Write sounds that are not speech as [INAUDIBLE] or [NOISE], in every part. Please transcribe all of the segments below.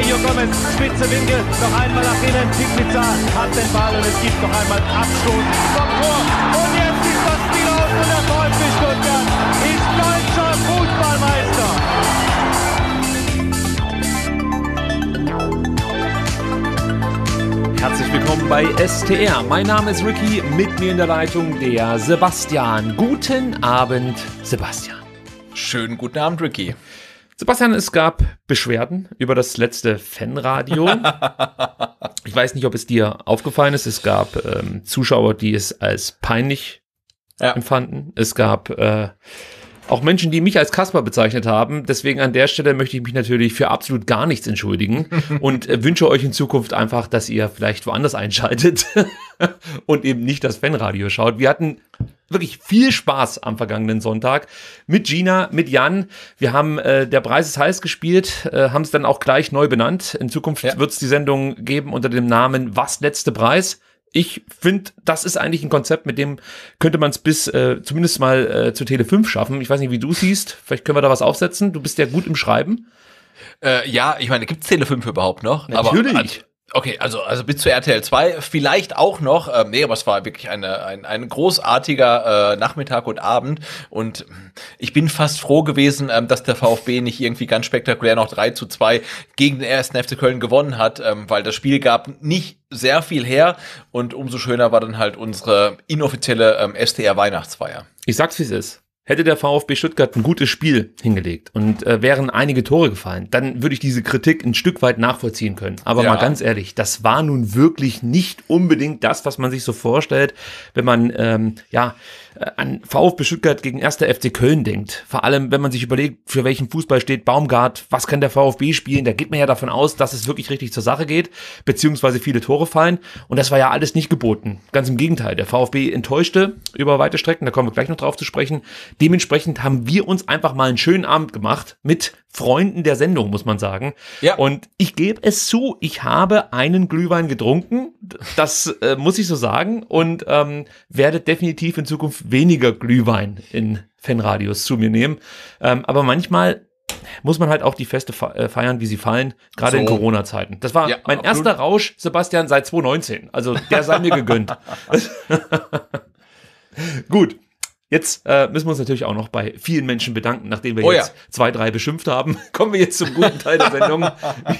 Mario Gomez, spitze Winkel, noch einmal nach innen. Pizza hat den Ball und es gibt noch einmal Abstoß vom Tor. Und jetzt ist das Spiel aus und der VfB Stuttgart ist deutscher Fußballmeister. Herzlich willkommen bei STR. Mein Name ist Ricky, mit mir in der Leitung der Sebastian. Guten Abend, Sebastian. Schönen guten Abend, Ricky. Sebastian, es gab Beschwerden über das letzte Fanradio. [LAUGHS] ich weiß nicht, ob es dir aufgefallen ist. Es gab ähm, Zuschauer, die es als peinlich ja. empfanden. Es gab äh, auch Menschen, die mich als Kasper bezeichnet haben. Deswegen an der Stelle möchte ich mich natürlich für absolut gar nichts entschuldigen [LAUGHS] und äh, wünsche euch in Zukunft einfach, dass ihr vielleicht woanders einschaltet [LAUGHS] und eben nicht das Fanradio schaut. Wir hatten wirklich viel Spaß am vergangenen Sonntag mit Gina, mit Jan. Wir haben äh, der Preis ist heiß gespielt, äh, haben es dann auch gleich neu benannt. In Zukunft ja. wird es die Sendung geben unter dem Namen Was letzte Preis ich finde, das ist eigentlich ein Konzept, mit dem könnte man es bis äh, zumindest mal äh, zu Tele 5 schaffen. Ich weiß nicht, wie du siehst. Vielleicht können wir da was aufsetzen. Du bist ja gut im Schreiben. Äh, ja, ich meine, gibt's Tele 5 überhaupt noch? Natürlich. Aber, Okay, also, also bis zu RTL 2 vielleicht auch noch. Ähm, nee, aber es war wirklich eine, ein, ein großartiger äh, Nachmittag und Abend. Und ich bin fast froh gewesen, ähm, dass der VfB nicht irgendwie ganz spektakulär noch 3 zu 2 gegen den ersten FC Köln gewonnen hat, ähm, weil das Spiel gab nicht sehr viel her. Und umso schöner war dann halt unsere inoffizielle ähm, SDR-Weihnachtsfeier. Ich sag's, wie es ist hätte der VfB Stuttgart ein gutes Spiel hingelegt und äh, wären einige Tore gefallen, dann würde ich diese Kritik ein Stück weit nachvollziehen können. Aber ja. mal ganz ehrlich, das war nun wirklich nicht unbedingt das, was man sich so vorstellt, wenn man ähm, ja äh, an VfB Stuttgart gegen 1. FC Köln denkt. Vor allem, wenn man sich überlegt, für welchen Fußball steht Baumgart, was kann der VfB spielen, da geht man ja davon aus, dass es wirklich richtig zur Sache geht, beziehungsweise viele Tore fallen. Und das war ja alles nicht geboten. Ganz im Gegenteil. Der VfB enttäuschte über weite Strecken, da kommen wir gleich noch drauf zu sprechen. Dementsprechend haben wir uns einfach mal einen schönen Abend gemacht mit Freunden der Sendung, muss man sagen. Ja. Und ich gebe es zu, ich habe einen Glühwein getrunken, das äh, muss ich so sagen, und ähm, werde definitiv in Zukunft weniger Glühwein in Fanradios zu mir nehmen. Ähm, aber manchmal muss man halt auch die Feste äh, feiern, wie sie fallen, gerade so. in Corona-Zeiten. Das war ja, mein absolut. erster Rausch, Sebastian, seit 2019. Also der sei mir gegönnt. [LAUGHS] Gut. Jetzt äh, müssen wir uns natürlich auch noch bei vielen Menschen bedanken, nachdem wir oh, jetzt ja. zwei, drei beschimpft haben. [LAUGHS] Kommen wir jetzt zum guten Teil der Sendung.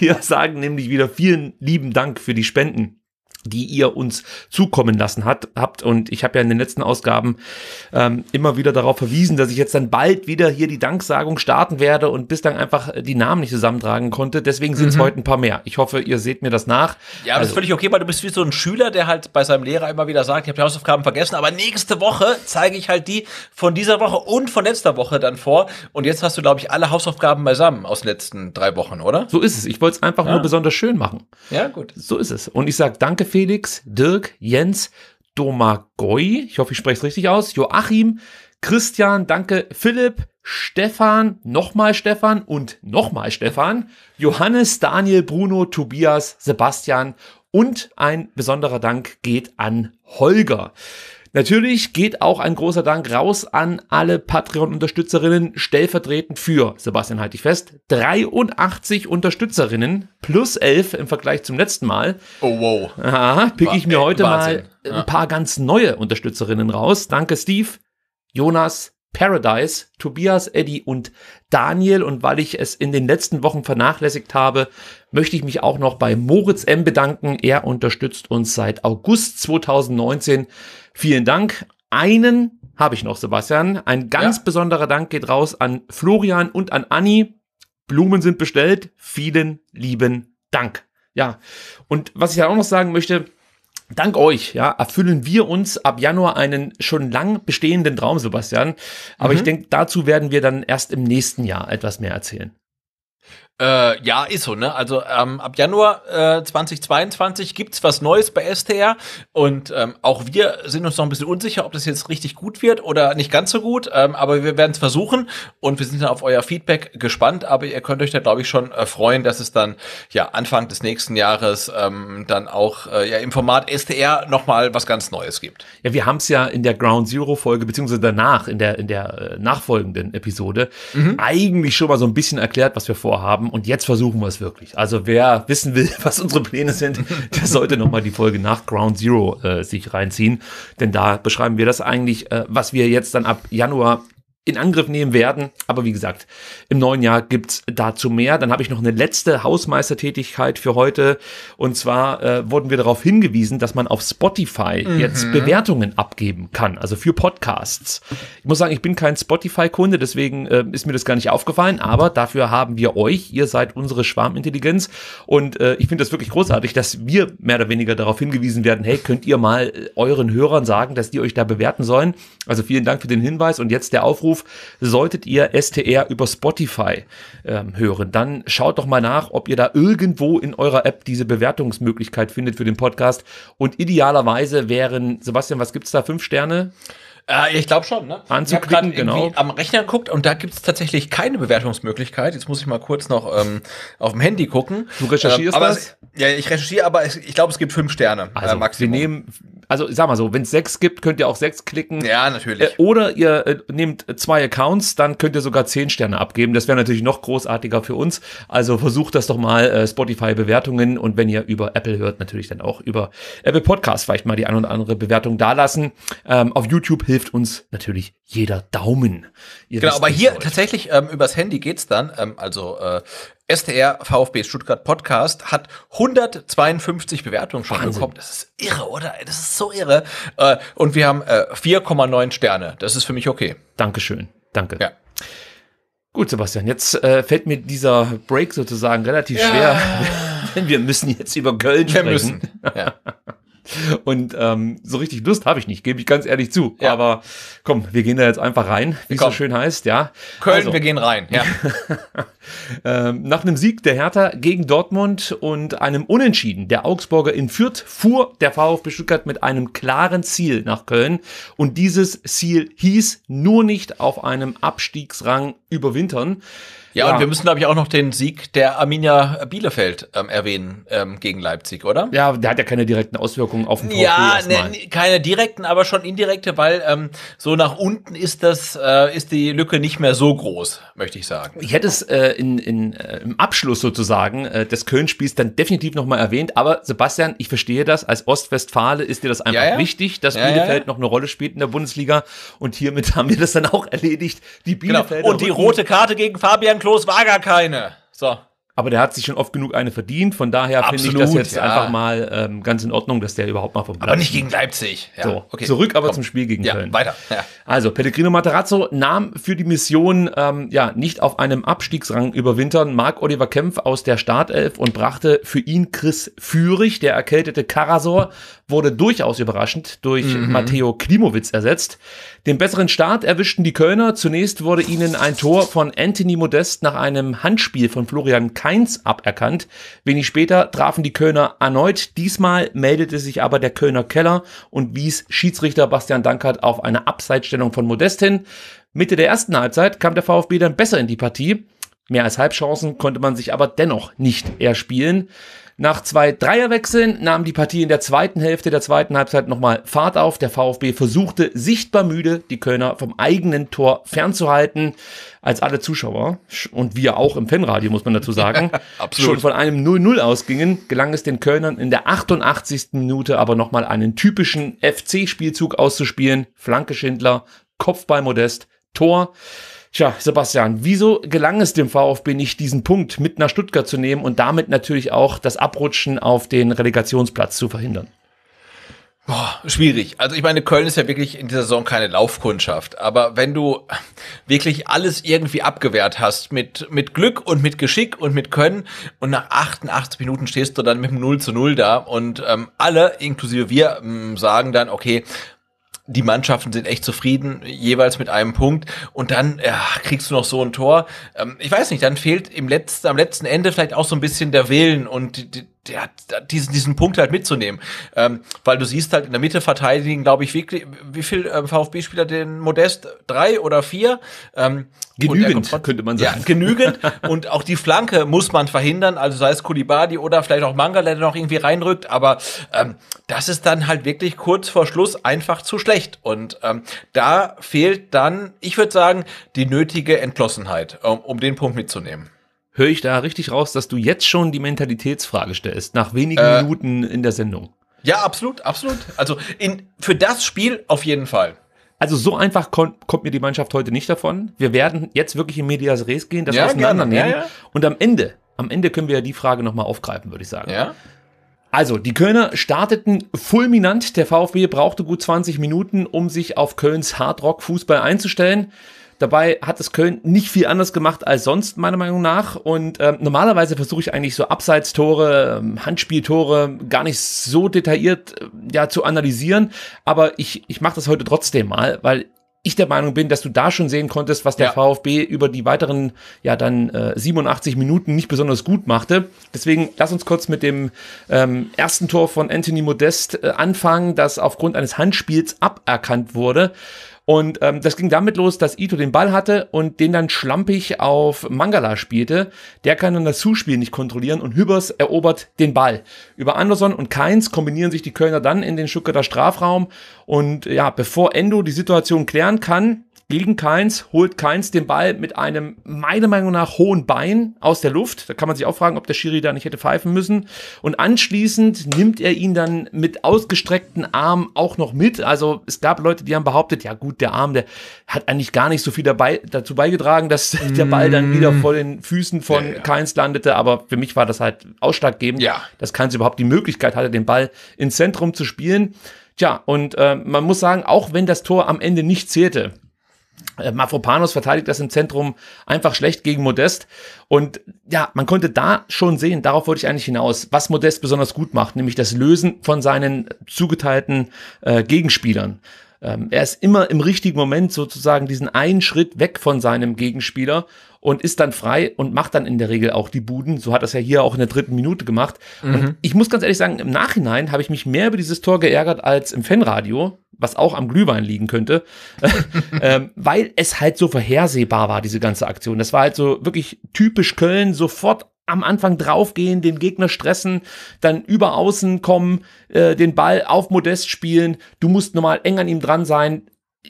Wir sagen nämlich wieder vielen lieben Dank für die Spenden die ihr uns zukommen lassen hat, habt. Und ich habe ja in den letzten Ausgaben ähm, immer wieder darauf verwiesen, dass ich jetzt dann bald wieder hier die Danksagung starten werde und bislang einfach äh, die Namen nicht zusammentragen konnte. Deswegen sind es mhm. heute ein paar mehr. Ich hoffe, ihr seht mir das nach. Ja, aber also, das ist also völlig okay, weil du bist wie so ein Schüler, der halt bei seinem Lehrer immer wieder sagt, ich habe die Hausaufgaben vergessen, aber nächste Woche zeige ich halt die von dieser Woche und von letzter Woche dann vor. Und jetzt hast du, glaube ich, alle Hausaufgaben beisammen aus den letzten drei Wochen, oder? So ist es. Ich wollte es einfach ja. Ah. nur besonders schön machen. Ja, gut. So ist es. Und ich sage danke Felix, Dirk, Jens, Domagoi, ich hoffe, ich spreche es richtig aus, Joachim, Christian, danke, Philipp, Stefan, nochmal Stefan und nochmal Stefan, Johannes, Daniel, Bruno, Tobias, Sebastian und ein besonderer Dank geht an Holger. Natürlich geht auch ein großer Dank raus an alle Patreon-Unterstützerinnen, stellvertretend für, Sebastian halte ich fest, 83 Unterstützerinnen plus 11 im Vergleich zum letzten Mal. Oh wow. Aha, pick ich mir heute äh, Wahnsinn. mal ein paar ganz neue Unterstützerinnen raus. Danke Steve, Jonas, Paradise, Tobias, Eddie und Daniel. Und weil ich es in den letzten Wochen vernachlässigt habe, möchte ich mich auch noch bei Moritz M bedanken. Er unterstützt uns seit August 2019. Vielen Dank. Einen habe ich noch, Sebastian. Ein ganz ja. besonderer Dank geht raus an Florian und an Anni. Blumen sind bestellt. Vielen lieben Dank. Ja, und was ich ja auch noch sagen möchte, Dank euch, ja, erfüllen wir uns ab Januar einen schon lang bestehenden Traum, Sebastian. Aber mhm. ich denke, dazu werden wir dann erst im nächsten Jahr etwas mehr erzählen. Äh, ja, ist so, ne? Also ähm, ab Januar äh, 2022 gibt's was Neues bei STR und ähm, auch wir sind uns noch ein bisschen unsicher, ob das jetzt richtig gut wird oder nicht ganz so gut, ähm, aber wir werden es versuchen und wir sind dann auf euer Feedback gespannt, aber ihr könnt euch da glaube ich schon äh, freuen, dass es dann ja Anfang des nächsten Jahres ähm, dann auch äh, ja im Format STR nochmal was ganz Neues gibt. Ja, wir haben's ja in der Ground Zero Folge beziehungsweise danach in der in der äh, nachfolgenden Episode mhm. eigentlich schon mal so ein bisschen erklärt, was wir vorhaben haben und jetzt versuchen wir es wirklich. Also wer wissen will, [LAUGHS] was unsere Pläne sind, der sollte nochmal die Folge nach Ground Zero äh, sich reinziehen. Denn da beschreiben wir das eigentlich, äh, was wir jetzt dann ab Januar in Angriff nehmen werden. Aber wie gesagt, im neuen Jahr gibt's dazu mehr. Dann habe ich noch eine letzte Hausmeistertätigkeit für heute. Und zwar äh, wurden wir darauf hingewiesen, dass man auf Spotify mhm. jetzt Bewertungen abgeben kann, also für Podcasts. Ich muss sagen, ich bin kein Spotify-Kunde, deswegen äh, ist mir das gar nicht aufgefallen. Aber dafür haben wir euch. Ihr seid unsere Schwarmintelligenz. Und äh, ich finde das wirklich großartig, dass wir mehr oder weniger darauf hingewiesen werden, hey, könnt ihr mal äh, euren Hörern sagen, dass die euch da bewerten sollen. Also vielen Dank für den Hinweis. Und jetzt der Aufruf Aufruf, solltet ihr STR über Spotify ähm, hören, dann schaut doch mal nach, ob ihr da irgendwo in eurer App diese Bewertungsmöglichkeit findet für den Podcast. Und idealerweise wären, Sebastian, was gibt es da? Fünf Sterne? Äh, ich glaube schon, ne? Anzuklicken, ich genau. am Rechner guckt und da gibt es tatsächlich keine Bewertungsmöglichkeit. Jetzt muss ich mal kurz noch ähm, auf dem Handy gucken. Du recherchierst ähm, das? Es, ja, ich recherchiere, aber es, ich glaube, es gibt fünf Sterne. Also, äh, Maximum. wir nehmen also ich sag mal so, wenn es sechs gibt, könnt ihr auch sechs klicken. Ja, natürlich. Äh, oder ihr äh, nehmt zwei Accounts, dann könnt ihr sogar zehn Sterne abgeben. Das wäre natürlich noch großartiger für uns. Also versucht das doch mal, äh, Spotify-Bewertungen und wenn ihr über Apple hört, natürlich dann auch über Apple Podcast vielleicht mal die ein oder andere Bewertung dalassen. Ähm, auf YouTube hilft uns natürlich jeder Daumen. Ihr genau, aber hier wollt. tatsächlich ähm, übers Handy geht's dann. Ähm, also äh, STR VfB Stuttgart Podcast hat 152 Bewertungen schon Wahnsinn. bekommen. Das ist irre, oder? Das ist so irre. Äh, und wir haben 4,9 äh, Sterne. Das ist für mich okay. Dankeschön. Danke. Ja. Gut, Sebastian, jetzt äh, fällt mir dieser Break sozusagen relativ ja. schwer, [LAUGHS] denn wir müssen jetzt über Köln wir Müssen. Ja. [LAUGHS] Und ähm, so richtig Lust habe ich nicht, gebe ich ganz ehrlich zu. Ja. Aber komm, wir gehen da jetzt einfach rein, wie es so schön heißt, ja. Köln, also. wir gehen rein, ja. [LAUGHS] Ähm, nach einem Sieg der Hertha gegen Dortmund und einem Unentschieden der Augsburger in Fürth fuhr der VfB Stuttgart mit einem klaren Ziel nach Köln. Und dieses Ziel hieß nur nicht auf einem Abstiegsrang überwintern. Ja, ja, und wir müssen, glaube ich, auch noch den Sieg der Arminia Bielefeld ähm, erwähnen ähm, gegen Leipzig, oder? Ja, der hat ja keine direkten Auswirkungen auf den VfB Ja, ne, ne, keine direkten, aber schon indirekte, weil ähm, so nach unten ist das, äh, ist die Lücke nicht mehr so groß, möchte ich sagen. Ich hätte es äh, in, in, äh, im Abschluss sozusagen äh, des Köln-Spiels dann definitiv nochmal erwähnt. Aber Sebastian, ich verstehe das. Als Ostwestfale ist dir das einfach ja, ja. wichtig, dass ja, Bielefeld noch eine Rolle spielt in der Bundesliga. Und hiermit [LAUGHS] haben wir das dann auch erledigt. Die Bielefeld genau. Und die rote Karte gegen Fabian Klos war gar keine. So aber der hat sich schon oft genug eine verdient. Von daher finde ich das jetzt ja. einfach mal ähm, ganz in Ordnung, dass der überhaupt mal vom Platz Aber nicht gegen Leipzig. Ja, so, okay. Zurück aber Komm. zum Spiel gegen ja, Köln. Weiter. Ja. Also Pellegrino Materazzo nahm für die Mission ähm, ja nicht auf einem Abstiegsrang überwintern Mark Oliver Kempf aus der Startelf und brachte für ihn Chris Führig, der erkältete Karasor, wurde durchaus überraschend durch mhm. Matteo Klimowitz ersetzt. Den besseren Start erwischten die Kölner. Zunächst wurde ihnen ein Tor von Anthony Modest nach einem Handspiel von Florian Kahn Heinz aberkannt. Wenig später trafen die Kölner erneut. Diesmal meldete sich aber der Kölner Keller und wies Schiedsrichter Bastian Dankert auf eine Abseitsstellung von Modest hin. Mitte der ersten Halbzeit kam der VfB dann besser in die Partie. Mehr als Halbchancen konnte man sich aber dennoch nicht erspielen. Nach zwei Dreierwechseln nahm die Partie in der zweiten Hälfte der zweiten Halbzeit nochmal Fahrt auf. Der VfB versuchte sichtbar müde, die Kölner vom eigenen Tor fernzuhalten, als alle Zuschauer und wir auch im Fanradio, muss man dazu sagen, [LAUGHS] schon von einem 0-0 ausgingen, gelang es den Kölnern in der 88. Minute aber nochmal einen typischen FC-Spielzug auszuspielen. Flanke Schindler, Kopfball Modest, Tor. Tja, Sebastian, wieso gelang es dem VfB nicht, diesen Punkt mit nach Stuttgart zu nehmen und damit natürlich auch das Abrutschen auf den Relegationsplatz zu verhindern? Boah, schwierig. Also ich meine, Köln ist ja wirklich in dieser Saison keine Laufkundschaft. Aber wenn du wirklich alles irgendwie abgewehrt hast mit, mit Glück und mit Geschick und mit Können und nach 88 Minuten stehst du dann mit dem 0 zu 0 da und ähm, alle, inklusive wir, ähm, sagen dann, okay, die Mannschaften sind echt zufrieden, jeweils mit einem Punkt. Und dann ja, kriegst du noch so ein Tor. Ähm, ich weiß nicht, dann fehlt im letzten, am letzten Ende vielleicht auch so ein bisschen der Willen und die, die, der hat diesen, diesen Punkt halt mitzunehmen. Ähm, weil du siehst halt in der Mitte verteidigen, glaube ich, wirklich, wie viel äh, VfB-Spieler den Modest? Drei oder vier? Ähm, genügend, kommt, könnte man sagen. Ja, genügend. und auch die Flanke muss man verhindern, also sei es Kulibadi oder vielleicht auch Mangala, der noch irgendwie reinrückt, aber ähm, das ist dann halt wirklich kurz vor Schluss einfach zu schlecht. Und ähm, da fehlt dann, ich würde sagen, die nötige Entschlossenheit, um, um den Punkt mitzunehmen höre ich da richtig raus, dass du jetzt schon die Mentalitätsfrage stellst, nach wenigen äh, Minuten in der Sendung. Ja, absolut, absolut. Also in, für das Spiel auf jeden Fall. Also so einfach kommt mir die Mannschaft heute nicht davon. Wir werden jetzt wirklich in Medias Res gehen, das ja, auseinandernehmen. Ja, ja. Und am Ende, am Ende können wir ja die Frage nochmal aufgreifen, würde ich sagen. Ja. Also, die Kölner starteten fulminant. Der VfB brauchte gut 20 Minuten, um sich auf Kölns Hardrock-Fußball einzustellen. Dabei hat es Köln nicht viel anders gemacht als sonst, meiner Meinung nach. Und ähm, normalerweise versuche ich eigentlich so Abseitstore, ähm, Handspieltore gar nicht so detailliert äh, ja, zu analysieren. Aber ich, ich mache das heute trotzdem mal, weil ich der Meinung bin, dass du da schon sehen konntest, was der ja. VfB über die weiteren, ja dann äh, 87 Minuten nicht besonders gut machte. Deswegen lass uns kurz mit dem ähm, ersten Tor von Anthony Modest äh, anfangen, das aufgrund eines Handspiels aberkannt wurde. Und ähm, das ging damit los, dass Ito den Ball hatte und den dann schlampig auf Mangala spielte. Der kann dann das Zuspiel nicht kontrollieren und Hübers erobert den Ball. Über Anderson und Keins kombinieren sich die Kölner dann in den Stuttgarter Strafraum. Und ja, bevor Endo die Situation klären kann, gegen Keins holt Keins den Ball mit einem meiner Meinung nach hohen Bein aus der Luft. Da kann man sich auch fragen, ob der Schiri da nicht hätte pfeifen müssen. Und anschließend nimmt er ihn dann mit ausgestreckten Armen auch noch mit. Also es gab Leute, die haben behauptet, ja gut, der Arm, der hat eigentlich gar nicht so viel dabei, dazu beigetragen, dass mm. [LAUGHS] der Ball dann wieder mm. vor den Füßen von ja, ja. Keins landete. Aber für mich war das halt ausschlaggebend, ja. dass Keins überhaupt die Möglichkeit hatte, den Ball ins Zentrum zu spielen. Tja, und äh, man muss sagen, auch wenn das Tor am Ende nicht zählte, äh, Mafropanos verteidigt das im Zentrum einfach schlecht gegen Modest. Und ja, man konnte da schon sehen, darauf wollte ich eigentlich hinaus, was Modest besonders gut macht, nämlich das Lösen von seinen zugeteilten äh, Gegenspielern. Ähm, er ist immer im richtigen Moment sozusagen diesen einen Schritt weg von seinem Gegenspieler und ist dann frei und macht dann in der Regel auch die Buden. So hat das ja hier auch in der dritten Minute gemacht. Mhm. Und ich muss ganz ehrlich sagen, im Nachhinein habe ich mich mehr über dieses Tor geärgert als im Fanradio, was auch am Glühwein liegen könnte, [LAUGHS] ähm, weil es halt so vorhersehbar war, diese ganze Aktion. Das war halt so wirklich typisch Köln, sofort am Anfang draufgehen, den Gegner stressen, dann über außen kommen, äh, den Ball auf Modest spielen, du musst normal eng an ihm dran sein,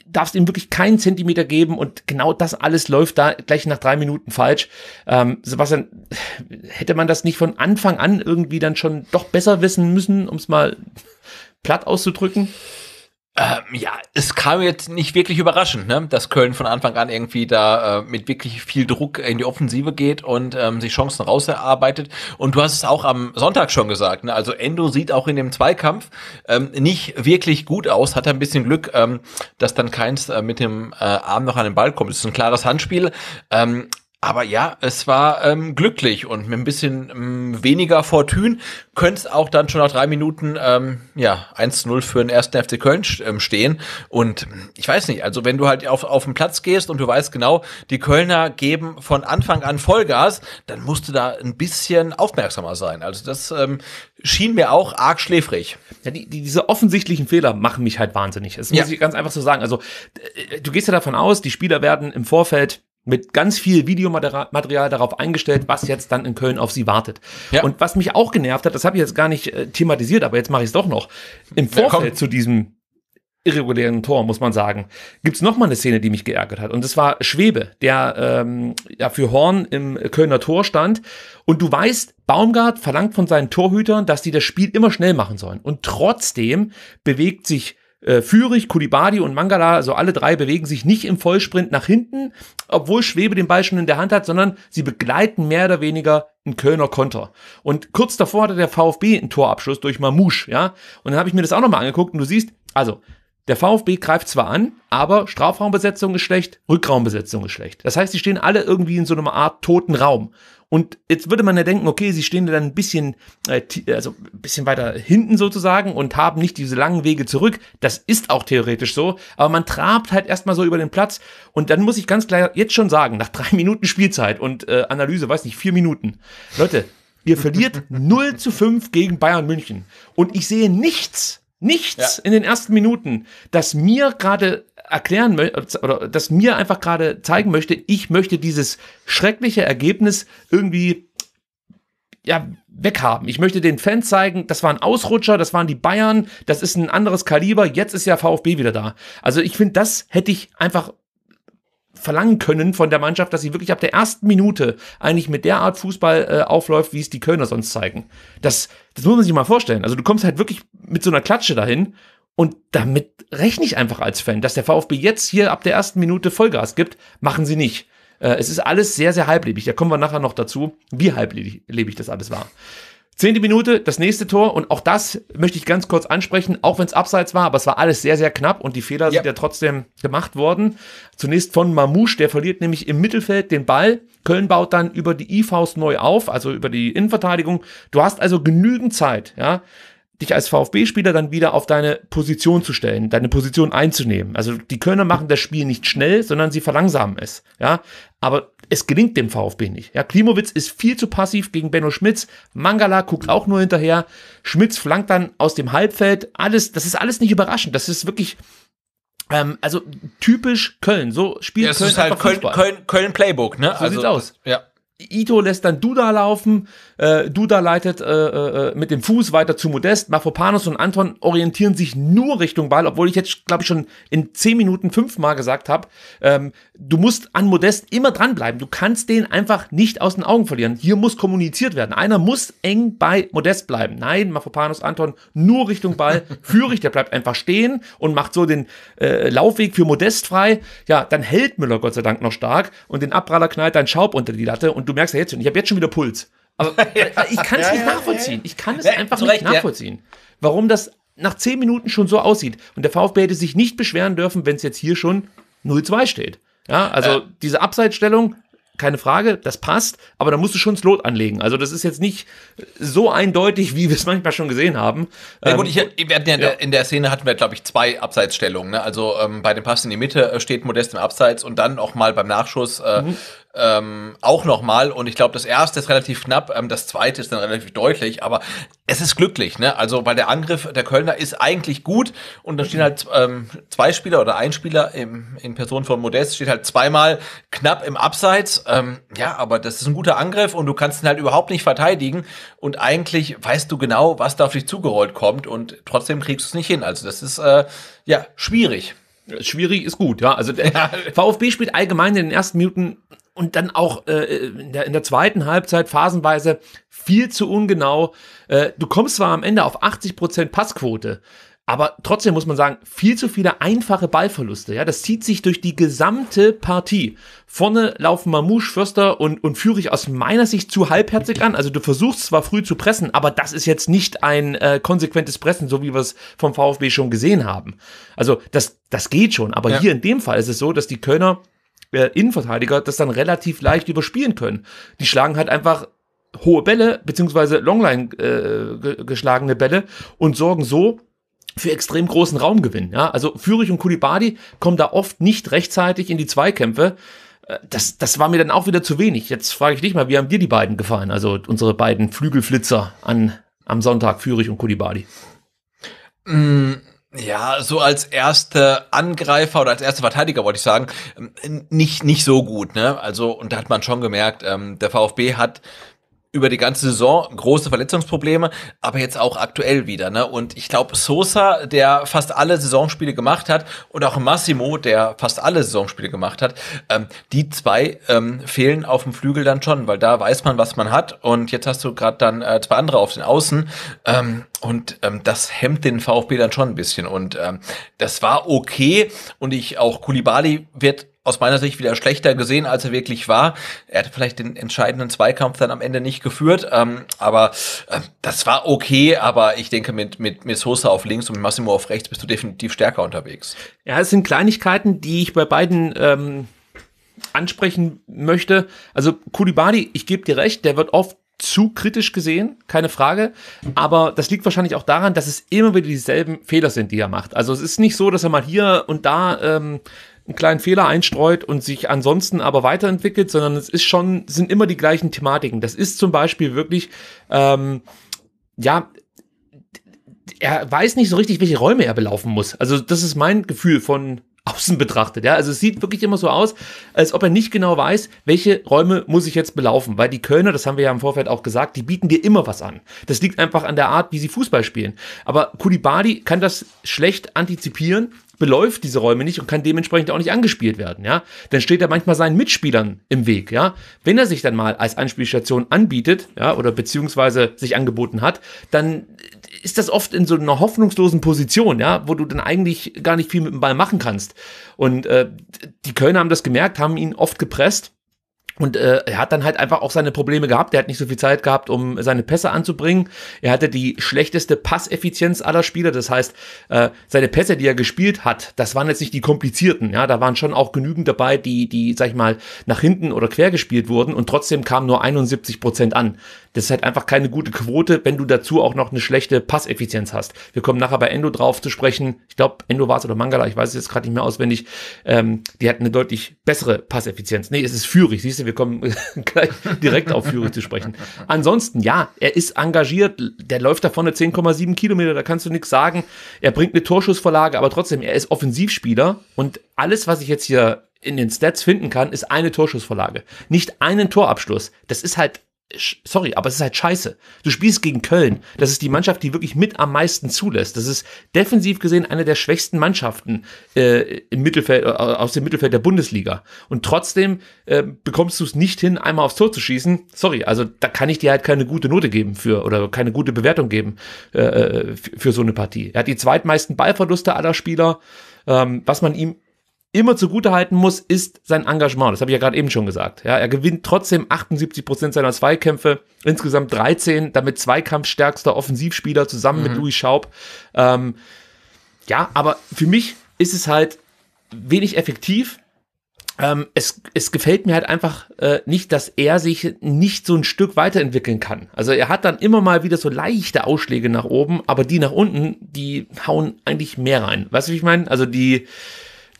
darfst ihm wirklich keinen Zentimeter geben und genau das alles läuft da gleich nach drei Minuten falsch. Ähm, Sebastian, [LAUGHS] hätte man das nicht von Anfang an irgendwie dann schon doch besser wissen müssen, um es mal platt auszudrücken? Ähm, ja, es kam jetzt nicht wirklich überraschend, ne? dass Köln von Anfang an irgendwie da äh, mit wirklich viel Druck in die Offensive geht und ähm, sich Chancen rauserarbeitet. Und du hast es auch am Sonntag schon gesagt. Ne? Also Endo sieht auch in dem Zweikampf ähm, nicht wirklich gut aus, hat ein bisschen Glück, ähm, dass dann keins äh, mit dem äh, Arm noch an den Ball kommt. Es ist ein klares Handspiel. Ähm, aber ja, es war ähm, glücklich und mit ein bisschen ähm, weniger Fortune könnte es auch dann schon nach drei Minuten ähm, ja 1-0 für den ersten FC Köln ähm, stehen. Und ich weiß nicht, also wenn du halt auf, auf den Platz gehst und du weißt genau, die Kölner geben von Anfang an Vollgas, dann musst du da ein bisschen aufmerksamer sein. Also das ähm, schien mir auch arg schläfrig. Ja, die, die, diese offensichtlichen Fehler machen mich halt wahnsinnig. Das ja. muss ich ganz einfach so sagen. Also äh, du gehst ja davon aus, die Spieler werden im Vorfeld mit ganz viel Videomaterial darauf eingestellt, was jetzt dann in Köln auf sie wartet. Ja. Und was mich auch genervt hat, das habe ich jetzt gar nicht äh, thematisiert, aber jetzt mache ich es doch noch. Im Vorfeld ja, zu diesem irregulären Tor, muss man sagen, gibt's noch mal eine Szene, die mich geärgert hat. Und das war Schwebe, der ähm, ja, für Horn im Kölner Tor stand. Und du weißt, Baumgart verlangt von seinen Torhütern, dass die das Spiel immer schnell machen sollen. Und trotzdem bewegt sich äh, Fürich, Kulibadi und Mangala, also alle drei bewegen sich nicht im Vollsprint nach hinten, obwohl Schwebe den Ball schon in der Hand hat, sondern sie begleiten mehr oder weniger einen Kölner Konter. Und kurz davor hatte der VfB einen Torabschluss durch Mamouche, ja. Und dann habe ich mir das auch nochmal angeguckt und du siehst, also der VfB greift zwar an, aber Strafraumbesetzung ist schlecht, Rückraumbesetzung ist schlecht. Das heißt, sie stehen alle irgendwie in so einer Art toten Raum. Und jetzt würde man ja denken, okay, sie stehen dann ein bisschen, äh, also ein bisschen weiter hinten sozusagen und haben nicht diese langen Wege zurück. Das ist auch theoretisch so, aber man trabt halt erstmal so über den Platz. Und dann muss ich ganz klar jetzt schon sagen, nach drei [LAUGHS] Minuten Spielzeit und äh, Analyse, weiß nicht, vier Minuten. Leute, ihr verliert 0 [LAUGHS] zu 5 gegen Bayern München. Und ich sehe nichts, nichts ja. in den ersten Minuten, dass mir gerade erklären möchte oder das mir einfach gerade zeigen möchte, ich möchte dieses schreckliche Ergebnis irgendwie ja, weghaben. Ich möchte den Fans zeigen, das war ein Ausrutscher, das waren die Bayern, das ist ein anderes Kaliber, jetzt ist ja VfB wieder da. Also ich finde, das hätte ich einfach verlangen können von der Mannschaft, dass sie wirklich ab der ersten Minute eigentlich mit der Art Fußball äh, aufläuft, wie es die Kölner sonst zeigen. Das, das muss man sich mal vorstellen. Also du kommst halt wirklich mit so einer Klatsche dahin und damit rechne ich einfach als Fan, dass der VfB jetzt hier ab der ersten Minute Vollgas gibt, machen sie nicht. Äh, es ist alles sehr, sehr halblebig. Da kommen wir nachher noch dazu, wie halblebig das alles war. Zehnte Minute, das nächste Tor und auch das möchte ich ganz kurz ansprechen, auch wenn es abseits war, aber es war alles sehr, sehr knapp und die Fehler ja. sind ja trotzdem gemacht worden. Zunächst von Mamouche, der verliert nämlich im Mittelfeld den Ball. Köln baut dann über die IVs neu auf, also über die Innenverteidigung. Du hast also genügend Zeit, ja, dich als VfB-Spieler dann wieder auf deine Position zu stellen, deine Position einzunehmen. Also die Kölner machen das Spiel nicht schnell, sondern sie verlangsamen es. Ja, aber es gelingt dem VfB nicht. Ja, Klimowitz ist viel zu passiv gegen Benno Schmitz. Mangala guckt auch nur hinterher. Schmitz flankt dann aus dem Halbfeld. Alles, das ist alles nicht überraschend. Das ist wirklich ähm, also typisch Köln. So spielt ja, Köln ist halt Köln, Köln, Köln Playbook. Ne? So also, sieht's aus. Ja. Ito lässt dann Duda laufen, äh, Duda leitet äh, äh, äh, mit dem Fuß weiter zu Modest. Mafopanos und Anton orientieren sich nur Richtung Ball, obwohl ich jetzt, glaube ich, schon in zehn Minuten fünfmal gesagt habe, ähm, du musst an Modest immer dranbleiben. Du kannst den einfach nicht aus den Augen verlieren. Hier muss kommuniziert werden. Einer muss eng bei Modest bleiben. Nein, Mafopanos, Anton nur Richtung Ball. [LAUGHS] Führig, der bleibt einfach stehen und macht so den äh, Laufweg für Modest frei. Ja, dann hält Müller Gott sei Dank noch stark und den Abpraller knallt dann Schaub unter die Latte und du merkst ja jetzt schon, ich habe jetzt schon wieder Puls. Aber [LAUGHS] äh, ich kann es nicht nachvollziehen. Ich kann es einfach nicht nachvollziehen. Warum das nach zehn Minuten schon so aussieht. Und der VfB hätte sich nicht beschweren dürfen, wenn es jetzt hier schon 0-2 steht. Ja, also äh. diese Abseitsstellung, keine Frage, das passt, aber da musst du schon das Lot anlegen. Also das ist jetzt nicht so eindeutig, wie wir es manchmal schon gesehen haben. Ja, gut, ähm, ich, wir hatten ja, in, ja. Der, in der Szene hatten wir, glaube ich, zwei Abseitsstellungen. Ne? Also ähm, bei dem Pass in die Mitte äh, steht Modest im Abseits und dann auch mal beim Nachschuss äh, mhm ähm, auch nochmal. Und ich glaube, das erste ist relativ knapp, ähm, das zweite ist dann relativ deutlich, aber es ist glücklich, ne? Also, weil der Angriff der Kölner ist eigentlich gut und dann stehen halt ähm, zwei Spieler oder ein Spieler im, in Person von Modest, steht halt zweimal knapp im Abseits. Ähm, ja, aber das ist ein guter Angriff und du kannst ihn halt überhaupt nicht verteidigen. Und eigentlich weißt du genau, was da auf dich zugerollt kommt und trotzdem kriegst du es nicht hin. Also, das ist äh, ja schwierig. Schwierig ist gut, ja. Also der [LAUGHS] VfB spielt allgemein in den ersten Minuten und dann auch äh, in, der, in der zweiten Halbzeit phasenweise viel zu ungenau. Äh, du kommst zwar am Ende auf 80% Prozent Passquote, aber trotzdem muss man sagen, viel zu viele einfache Ballverluste. Ja, das zieht sich durch die gesamte Partie. Vorne laufen Mamouche, Förster und, und ich aus meiner Sicht zu halbherzig an. Also du versuchst zwar früh zu pressen, aber das ist jetzt nicht ein äh, konsequentes Pressen, so wie wir es vom VfB schon gesehen haben. Also das, das geht schon. Aber ja. hier in dem Fall ist es so, dass die Kölner äh, Innenverteidiger das dann relativ leicht überspielen können. Die schlagen halt einfach hohe Bälle, beziehungsweise Longline äh, geschlagene Bälle und sorgen so für extrem großen Raumgewinn. Ja? Also Fürich und Kulibadi kommen da oft nicht rechtzeitig in die Zweikämpfe. Äh, das, das war mir dann auch wieder zu wenig. Jetzt frage ich dich mal, wie haben dir die beiden gefallen? Also unsere beiden Flügelflitzer an, am Sonntag, Fürich und Kulibadi. Mm, ja, so als erster Angreifer oder als erster Verteidiger wollte ich sagen, ähm, nicht, nicht so gut, ne? Also, und da hat man schon gemerkt, ähm, der VfB hat über die ganze Saison große Verletzungsprobleme, aber jetzt auch aktuell wieder. Ne? Und ich glaube, Sosa, der fast alle Saisonspiele gemacht hat, und auch Massimo, der fast alle Saisonspiele gemacht hat, ähm, die zwei ähm, fehlen auf dem Flügel dann schon, weil da weiß man, was man hat. Und jetzt hast du gerade dann äh, zwei andere auf den Außen. Ähm, und ähm, das hemmt den VfB dann schon ein bisschen. Und ähm, das war okay. Und ich auch Kulibali wird aus meiner Sicht wieder schlechter gesehen, als er wirklich war. Er hatte vielleicht den entscheidenden Zweikampf dann am Ende nicht geführt, ähm, aber äh, das war okay, aber ich denke, mit, mit, mit Sosa auf links und Massimo auf rechts bist du definitiv stärker unterwegs. Ja, es sind Kleinigkeiten, die ich bei beiden ähm, ansprechen möchte. Also Kulibadi, ich gebe dir recht, der wird oft zu kritisch gesehen, keine Frage. Aber das liegt wahrscheinlich auch daran, dass es immer wieder dieselben Fehler sind, die er macht. Also es ist nicht so, dass er mal hier und da ähm, einen kleinen Fehler einstreut und sich ansonsten aber weiterentwickelt, sondern es ist schon, sind immer die gleichen Thematiken. Das ist zum Beispiel wirklich, ähm, ja, er weiß nicht so richtig, welche Räume er belaufen muss. Also das ist mein Gefühl von [LAUGHS] außen betrachtet. Ja, also es sieht wirklich immer so aus, als ob er nicht genau weiß, welche Räume muss ich jetzt belaufen, weil die Kölner, das haben wir ja im Vorfeld auch gesagt, die bieten dir immer was an. Das liegt einfach an der Art, wie sie Fußball spielen. Aber Kulibadi kann das schlecht antizipieren beläuft diese Räume nicht und kann dementsprechend auch nicht angespielt werden, ja. Dann steht er manchmal seinen Mitspielern im Weg, ja. Wenn er sich dann mal als Anspielstation anbietet, ja, oder beziehungsweise sich angeboten hat, dann ist das oft in so einer hoffnungslosen Position, ja, wo du dann eigentlich gar nicht viel mit dem Ball machen kannst. Und äh, die Kölner haben das gemerkt, haben ihn oft gepresst und äh, er hat dann halt einfach auch seine Probleme gehabt. Er hat nicht so viel Zeit gehabt, um seine Pässe anzubringen. Er hatte die schlechteste Passeffizienz aller Spieler. Das heißt, äh, seine Pässe, die er gespielt hat, das waren jetzt nicht die komplizierten. Ja, da waren schon auch genügend dabei, die, die, sag ich mal, nach hinten oder quer gespielt wurden. Und trotzdem kamen nur 71 Prozent an. Das ist halt einfach keine gute Quote, wenn du dazu auch noch eine schlechte Passeffizienz hast. Wir kommen nachher bei Endo drauf zu sprechen. Ich glaube, Endo war es oder Mangala, ich weiß es jetzt gerade nicht mehr auswendig. Ähm, die hatten eine deutlich bessere Passeffizienz. Nee, es ist Führig, siehst du, wir kommen [LAUGHS] gleich direkt auf Führig zu sprechen. Ansonsten, ja, er ist engagiert, der läuft da vorne 10,7 Kilometer, da kannst du nichts sagen. Er bringt eine Torschussvorlage, aber trotzdem, er ist Offensivspieler und alles, was ich jetzt hier in den Stats finden kann, ist eine Torschussvorlage. Nicht einen Torabschluss. Das ist halt sorry, aber es ist halt scheiße. Du spielst gegen Köln. Das ist die Mannschaft, die wirklich mit am meisten zulässt. Das ist defensiv gesehen eine der schwächsten Mannschaften äh, im Mittelfeld, äh, aus dem Mittelfeld der Bundesliga. Und trotzdem äh, bekommst du es nicht hin, einmal aufs Tor zu schießen. Sorry, also da kann ich dir halt keine gute Note geben für oder keine gute Bewertung geben äh, äh für, so eine Partie. Er hat die zweitmeisten Ballverluste aller Spieler. Ähm, was man ihm immer zugutehalten muss, ist sein Engagement. Das habe ich ja gerade eben schon gesagt. Ja, er gewinnt trotzdem 78 seiner Zweikämpfe, insgesamt 13, damit zweikampfstärkster Offensivspieler zusammen mhm. mit Louis Schaub. Ähm, ja, aber für mich ist es halt wenig effektiv. Ähm, es, es gefällt mir halt einfach äh, nicht, dass er sich nicht so ein Stück weiterentwickeln kann. Also er hat dann immer mal wieder so leichte Ausschläge nach oben, aber die nach unten, die hauen eigentlich mehr rein. Weißt du, wie ich meine? Also die,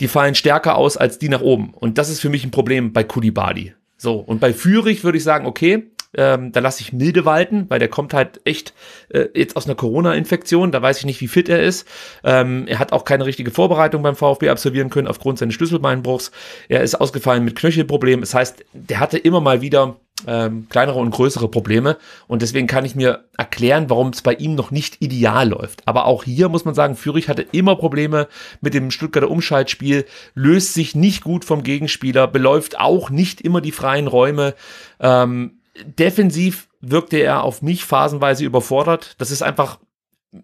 die fallen stärker aus als die nach oben. Und das ist für mich ein Problem bei Kulibali. So, und bei Führig würde ich sagen, okay, ähm, da lasse ich milde walten, weil der kommt halt echt äh, jetzt aus einer Corona-Infektion. Da weiß ich nicht, wie fit er ist. Ähm, er hat auch keine richtige Vorbereitung beim VfB absolvieren können aufgrund seines Schlüsselbeinbruchs. Er ist ausgefallen mit Knöchelproblemen. Das heißt, der hatte immer mal wieder ähm, kleinere und größere Probleme. Und deswegen kann ich mir erklären, warum es bei ihm noch nicht ideal läuft. Aber auch hier muss man sagen, Fürich hatte immer Probleme mit dem Stuttgarter Umschaltspiel, löst sich nicht gut vom Gegenspieler, beläuft auch nicht immer die freien Räume. Ähm, defensiv wirkte er auf mich phasenweise überfordert. Das ist einfach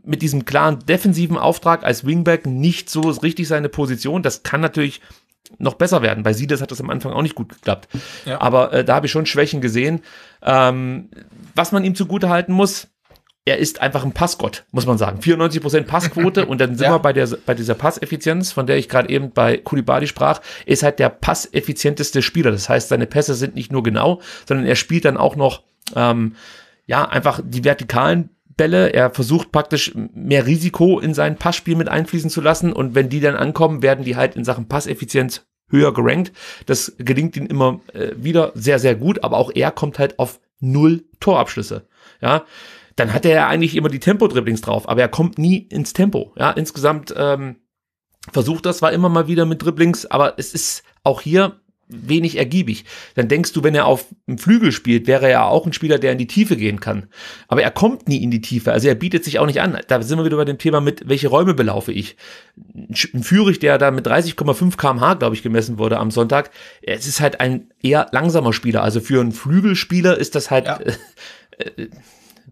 mit diesem klaren defensiven Auftrag als Wingback nicht so richtig seine Position. Das kann natürlich noch besser werden. Bei Sides hat das am Anfang auch nicht gut geklappt. Ja. Aber äh, da habe ich schon Schwächen gesehen. Ähm, was man ihm zugute halten muss, er ist einfach ein Passgott, muss man sagen. 94% Passquote [LAUGHS] und dann sind ja. wir bei, der, bei dieser Passeffizienz, von der ich gerade eben bei Kulibali sprach, ist halt der passeffizienteste Spieler. Das heißt, seine Pässe sind nicht nur genau, sondern er spielt dann auch noch ähm, ja einfach die vertikalen Bälle. Er versucht praktisch mehr Risiko in sein Passspiel mit einfließen zu lassen. Und wenn die dann ankommen, werden die halt in Sachen Passeffizienz höher gerankt. Das gelingt ihm immer äh, wieder sehr, sehr gut. Aber auch er kommt halt auf null Torabschlüsse. Ja, dann hat er ja eigentlich immer die Tempo-Dribblings drauf, aber er kommt nie ins Tempo. Ja, insgesamt ähm, versucht das zwar immer mal wieder mit Dribblings, aber es ist auch hier wenig ergiebig. Dann denkst du, wenn er auf dem Flügel spielt, wäre er ja auch ein Spieler, der in die Tiefe gehen kann. Aber er kommt nie in die Tiefe, also er bietet sich auch nicht an. Da sind wir wieder bei dem Thema mit, welche Räume belaufe ich. Ein Führig, der da mit 30,5 kmh, glaube ich, gemessen wurde am Sonntag, es ist halt ein eher langsamer Spieler. Also für einen Flügelspieler ist das halt ja. äh, äh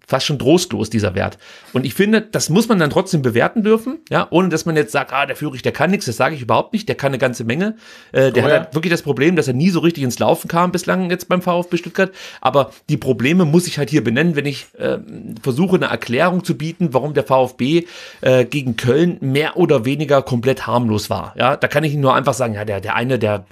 fast schon trostlos, dieser Wert. Und ich finde, das muss man dann trotzdem bewerten dürfen, ja, ohne dass man jetzt sagt, ah, der Führig, der kann nichts, das sage ich überhaupt nicht, der kann eine ganze Menge. Äh, der oh, hat halt wirklich das Problem, dass er nie so richtig ins Laufen kam bislang jetzt beim VfB Stuttgart. Aber die Probleme muss ich halt hier benennen, wenn ich äh, versuche, eine Erklärung zu bieten, warum der VfB äh, gegen Köln mehr oder weniger komplett harmlos war. Ja, da kann ich nur einfach sagen, ja, der, der eine, der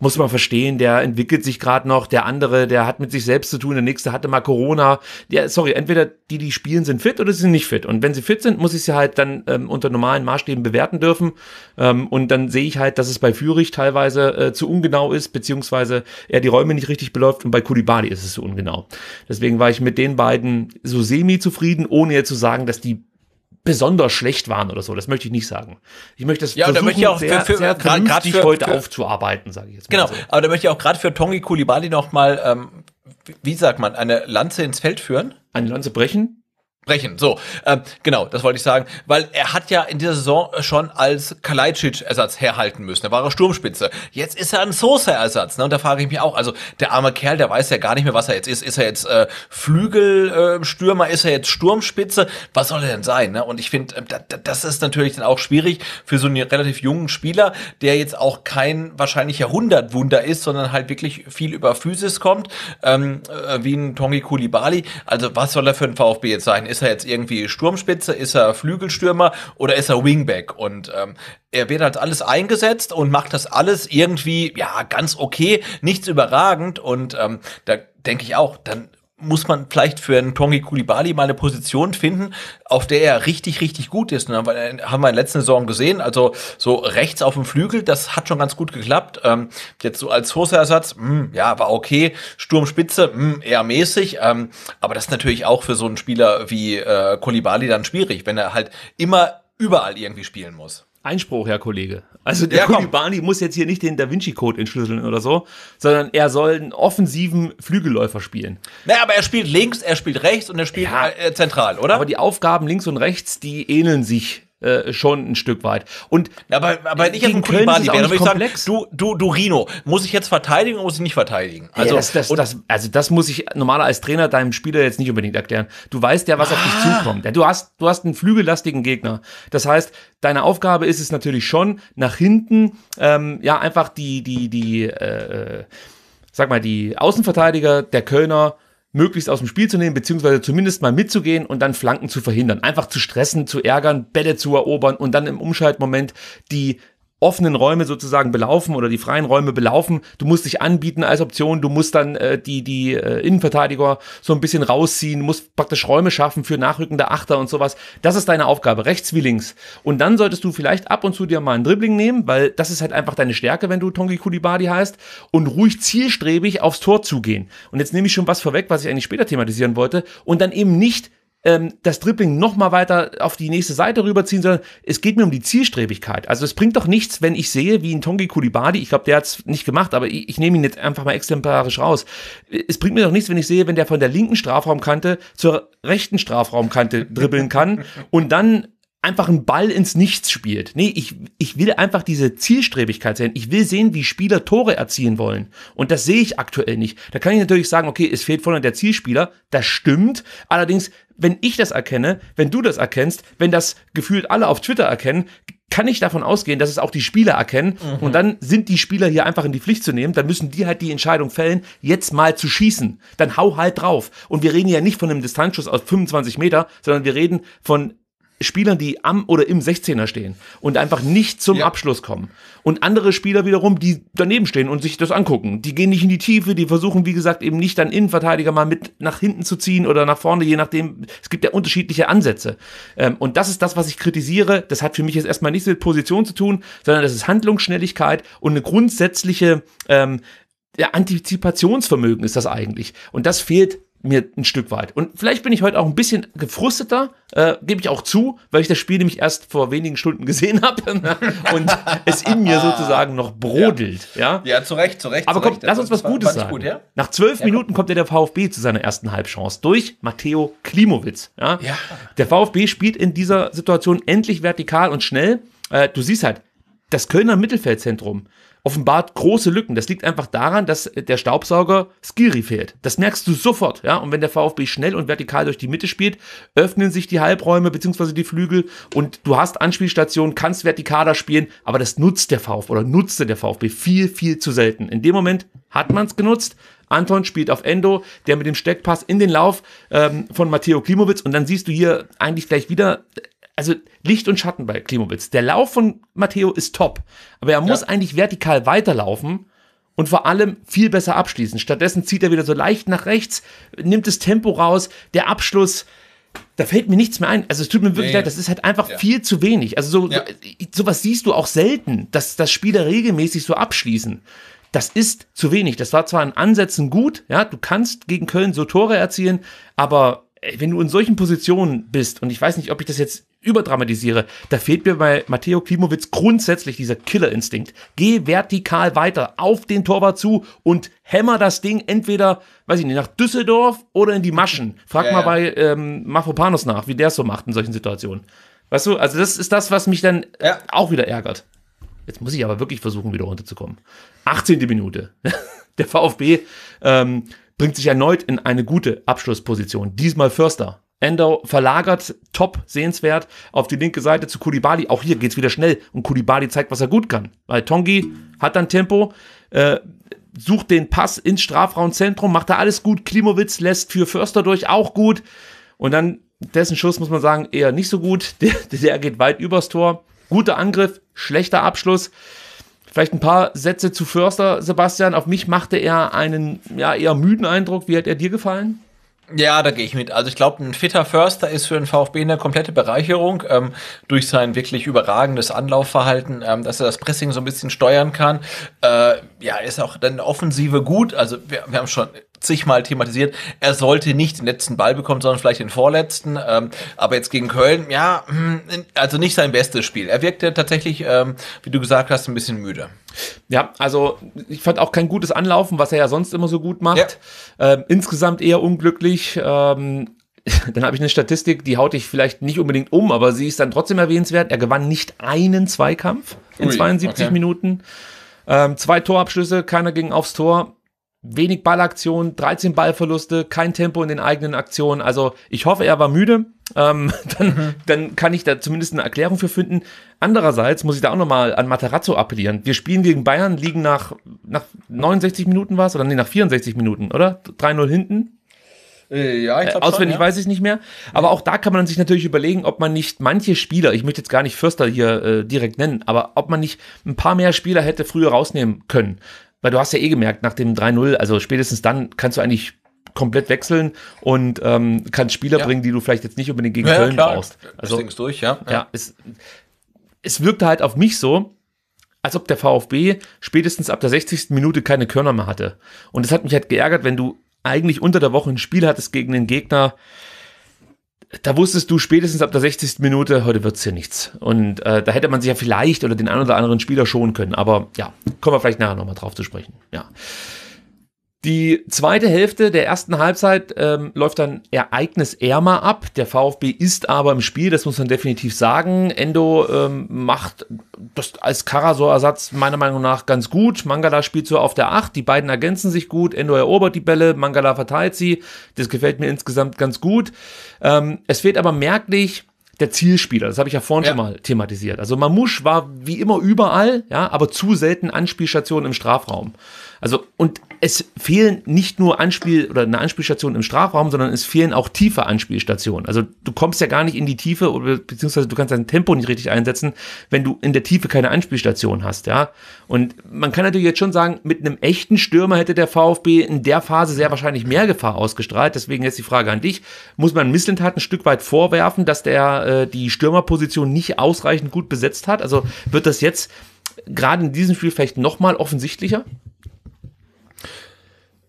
muss man verstehen, der entwickelt sich gerade noch, der andere, der hat mit sich selbst zu tun, der nächste hatte mal Corona. Der, sorry, entweder die, die spielen, sind fit oder sie sind nicht fit. Und wenn sie fit sind, muss ich sie halt dann ähm, unter normalen Maßstäben bewerten dürfen. Ähm, und dann sehe ich halt, dass es bei Fürich teilweise äh, zu ungenau ist, beziehungsweise er die Räume nicht richtig beläuft und bei Kulibali ist es zu ungenau. Deswegen war ich mit den beiden so semi-zufrieden, ohne jetzt zu sagen, dass die besonders schlecht waren oder so. Das möchte ich nicht sagen. Ich möchte das ja, da möchte ich auch sehr, für, für, sehr äh, grad, grad für, heute für, aufzuarbeiten, sage ich jetzt mal. Genau, so. aber da möchte ich auch gerade für Tongi Kulibali noch mal, ähm, wie sagt man, eine Lanze ins Feld führen? Eine Lanze brechen? sprechen. So, äh, genau, das wollte ich sagen, weil er hat ja in dieser Saison schon als Kalajdzic-Ersatz herhalten müssen. Er war Sturmspitze. Jetzt ist er ein Sosa-Ersatz, ne? Und da frage ich mich auch, also der arme Kerl, der weiß ja gar nicht mehr, was er jetzt ist. Ist er jetzt äh, Flügelstürmer? Äh, ist er jetzt Sturmspitze? Was soll er denn sein? Ne? Und ich finde, äh, das ist natürlich dann auch schwierig für so einen relativ jungen Spieler, der jetzt auch kein wahrscheinlich Jahrhundertwunder ist, sondern halt wirklich viel über Physis kommt, ähm, äh, wie ein Tongi Kulibali. Also was soll er für ein VfB jetzt sein? Ist ist er jetzt irgendwie Sturmspitze? Ist er Flügelstürmer? Oder ist er Wingback? Und ähm, er wird halt alles eingesetzt und macht das alles irgendwie, ja, ganz okay, nichts überragend. Und ähm, da denke ich auch, dann muss man vielleicht für einen Tongi Kulibali mal eine Position finden, auf der er richtig, richtig gut ist. Und haben wir in der letzten Saison gesehen. Also so rechts auf dem Flügel, das hat schon ganz gut geklappt. Ähm, jetzt so als Hose-Ersatz, hm, ja, war okay. Sturmspitze, mh, hm, eher mäßig. Ähm, aber das ist natürlich auch für so einen Spieler wie äh, Kulibali dann schwierig, wenn er halt immer überall irgendwie spielen muss. Einspruch, Herr Kollege. Also der ja, Kulibani muss jetzt hier nicht den Da Vinci-Code entschlüsseln oder so, sondern er soll einen offensiven Flügelläufer spielen. Naja, aber er spielt links, er spielt rechts und er spielt ja, äh, zentral, oder? Aber die Aufgaben links und rechts, die ähneln sich äh, schon ein Stück weit. Und aber, aber wenn ich jetzt ein Kulibali wäre, dann würde ich sagen, du, du, du Rino, muss ich jetzt verteidigen oder muss ich nicht verteidigen? Also, ja, das, das, das, also das muss ich normaler als Trainer deinem Spieler jetzt nicht unbedingt erklären. Du weißt ja, was ah. auf dich ah. zukommt. Ja, du, hast, du hast einen flügellastigen Gegner. Das heißt, deine Aufgabe ist es natürlich schon, nach hinten ähm, ja einfach die, die, die, äh, äh sag mal, die Außenverteidiger der Kölner möglichst aus dem Spiel zu nehmen, beziehungsweise zumindest mal mitzugehen und dann Flanken zu verhindern. Einfach zu stressen, zu ärgern, Bälle zu erobern und dann im Umschaltmoment die offenen Räume sozusagen belaufen oder die freien Räume belaufen. Du musst dich anbieten als Option, du musst dann äh, die, die äh, Innenverteidiger so ein bisschen rausziehen, musst praktisch Räume schaffen für nachrückende Achter und sowas. Das ist deine Aufgabe, rechts wie links. Und dann solltest du vielleicht ab und zu dir mal einen Dribbling nehmen, weil das ist halt einfach deine Stärke, wenn du Tongi Kulibadi heißt, und ruhig zielstrebig aufs Tor zugehen. Und jetzt nehme ich schon was vorweg, was ich eigentlich später thematisieren wollte, und dann eben nicht ähm, das Dribbling nochmal weiter auf die nächste Seite rüberziehen, sondern es geht mir um die Zielstrebigkeit. Also es bringt doch nichts, wenn ich sehe, wie ein Tongi Kulibadi, ich glaube, der hat es nicht gemacht, aber ich, ich nehme ihn jetzt einfach mal exemplarisch raus. Es bringt mir doch nichts, wenn ich sehe, wenn der von der linken Strafraumkante zur rechten Strafraumkante dribbeln kann und dann einfach einen Ball ins Nichts spielt. Nee, ich, ich will einfach diese Zielstrebigkeit sehen. Ich will sehen, wie Spieler Tore erzielen wollen. Und das sehe ich aktuell nicht. Da kann ich natürlich sagen, okay, es fehlt vorne der Zielspieler. Das stimmt. Allerdings, wenn ich das erkenne, wenn du das erkennst, wenn das gefühlt alle auf Twitter erkennen, kann ich davon ausgehen, dass es auch die Spieler erkennen. Mhm. Und dann sind die Spieler hier einfach in die Pflicht zu nehmen. Dann müssen die halt die Entscheidung fällen, jetzt mal zu schießen. Dann hau halt drauf. Und wir reden ja nicht von einem Distanzschuss aus 25 Meter, sondern wir reden von Spielern, die am oder im 16er stehen und einfach nicht zum ja. Abschluss kommen. Und andere Spieler wiederum, die daneben stehen und sich das angucken. Die gehen nicht in die Tiefe, die versuchen, wie gesagt, eben nicht dann Innenverteidiger mal mit nach hinten zu ziehen oder nach vorne, je nachdem. Es gibt ja unterschiedliche Ansätze. Ähm, und das ist das, was ich kritisiere. Das hat für mich jetzt erstmal nichts mit Position zu tun, sondern das ist Handlungsschnelligkeit und eine grundsätzliche ähm, ja, Antizipationsvermögen ist das eigentlich. Und das fehlt mir ein Stück weit. Und vielleicht bin ich heute auch ein bisschen gefrusteter, äh, gebe ich auch zu, weil ich das Spiel nämlich erst vor wenigen Stunden [LAUGHS] gesehen habe ne? und es in mir sozusagen noch brodelt. Ja, ja? ja zu Recht, zu Recht. Aber komm, lass uns was Gutes sagen. Gut, ja? Nach zwölf ja, Minuten kommt ja der VfB zu seiner ersten Halbchance durch Matteo Klimowitz. Ja? ja. Der VfB spielt in dieser Situation endlich vertikal und schnell. Äh, du siehst halt, das Kölner Mittelfeldzentrum offenbart große Lücken. Das liegt einfach daran, dass der Staubsauger Skiri fehlt. Das merkst du sofort, ja. Und wenn der VfB schnell und vertikal durch die Mitte spielt, öffnen sich die Halbräume bzw. die Flügel und du hast Anspielstationen, kannst vertikaler spielen, aber das nutzt der VfB oder nutzte der VfB viel, viel zu selten. In dem Moment hat man es genutzt, Anton spielt auf Endo, der mit dem Steckpass in den Lauf ähm, von Matteo Klimowitz und dann siehst du hier eigentlich gleich wieder, also Licht und Schatten bei Klimowitz. Der Lauf von Matteo ist top, aber er muss ja. eigentlich vertikal weiterlaufen und vor allem viel besser abschließen. Stattdessen zieht er wieder so leicht nach rechts, nimmt das Tempo raus, der Abschluss, da fällt mir nichts mehr ein. Also es tut mir wirklich nee. leid, das ist halt einfach ja. viel zu wenig. Also so, ja. sowas siehst du auch selten, dass, dass Spieler regelmäßig so abschließen. Das ist zu wenig. Das war zwar in Ansätzen gut, ja, du kannst gegen Köln so Tore erzielen, aber wenn du in solchen Positionen bist, und ich weiß nicht, ob ich das jetzt überdramatisiere, da fehlt mir bei Matteo Klimowitz grundsätzlich dieser Killerinstinkt. Geh vertikal weiter auf den Torwart zu und hämmer das Ding entweder, weiß ich nicht, nach Düsseldorf oder in die Maschen. Frag ja, mal ja. bei ähm, Mafopanos nach, wie der es so macht in solchen Situationen. Weißt du, also das ist das, was mich dann ja. auch wieder ärgert. Jetzt muss ich aber wirklich versuchen, wieder runterzukommen. 18. Minute. [LAUGHS] Der VfB ähm, bringt sich erneut in eine gute Abschlussposition. Diesmal Förster. Endo verlagert, top, sehenswert, auf die linke Seite zu Kulibali. Auch hier geht es wieder schnell und Kulibali zeigt, was er gut kann. Weil Tongi hat dann Tempo, äh, sucht den Pass ins Strafraumzentrum, macht da alles gut. Klimowitz lässt für Förster durch, auch gut. Und dann dessen Schuss, muss man sagen, eher nicht so gut. [LAUGHS] Der, der geht weit übers Tor. Guter Angriff, schlechter Abschluss. Vielleicht ein paar Sätze zu Förster, Sebastian. Auf mich machte er einen ja, eher müden Eindruck. Wie hat er dir gefallen? Ja, da gehe ich mit. Also ich glaube, ein fitter Förster ist für den VfB eine komplette Bereicherung ähm, durch sein wirklich überragendes Anlaufverhalten, ähm, dass er das Pressing so ein bisschen steuern kann. Äh, ja, ist auch dann Offensive gut. Also wir, wir haben schon zigmal thematisiert. Er sollte nicht den letzten Ball bekommen, sondern vielleicht den vorletzten. Ähm, aber jetzt gegen Köln, ja, hm, also nicht sein bestes Spiel. Er wirkte tatsächlich, ähm, wie du gesagt hast, ein bisschen müde. Ja, also ich fand auch kein gutes Anlaufen, was er ja sonst immer so gut macht. Ja. Ähm, insgesamt eher unglücklich. Ähm, [LAUGHS] dann habe ich eine Statistik, die haut ich vielleicht nicht unbedingt um, aber sie ist dann trotzdem erwähnenswert. Er gewann nicht einen Zweikampf in Ui, 72 okay. Minuten. Ähm, zwei Torabschlüsse, keiner ging aufs Tor wenig Ballaktionen, 13 Ballverluste, kein Tempo in den eigenen Aktionen. Also ich hoffe, er war müde. Ähm, [LAUGHS] dann, mhm. dann kann ich da zumindest eine Erklärung für finden. Andererseits muss ich da auch nochmal an Materazzo appellieren. Wir spielen gegen Bayern, liegen nach, nach 69 Minuten war es, oder nee, nach 64 Minuten, oder? 3-0 hinten. Äh, ja, ich äh, glaub Auswendig schon, ja. weiß ich nicht mehr. Aber auch da kann man sich natürlich überlegen, ob man nicht manche Spieler, ich möchte jetzt gar nicht Förster hier äh, direkt nennen, aber ob man nicht ein paar mehr Spieler hätte früher rausnehmen können weil du hast ja eh gemerkt, nach dem 3-0, also spätestens dann kannst du eigentlich komplett wechseln und ähm, kannst Spieler ja. bringen, die du vielleicht jetzt nicht unbedingt gegen ja, Köln klar. brauchst. Also, das Ding ist durch, ja. Ja, ja es, es wirkte halt auf mich so, als ob der VfB spätestens ab der 60. Minute keine Körner mehr hatte. Und es hat mich halt geärgert, wenn du eigentlich unter der Woche ein Spiel hattest gegen den Gegner, da wusstest du spätestens ab der 60. Minute, heute wird's hier nichts. Und äh, da hätte man sich ja vielleicht oder den einen oder anderen Spieler schonen können. Aber ja, kommen wir vielleicht nachher nochmal drauf zu sprechen. Ja. Die zweite Hälfte der ersten Halbzeit ähm, läuft dann ereignisärmer ab. Der VfB ist aber im Spiel, das muss man definitiv sagen. Endo ähm, macht das als Karasor-Ersatz meiner Meinung nach ganz gut. Mangala spielt so auf der Acht. die beiden ergänzen sich gut. Endo erobert die Bälle, Mangala verteilt sie. Das gefällt mir insgesamt ganz gut. Ähm, es fehlt aber merklich der Zielspieler. Das habe ich ja vorhin ja. schon mal thematisiert. Also Mamouche war wie immer überall, ja, aber zu selten Anspielstationen im Strafraum. Also und es fehlen nicht nur Anspiel oder eine Anspielstation im Strafraum, sondern es fehlen auch tiefe Anspielstationen. Also du kommst ja gar nicht in die Tiefe oder beziehungsweise du kannst dein Tempo nicht richtig einsetzen, wenn du in der Tiefe keine Anspielstation hast, ja. Und man kann natürlich jetzt schon sagen, mit einem echten Stürmer hätte der VfB in der Phase sehr wahrscheinlich mehr Gefahr ausgestrahlt. Deswegen jetzt die Frage an dich: Muss man Misslintat ein Stück weit vorwerfen, dass der äh, die Stürmerposition nicht ausreichend gut besetzt hat? Also wird das jetzt gerade in diesem Spiel vielleicht nochmal offensichtlicher?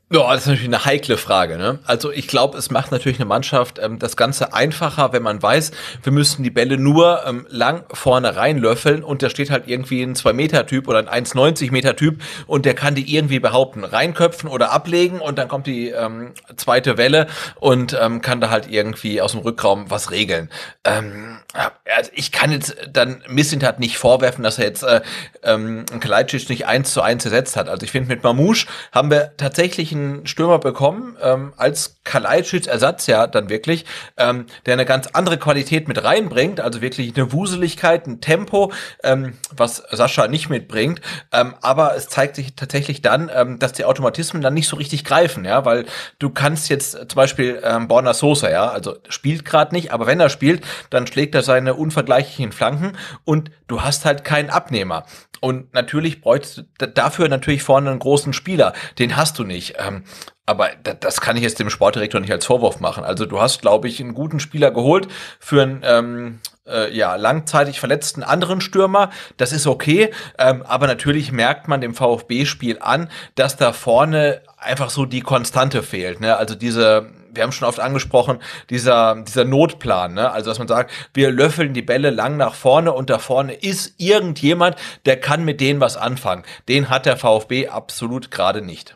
Ja, das ist natürlich eine heikle Frage. Ne? Also ich glaube, es macht natürlich eine Mannschaft ähm, das Ganze einfacher, wenn man weiß, wir müssen die Bälle nur ähm, lang vorne reinlöffeln und da steht halt irgendwie ein 2-Meter-Typ oder ein 1,90-Meter-Typ und der kann die irgendwie behaupten, reinköpfen oder ablegen und dann kommt die ähm, zweite Welle und ähm, kann da halt irgendwie aus dem Rückraum was regeln. Ähm, also ich kann jetzt äh, dann Missintat nicht vorwerfen, dass er jetzt äh, ähm, Kalajdzic nicht eins zu eins ersetzt hat. Also ich finde, mit Mamouche haben wir tatsächlich einen Stürmer bekommen ähm, als Kalajdzics Ersatz ja dann wirklich, ähm, der eine ganz andere Qualität mit reinbringt, also wirklich eine Wuseligkeit, ein Tempo, ähm, was Sascha nicht mitbringt. Ähm, aber es zeigt sich tatsächlich dann, ähm, dass die Automatismen dann nicht so richtig greifen, ja, weil du kannst jetzt zum Beispiel ähm, Borna Sosa, ja, also spielt gerade nicht, aber wenn er spielt, dann schlägt er seine unvergleichlichen Flanken und du hast halt keinen Abnehmer. Und natürlich bräuchst du dafür natürlich vorne einen großen Spieler. Den hast du nicht. Ähm, aber das kann ich jetzt dem Sportdirektor nicht als Vorwurf machen. Also du hast, glaube ich, einen guten Spieler geholt für einen ähm, äh, ja, langzeitig verletzten anderen Stürmer. Das ist okay. Ähm, aber natürlich merkt man dem VfB-Spiel an, dass da vorne einfach so die Konstante fehlt. Ne? Also diese wir haben schon oft angesprochen, dieser, dieser Notplan, ne? Also, dass man sagt, wir löffeln die Bälle lang nach vorne und da vorne ist irgendjemand, der kann mit denen was anfangen. Den hat der VfB absolut gerade nicht.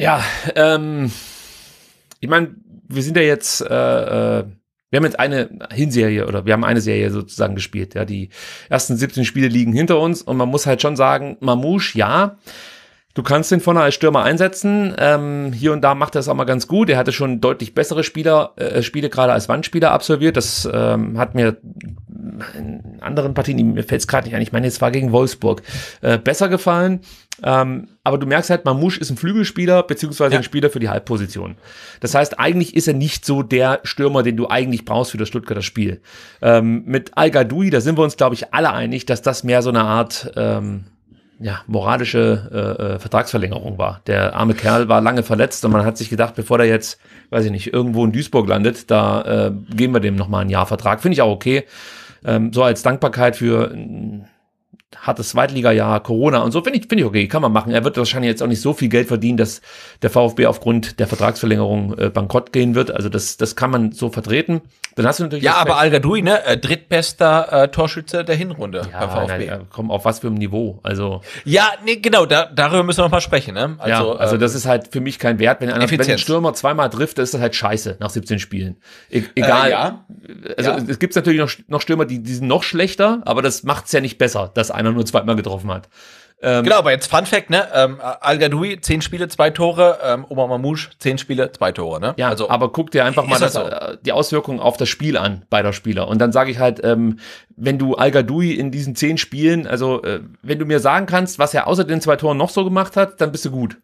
Ja, ähm, ich meine, wir sind ja jetzt, äh, äh, wir haben jetzt eine Hinserie oder wir haben eine Serie sozusagen gespielt. Ja, die ersten 17 Spiele liegen hinter uns und man muss halt schon sagen, Mamouche, ja, Du kannst ihn vorne als Stürmer einsetzen. Ähm, hier und da macht er es auch mal ganz gut. Er hatte schon deutlich bessere Spieler, äh, Spiele gerade als Wandspieler absolviert. Das ähm, hat mir in anderen Partien, mir fällt es gerade nicht ein, ich meine, jetzt war gegen Wolfsburg, äh, besser gefallen. Ähm, aber du merkst halt, Mamouche ist ein Flügelspieler, beziehungsweise ja. ein Spieler für die Halbposition. Das heißt, eigentlich ist er nicht so der Stürmer, den du eigentlich brauchst für das Stuttgarter Spiel. Ähm, mit Al-Gadoui, da sind wir uns, glaube ich, alle einig, dass das mehr so eine Art... Ähm, ja, moralische äh, äh, Vertragsverlängerung war. Der arme Kerl war lange verletzt und man hat sich gedacht, bevor der jetzt, weiß ich nicht, irgendwo in Duisburg landet, da äh, geben wir dem nochmal ein Jahr Vertrag. Finde ich auch okay. Ähm, so als Dankbarkeit für ein hartes Zweitliga-Jahr, Corona und so, finde ich, finde ich okay, kann man machen. Er wird wahrscheinlich jetzt auch nicht so viel Geld verdienen, dass der VfB aufgrund der Vertragsverlängerung äh, bankrott gehen wird. Also das, das kann man so vertreten. Dann hast du natürlich. Ja, aber Al Gadoui, ne? Äh, drittbester äh, Torschütze der Hinrunde ja, beim VfB. ja, komm, auf was für ein Niveau. Also. Ja, nee, genau, da, darüber müssen wir nochmal sprechen, ne? Also, ja, also, also äh, das ist halt für mich kein Wert. Wenn, einer, wenn ein Stürmer zweimal trifft, dann ist das halt scheiße nach 17 Spielen. E egal. Äh, ja. Also ja. es gibt natürlich noch, noch Stürmer, die, die sind noch schlechter, aber das macht's ja nicht besser, dass einer nur zweimal getroffen hat. Ähm, genau, aber jetzt Fun Fact, ne? Ähm, Al-Gadoui, 10 Spiele, 2 Tore, ähm, Omar Mamouche, 10 Spiele, 2 Tore, ne? Ja, also, aber guck dir einfach mal das, so. Äh, die Auswirkungen auf das Spiel an, beider Spieler. Und dann sage ich halt, ähm, wenn du Al-Gadoui in diesen 10 Spielen, also äh, wenn du mir sagen kannst, was er außer den zwei Toren noch so gemacht hat, dann bist du gut.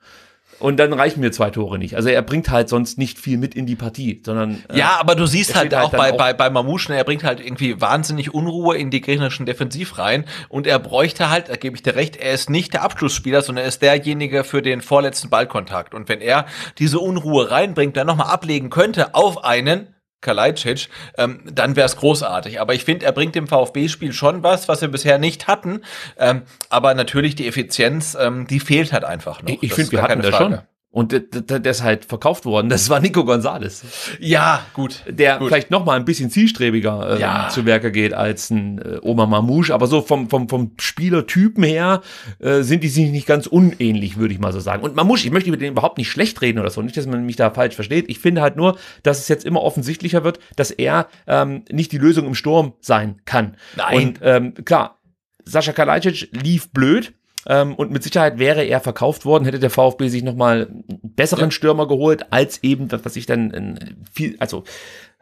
Und dann reichen mir zwei Tore nicht. Also er bringt halt sonst nicht viel mit in die Partie, sondern. Äh, ja, aber du siehst halt, halt, auch, halt bei, auch bei, bei Mamouche, ne, er bringt halt irgendwie wahnsinnig Unruhe in die griechischen Defensiv rein. und er bräuchte halt, da gebe ich dir recht, er ist nicht der Abschlussspieler, sondern er ist derjenige für den vorletzten Ballkontakt. Und wenn er diese Unruhe reinbringt, dann nochmal ablegen könnte auf einen, Kalajdzic, ähm, dann wäre es großartig. Aber ich finde, er bringt dem VfB-Spiel schon was, was wir bisher nicht hatten. Ähm, aber natürlich die Effizienz, ähm, die fehlt halt einfach noch. Ich finde, wir hatten das schon. Und der der ist halt verkauft worden. Das war Nico Gonzalez. Ja, gut. Der gut. vielleicht noch mal ein bisschen zielstrebiger äh, ja. zu Werke geht als ein äh, Oma Mamouche. Aber so vom, vom, vom Spielertypen her äh, sind die sich nicht ganz unähnlich, würde ich mal so sagen. Und Mamouche, ich möchte über den überhaupt nicht schlecht reden oder so. Nicht, dass man mich da falsch versteht. Ich finde halt nur, dass es jetzt immer offensichtlicher wird, dass er ähm, nicht die Lösung im Sturm sein kann. Nein. Und ähm, klar, Sascha Kalajdzic lief blöd ähm, und mit Sicherheit wäre er verkauft worden, hätte der VfB sich nochmal einen besseren ja. Stürmer geholt, als eben das, was ich dann in viel, also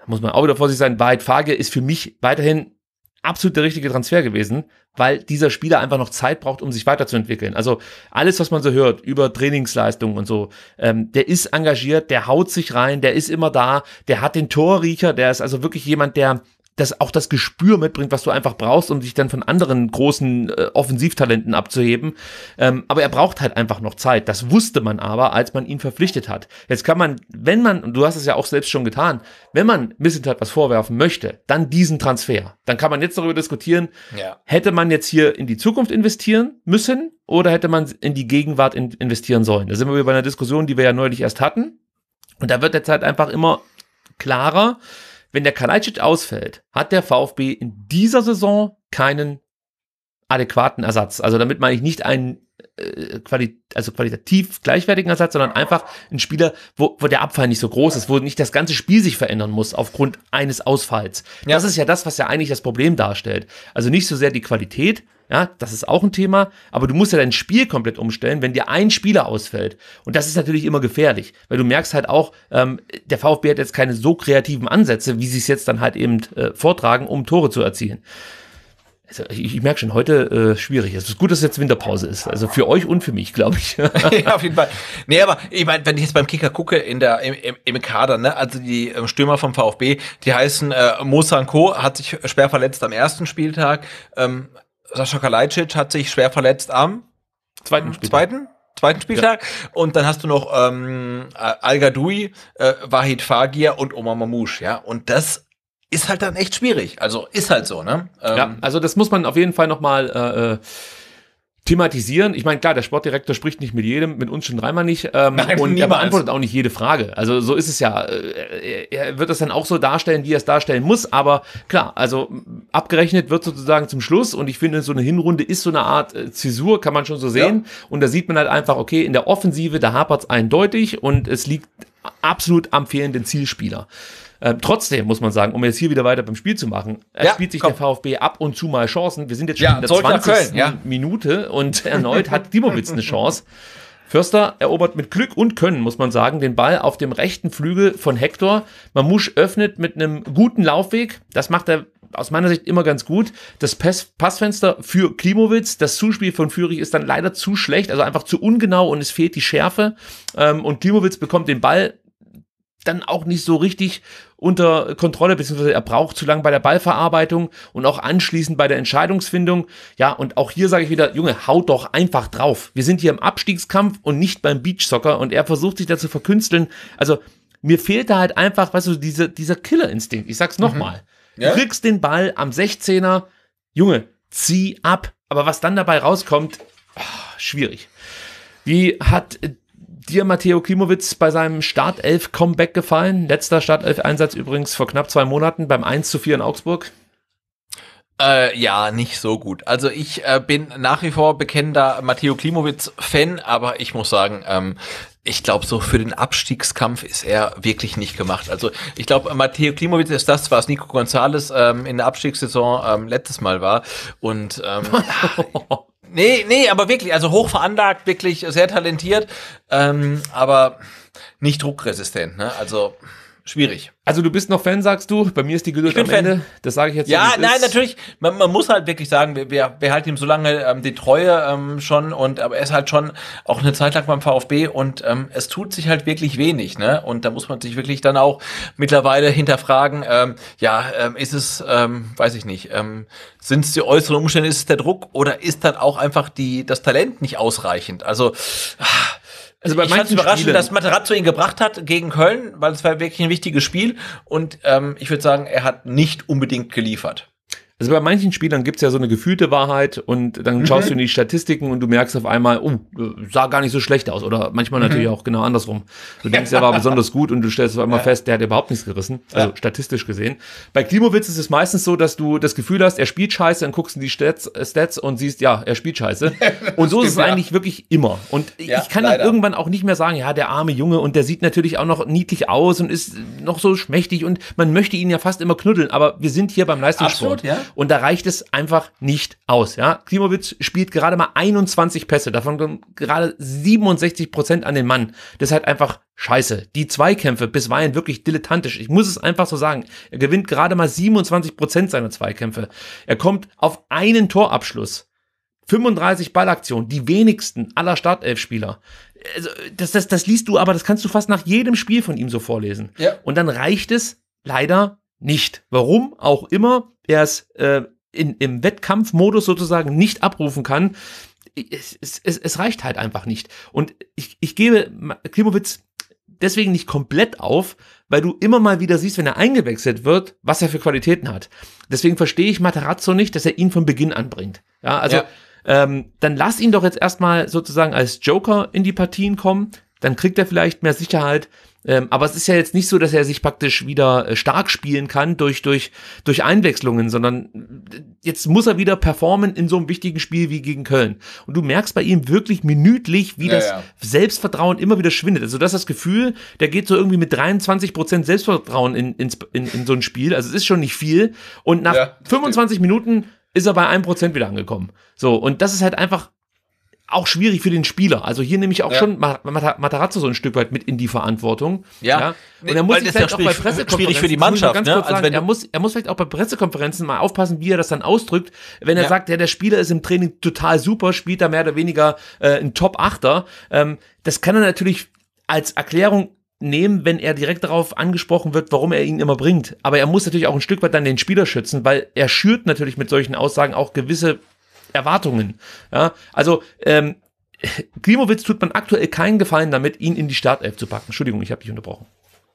muss man auch wieder vorsichtig sein, Wahrheit Fage ist für mich weiterhin absolut der richtige Transfer gewesen, weil dieser Spieler einfach noch Zeit braucht, um sich weiterzuentwickeln. Also alles, was man so hört über Trainingsleistungen und so, ähm, der ist engagiert, der haut sich rein, der ist immer da, der hat den Torriecher, der ist also wirklich jemand, der das auch das Gespür mitbringt, was du einfach brauchst, um dich dann von anderen großen äh, Offensivtalenten abzuheben. Ähm, aber er braucht halt einfach noch Zeit. Das wusste man aber, als man ihn verpflichtet hat. Jetzt kann man, wenn man, und du hast es ja auch selbst schon getan, wenn man Missentat halt was vorwerfen möchte, dann diesen Transfer. Dann kann man jetzt darüber diskutieren, ja. hätte man jetzt hier in die Zukunft investieren müssen oder hätte man in die Gegenwart in investieren sollen? Da sind wir bei einer Diskussion, die wir ja neulich erst hatten. Und da wird derzeit halt einfach immer klarer, wenn der Kalajdzic ausfällt, hat der VfB in dieser Saison keinen adäquaten Ersatz. Also damit meine ich nicht einen äh, quali also qualitativ gleichwertigen Ersatz, sondern einfach ein Spieler, wo, wo der Abfall nicht so groß ist, wo nicht das ganze Spiel sich verändern muss aufgrund eines Ausfalls. Ja. Das ist ja das, was ja eigentlich das Problem darstellt. Also nicht so sehr die Qualität, ja, das ist auch ein Thema, aber du musst ja dein Spiel komplett umstellen, wenn dir ein Spieler ausfällt. Und das ist natürlich immer gefährlich, weil du merkst halt auch, ähm, der VfB hat jetzt keine so kreativen Ansätze, wie sie es jetzt dann halt eben äh, vortragen, um Tore zu erzielen. Also ich, ich merke schon, heute äh, schwierig. Es ist gut, dass jetzt Winterpause ist. Also für euch und für mich, glaube ich. [LAUGHS] ja, [LAUGHS] auf jeden Fall. Nee, aber ich meine, wenn ich jetzt beim Kicker gucke in der im, im, im Kader, ne, also die ähm, Stürmer vom VfB, die heißen äh, Mosanko hat sich schwer verletzt am ersten Spieltag. Ähm, Sascha Kalajdzic hat sich schwer verletzt am zweiten hm, Spieltag. Zweiten? zweiten Spieltag. Ja. Und dann hast du noch ähm, Al-Gadoui, äh, Wahid Fagir und Omar Mamouche, ja. Und das ist halt dann echt schwierig. Also ist halt so, ne? Ähm, ja, also das muss man auf jeden Fall nochmal äh, äh, thematisieren. Ich meine, klar, der Sportdirektor spricht nicht mit jedem, mit uns schon dreimal nicht. Ähm, Nein, und niemals. er beantwortet auch nicht jede Frage. Also so ist es ja. Äh, er wird das dann auch so darstellen, wie er es darstellen muss. Aber klar, also abgerechnet wird sozusagen zum Schluss. Und ich finde, so eine Hinrunde ist so eine Art äh, Zäsur, kann man schon so sehen. Ja. Und da sieht man halt einfach, okay, in der Offensive, da hapert es eindeutig und es liegt absolut am fehlenden Zielspieler. Ähm, trotzdem muss man sagen, um jetzt hier wieder weiter beim Spiel zu machen, ja, spielt sich komm. der VfB ab und zu mal Chancen. Wir sind jetzt schon ja, in der 20. Köln, ja. Minute und erneut hat Dimowitz eine Chance. Förster erobert mit Glück und Können, muss man sagen, den Ball auf dem rechten Flügel von Hector. Mamouche öffnet mit einem guten Laufweg. Das macht er aus meiner Sicht immer ganz gut. Das Passfenster für Klimowitz, das Zuspiel von Führig ist dann leider zu schlecht, also einfach zu ungenau und es fehlt die Schärfe. Ähm, und Klimowitz bekommt den Ball dann auch nicht so richtig unter Kontrolle, beziehungsweise er braucht zu lange bei der Ballverarbeitung und auch anschließend bei der Entscheidungsfindung. Ja, und auch hier sage ich wieder, Junge, haut doch einfach drauf. Wir sind hier im Abstiegskampf und nicht beim Beachsoccer und er versucht sich da zu verkünsteln. Also mir fehlt da halt einfach, weißt du, diese, dieser Killerinstinkt. Ich sag's mhm. nochmal. Mhm. Ja? Du kriegst den Ball am 16er, Junge, zieh ab. Aber was dann dabei rauskommt, ach, schwierig. Wie hat dir Matteo Klimowitz bei seinem Startelf-Comeback gefallen? Letzter Startelf-Einsatz übrigens vor knapp zwei Monaten beim 1 zu 4 in Augsburg. Äh, ja, nicht so gut. Also ich äh, bin nach wie vor bekennender Matteo Klimowitz-Fan, aber ich muss sagen, ähm, ich glaube, so für den Abstiegskampf ist er wirklich nicht gemacht. Also ich glaube, Matteo Klimowitz ist das, was Nico Gonzalez ähm, in der Abstiegssaison ähm, letztes Mal war. Und ähm, [LAUGHS] [LAUGHS] Nee, nee, aber wirklich, also hoch veranlagt, wirklich sehr talentiert, ähm, aber nicht druckresistent. Ne? Also schwierig. Also du bist noch Fan, sagst du? Bei mir ist die Geduld am Fan. Ende. Das sage ich jetzt. Ja, so, nein, ist. natürlich. Man, man, muss halt wirklich sagen, wir, wir, wir halten ihm so lange ähm, die Treue ähm, schon und aber er ist halt schon auch eine Zeit lang beim VfB und ähm, es tut sich halt wirklich wenig, ne? Und da muss man sich wirklich dann auch mittlerweile hinterfragen. Ähm, ja, ähm, ist es, ähm, weiß ich nicht, ähm, sind es die äußeren Umstände, ist es der Druck oder ist dann auch einfach die das Talent nicht ausreichend? Also. Ach, also bei ich fand es überraschend, Spielen. dass Materazzo ihn gebracht hat gegen Köln, weil es war wirklich ein wichtiges Spiel. Und ähm, ich würde sagen, er hat nicht unbedingt geliefert. Also bei manchen Spielern gibt es ja so eine gefühlte Wahrheit und dann mhm. schaust du in die Statistiken und du merkst auf einmal, oh, sah gar nicht so schlecht aus. Oder manchmal mhm. natürlich auch genau andersrum. Du denkst, er war [LAUGHS] besonders gut und du stellst auf einmal ja. fest, der hat überhaupt nichts gerissen. Also ja. statistisch gesehen. Bei Klimowitz ist es meistens so, dass du das Gefühl hast, er spielt scheiße, dann guckst du die Stats, Stats und siehst, ja, er spielt scheiße. [LAUGHS] und so ist es ja. eigentlich wirklich immer. Und ja, ich kann leider. dann irgendwann auch nicht mehr sagen, ja, der arme Junge und der sieht natürlich auch noch niedlich aus und ist noch so schmächtig und man möchte ihn ja fast immer knuddeln, aber wir sind hier beim Leistungssport. Absolut, ja. Und da reicht es einfach nicht aus. Ja? Klimowitz spielt gerade mal 21 Pässe, davon gerade 67 Prozent an den Mann. Das ist halt einfach scheiße. Die Zweikämpfe bisweilen wirklich dilettantisch. Ich muss es einfach so sagen. Er gewinnt gerade mal 27 Prozent seiner Zweikämpfe. Er kommt auf einen Torabschluss. 35 Ballaktionen, die wenigsten aller Startelfspieler. Also, das, das, das liest du, aber das kannst du fast nach jedem Spiel von ihm so vorlesen. Ja. Und dann reicht es leider nicht. Warum auch immer er es äh, in, im Wettkampfmodus sozusagen nicht abrufen kann. Es, es, es, reicht halt einfach nicht. Und ich, ich gebe Klimowitz deswegen nicht komplett auf, weil du immer mal wieder siehst, wenn er eingewechselt wird, was er für Qualitäten hat. Deswegen verstehe ich Materazzo nicht, dass er ihn von Beginn an bringt. Ja, also ja. Ähm, dann lass ihn doch jetzt erstmal sozusagen als Joker in die Partien kommen, dann kriegt er vielleicht mehr Sicherheit. Ähm, aber es ist ja jetzt nicht so, dass er sich praktisch wieder äh, stark spielen kann durch, durch, durch Einwechslungen, sondern äh, jetzt muss er wieder performen in so einem wichtigen Spiel wie gegen Köln. Und du merkst bei ihm wirklich minütlich, wie ja, das ja. Selbstvertrauen immer wieder schwindet. Also das ist das Gefühl, der geht so irgendwie mit 23 Prozent Selbstvertrauen in, in, in, in so ein Spiel. Also es ist schon nicht viel. Und nach ja, 25 Minuten ist er bei 1% wieder angekommen. So, und das ist halt einfach auch schwierig für den Spieler. Also hier nehme ich auch ja. schon Matarazzo so ein Stück weit mit in die Verantwortung. Ja. ja. Und er muss vielleicht ja auch bei Pressekonferenzen schwierig für die Mannschaft. Ganz ne? kurz also sagen, er muss, er muss vielleicht auch bei Pressekonferenzen mal aufpassen, wie er das dann ausdrückt. Wenn er sagt, ja, der Spieler ist im Training total super, spielt da mehr oder weniger äh, ein Top-Achter. Ähm, das kann er natürlich als Erklärung nehmen, wenn er direkt darauf angesprochen wird, warum er ihn immer bringt. Aber er muss natürlich auch ein Stück weit dann den Spieler schützen, weil er schürt natürlich mit solchen Aussagen auch gewisse Erwartungen. Ja, also ähm, Klimowitz tut man aktuell keinen Gefallen damit, ihn in die Startelf zu packen. Entschuldigung, ich habe dich unterbrochen.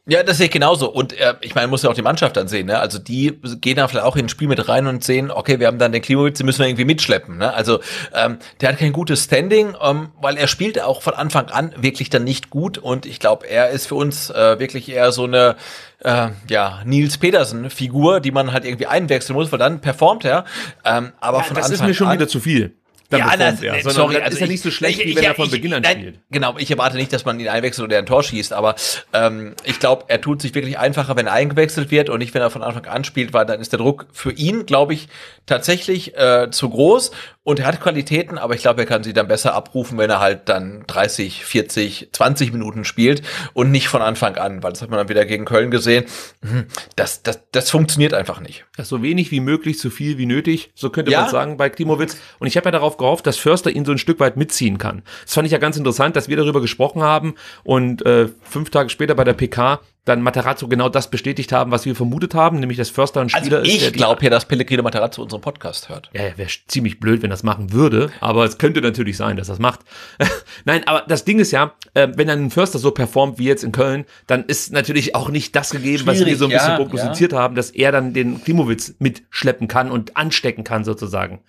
Ja, das sehe ich genauso. Und äh, ich meine, muss ja auch die Mannschaft dann sehen. Ne? Also die gehen da vielleicht auch in ein Spiel mit rein und sehen, okay, wir haben dann den Klimowitz, den müssen wir irgendwie mitschleppen. Ne? Also ähm, der hat kein gutes Standing, ähm, weil er spielt auch von Anfang an wirklich dann nicht gut. Und ich glaube, er ist für uns äh, wirklich eher so eine äh, ja, Nils Petersen-Figur, die man halt irgendwie einwechseln muss, weil dann performt er. Ähm, aber ja, von das Anfang an. Das ist mir schon wieder zu viel. Dann ja, performt er. Sondern sorry, also ist ja nicht so schlecht, ich, wie wenn ich, er von ich, Beginn an nein, spielt. Genau, ich erwarte nicht, dass man ihn einwechselt oder ein Tor schießt, aber ähm, ich glaube, er tut sich wirklich einfacher, wenn er eingewechselt wird und nicht, wenn er von Anfang an spielt, weil dann ist der Druck für ihn, glaube ich, tatsächlich äh, zu groß. Und er hat Qualitäten, aber ich glaube, er kann sie dann besser abrufen, wenn er halt dann 30, 40, 20 Minuten spielt und nicht von Anfang an, weil das hat man dann wieder gegen Köln gesehen. Mhm, das, das, das funktioniert einfach nicht. so wenig wie möglich, so viel wie nötig, so könnte ja. man sagen bei Klimowitz. Und ich habe ja darauf gehofft, dass Förster ihn so ein Stück weit mitziehen kann. Das fand ich ja ganz interessant, dass wir darüber gesprochen haben und äh, fünf Tage später bei der PK dann Materazzo genau das bestätigt haben, was wir vermutet haben, nämlich dass Förster ein also Spieler also ich ist. Ich glaube ja, dass Pellegrino Materazzo unseren Podcast hört. Ja, ja wäre ziemlich blöd, wenn das machen würde, aber es könnte natürlich sein, dass das macht. [LAUGHS] Nein, aber das Ding ist ja, ähm, wenn dann ein Förster so performt wie jetzt in Köln, dann ist natürlich auch nicht das gegeben, Schwierig, was wir so ein bisschen prognostiziert ja. haben, dass er dann den Klimowitz mitschleppen kann und anstecken kann sozusagen.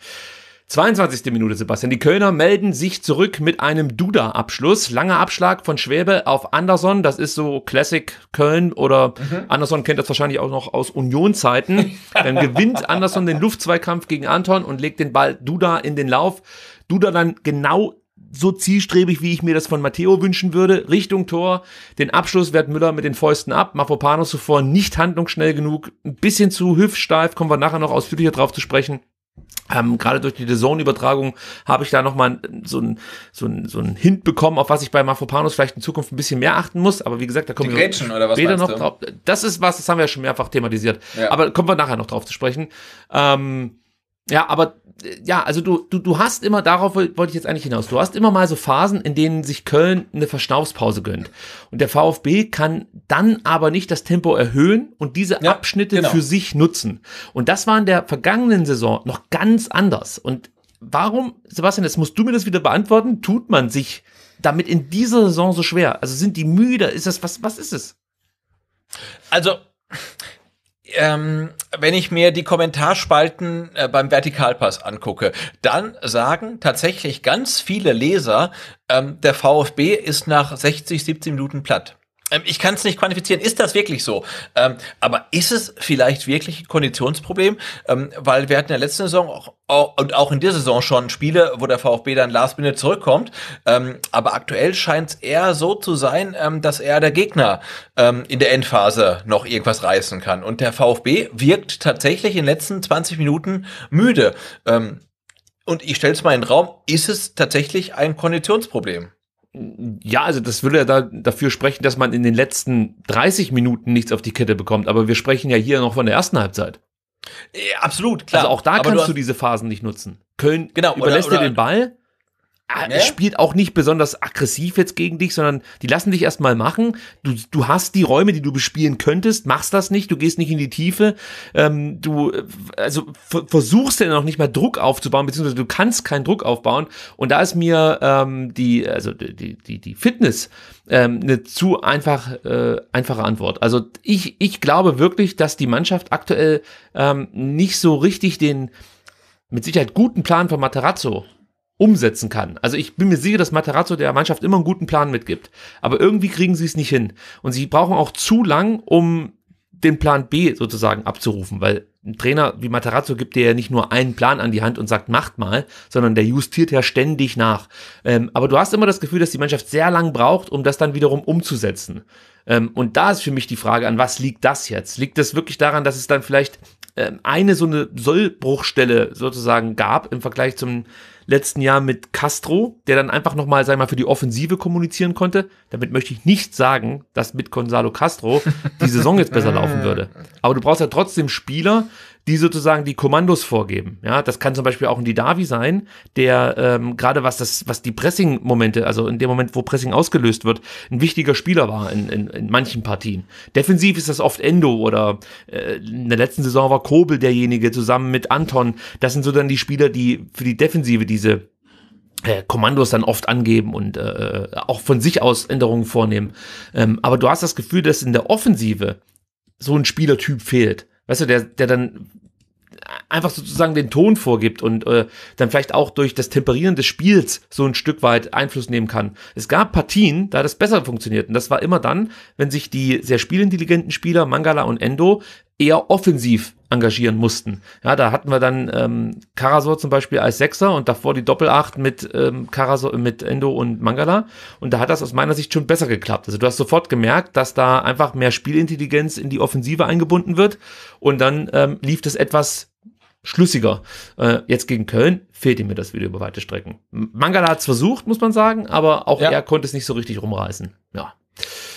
22. Minute, Sebastian. Die Kölner melden sich zurück mit einem Duda-Abschluss. Langer Abschlag von Schwäbe auf Anderson. Das ist so Classic Köln oder mhm. Anderson kennt das wahrscheinlich auch noch aus Union-Zeiten. Dann gewinnt Anderson den Luftzweikampf gegen Anton und legt den Ball Duda in den Lauf. Duda dann genau so zielstrebig, wie ich mir das von Matteo wünschen würde, Richtung Tor. Den Abschluss wehrt Müller mit den Fäusten ab. Mafropanos zuvor nicht handlungsschnell genug, ein bisschen zu hüftsteif, kommen wir nachher noch ausführlicher drauf zu sprechen ähm, gerade durch die DAZN-Übertragung habe ich da nochmal so einen so ein, so ein Hint bekommen, auf was ich bei Mafropanos vielleicht in Zukunft ein bisschen mehr achten muss. Aber wie gesagt, da kommen die wir später noch drauf. Das ist was, das haben wir ja schon mehrfach thematisiert. Ja. Aber kommen wir nachher noch drauf zu sprechen. Ähm, ja, aber äh, ja, also du, du, du hast immer, darauf wollte ich jetzt eigentlich hinaus, du hast immer mal so Phasen, in denen sich Köln eine Verschnaufspause gönnt. Und der VfB kann dann aber nicht das Tempo erhöhen und diese ja, Abschnitte genau. für sich nutzen. Und das war in der vergangenen Saison noch ganz anders. Und warum, Sebastian, jetzt musst du mir das wieder beantworten, tut man sich damit in dieser Saison so schwer? Also sind die müde? Ist das, was, was ist es? Also, ähm, wenn ich mir die Kommentarspalten äh, beim Vertikalpass angucke, dann sagen tatsächlich ganz viele Leser, ähm, der VfB ist nach 60, 70 Minuten platt. Ähm, ich kann es nicht quantifizieren. Ist das wirklich so? Ähm, aber ist es vielleicht wirklich ein Konditionsproblem? Ähm, weil wir hatten in der letzten Saison auch, auch, und auch in dieser Saison schon Spiele, wo der VfB dann last minute zurückkommt. Ähm, aber aktuell scheint es eher so zu sein, ähm, dass eher der Gegner ähm, in der Endphase noch irgendwas reißen kann. Und der VfB wirkt tatsächlich in den letzten 20 Minuten müde. und ich stelle es mal in den Raum, ist es tatsächlich ein Konditionsproblem? ja, also das würde ja da, dafür sprechen, dass man in den letzten 30 Minuten nichts auf die Kette bekommt. Aber wir sprechen ja hier noch von der ersten Halbzeit. Ja, äh, absolut, klar. Also auch da aber kannst du, hast... du, diese Phasen nicht nutzen. Köln genau, überlässt oder, oder, dir den Ball Ah, ne? spielt auch nicht besonders aggressiv jetzt gegen dich, sondern die lassen dich erstmal machen. Du, du hast die Räume, die du bespielen könntest, machst das nicht, du gehst nicht in die Tiefe, ähm, du äh, also versuchst dann noch nicht mal Druck aufzubauen, beziehungsweise du kannst keinen Druck aufbauen. Und da ist mir ähm, die, also die, die, die Fitness ähm, eine zu einfach, äh, einfache Antwort. Also ich, ich glaube wirklich, dass die Mannschaft aktuell ähm, nicht so richtig den mit Sicherheit guten Plan von Materazzo umsetzen kann. Also ich bin mir sicher, dass Materazzo der Mannschaft immer einen guten Plan mitgibt. Aber irgendwie kriegen sie es nicht hin. Und sie brauchen auch zu lang, um den Plan B sozusagen abzurufen, weil ein Trainer wie Materazzo gibt dir ja nicht nur einen Plan an die Hand und sagt, macht mal, sondern der justiert ja ständig nach. Ähm, aber du hast immer das Gefühl, dass die Mannschaft sehr lang braucht, um das dann wiederum umzusetzen. Ähm, und da ist für mich die Frage, an was liegt das jetzt? Liegt das wirklich daran, dass es dann vielleicht ähm, eine so eine Sollbruchstelle sozusagen gab im Vergleich zum letzten Jahr mit Castro, der dann einfach nochmal, sag ich mal, für die Offensive kommunizieren konnte. Damit möchte ich nicht sagen, dass mit Gonzalo Castro die Saison jetzt besser laufen würde. [LAUGHS] Aber du brauchst ja trotzdem Spieler, die sozusagen die Kommandos vorgeben. Ja, das kann zum Beispiel auch ein Didavi sein, der ähm, gerade was das, was die Pressing-Momente, also in dem Moment, wo Pressing ausgelöst wird, ein wichtiger Spieler war in, in, in manchen Partien. Defensiv ist das oft Endo oder äh, in der letzten Saison war Kobel derjenige zusammen mit Anton. Das sind so dann die Spieler, die für die Defensive diese äh, Kommandos dann oft angeben und äh, äh, auch von sich aus Änderungen vornehmen. Ähm, aber du hast das Gefühl, dass in der Offensive so ein Spielertyp fehlt. Weißt du, der, der dann einfach sozusagen den Ton vorgibt und äh, dann vielleicht auch durch das Temperieren des Spiels so ein Stück weit Einfluss nehmen kann. Es gab Partien, da das besser funktioniert. Und das war immer dann, wenn sich die sehr spielintelligenten Spieler, Mangala und Endo, eher offensiv engagieren mussten. Ja, da hatten wir dann ähm, Karasor zum Beispiel als Sechser und davor die Doppelacht mit ähm, Karasor, mit Endo und Mangala. Und da hat das aus meiner Sicht schon besser geklappt. Also du hast sofort gemerkt, dass da einfach mehr Spielintelligenz in die Offensive eingebunden wird und dann ähm, lief das etwas schlüssiger. Äh, jetzt gegen Köln fehlt ihm das Video über weite Strecken. Mangala hat es versucht, muss man sagen, aber auch ja. er konnte es nicht so richtig rumreißen. Ja.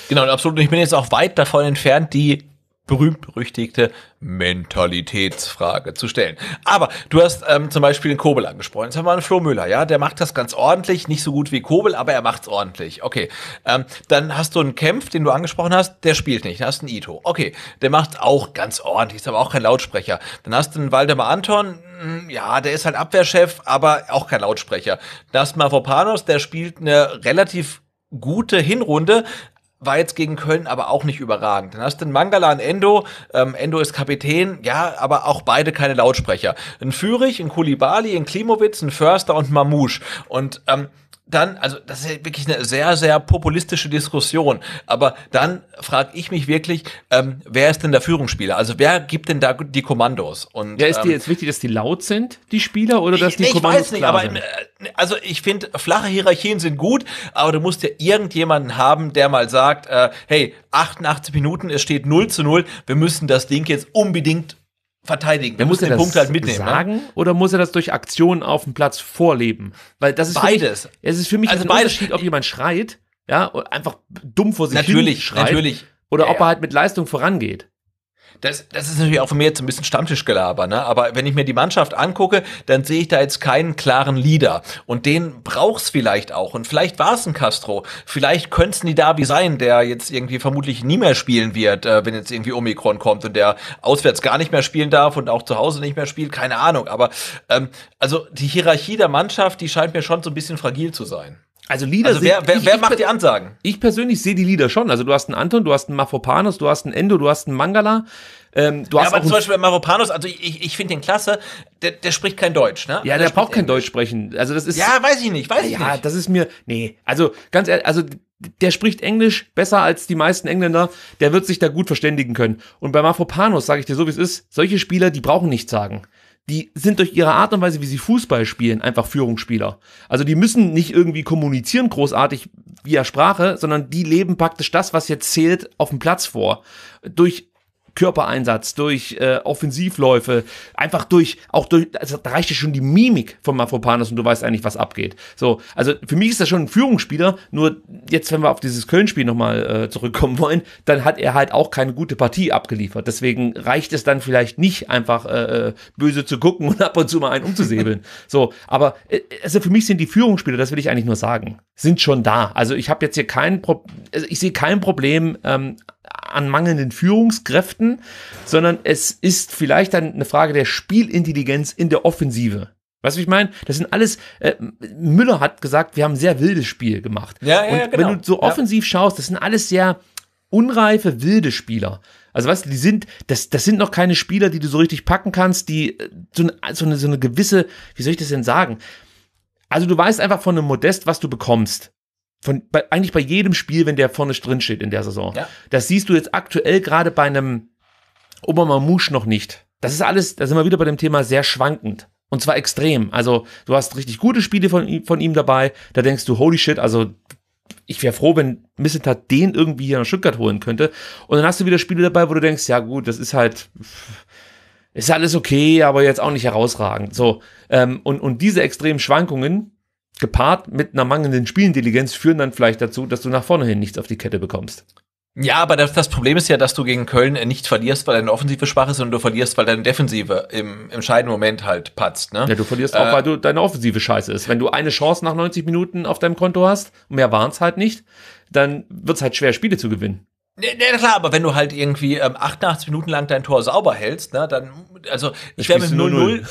Genau, absolut. Ich bin jetzt auch weit davon entfernt, die berühmt-berüchtigte Mentalitätsfrage zu stellen. Aber du hast ähm, zum Beispiel den Kobel angesprochen. Jetzt haben wir einen Flo Müller, ja, der macht das ganz ordentlich, nicht so gut wie Kobel, aber er macht's ordentlich. Okay, ähm, dann hast du einen Kämpf, den du angesprochen hast, der spielt nicht. Dann hast du einen Ito, okay, der macht auch ganz ordentlich, ist aber auch kein Lautsprecher. Dann hast du einen Waldemar Anton, hm, ja, der ist halt Abwehrchef, aber auch kein Lautsprecher. Dann hast du Mavropanos, der spielt eine relativ gute Hinrunde, war jetzt gegen Köln aber auch nicht überragend. Dann hast du den Mangala und Endo. Ähm, Endo ist Kapitän, ja, aber auch beide keine Lautsprecher. Ein Fürich, ein Kulibali, ein Klimowitz, ein Förster und Mamouche. Und ähm, dann, also das ist wirklich eine sehr, sehr populistische Diskussion, aber dann frage ich mich wirklich, ähm, wer ist denn der Führungsspieler? Also wer gibt denn da die Kommandos? Und, ja, ist dir ähm, jetzt wichtig, dass die laut sind, die Spieler, oder dass die nee, Kommandos ich weiß nicht, aber, sind? Äh, also ich finde, flache Hierarchien sind gut, aber du musst ja irgendjemanden haben, der mal sagt, äh, hey, 88 Minuten, es steht 0 zu 0, wir müssen das Ding jetzt unbedingt verteidigen. Er muss den Punkt halt mitnehmen. Ne? Sagen, ne? Oder muss er das durch Aktionen auf dem Platz vorleben? Weil das ist beides. Mich, es ist für mich also ein beides. Unterschied, ob jemand schreit, ja, einfach dumm vor sich natürlich, hin schreit, natürlich. oder ja, ob er halt mit Leistung vorangeht das, das ist natürlich auch von mir jetzt ein bisschen Stammtischgelaber, ne? aber wenn ich mir die Mannschaft angucke, dann sehe ich da jetzt keinen klaren Leader. Und den braucht's vielleicht auch. Und vielleicht war es ein Castro. Vielleicht könnte es ein Darby sein, der jetzt irgendwie vermutlich nie mehr spielen wird, äh, wenn jetzt irgendwie Omikron kommt und der auswärts gar nicht mehr spielen darf und auch zu Hause nicht mehr spielt. Keine Ahnung. Aber ähm, also die Hierarchie der Mannschaft, die scheint mir schon so ein bisschen fragil zu sein. Also, also Lieder also wer, wer, ich, wer ich, macht die Ansagen? Ich persönlich sehe die Lieder schon. Also du hast einen Anton, du hast einen Mafropanos, du hast einen Endo, du hast einen Mangala. Ähm, du ja, hast aber zum Beispiel Mafropanos, also ich, ich finde den klasse, der, der spricht kein Deutsch, ne? Ja, der, der braucht kein Deutsch sprechen. Also das ist. Ja, weiß ich nicht, weiß ja, ich nicht. Ja, das ist mir. Nee, also ganz ehrlich, also der spricht Englisch besser als die meisten Engländer, der wird sich da gut verständigen können. Und bei Mafropanos, sage ich dir so, wie es ist, solche Spieler, die brauchen nichts sagen die sind durch ihre Art und Weise, wie sie Fußball spielen, einfach Führungsspieler. Also die müssen nicht irgendwie kommunizieren großartig via Sprache, sondern die leben praktisch das, was jetzt zählt, auf dem Platz vor. Durch Körpereinsatz, durch äh, Offensivläufe, einfach durch, auch durch, also da reicht ja schon die Mimik von Mafropanus und du weißt eigentlich, was abgeht. So, also für mich ist das schon ein Führungsspieler, nur jetzt, wenn wir auf dieses Köln-Spiel nochmal äh, zurückkommen wollen, dann hat er halt auch keine gute Partie abgeliefert. Deswegen reicht es dann vielleicht nicht einfach äh, äh böse zu gucken und ab und zu mal einen umzusäbeln. [LAUGHS] so, aber äh, also für mich sind die Führungsspieler, das will ich eigentlich nur sagen, sind schon da. Also ich habe jetzt hier kein Pro also ich sehe kein Problem, ähm, an mangelnden Führungskräften, sondern es ist vielleicht dann eine Frage der Spielintelligenz in der Offensive. Weißt du, ich meine? Das sind alles, äh, Müller hat gesagt, wir haben ein sehr wildes Spiel gemacht. Ja, ja, Und ja, genau. wenn du so offensiv ja. schaust, das sind alles sehr unreife, wilde Spieler. Also weißt du, die sind, das, das sind noch keine Spieler, die du so richtig packen kannst, die äh, so eine, so eine, so eine gewisse, wie soll ich das denn sagen? Also du weißt einfach von einem Modest, was du bekommst von, bei, eigentlich bei jedem Spiel, wenn der vorne drin steht in der Saison. Ja. Das siehst du jetzt aktuell gerade bei einem Obermamouche noch nicht. Das ist alles, da sind wir wieder bei dem Thema sehr schwankend. Und zwar extrem. Also, du hast richtig gute Spiele von, von ihm dabei. Da denkst du, holy shit, also ich wäre froh, wenn Missentat den irgendwie hier nach Stuttgart holen könnte. Und dann hast du wieder Spiele dabei, wo du denkst, ja gut, das ist halt, ist alles okay, aber jetzt auch nicht herausragend. So, ähm, und, und diese extremen Schwankungen, gepaart mit einer mangelnden Spielintelligenz führen dann vielleicht dazu, dass du nach vorne hin nichts auf die Kette bekommst. Ja, aber das, das, Problem ist ja, dass du gegen Köln nicht verlierst, weil deine Offensive schwach ist, sondern du verlierst, weil deine Defensive im entscheidenden Moment halt patzt. Ne? Ja, du verlierst äh, auch, weil du deine Offensive scheiße ist. Wenn du eine Chance nach 90 Minuten auf deinem Konto hast, mehr waren es halt nicht, dann wird es halt schwer, Spiele zu gewinnen. Ne, ne, klar, aber wenn du halt irgendwie ähm, 88 Minuten lang dein Tor sauber hältst, ne, dann, also ich wäre mit 0-0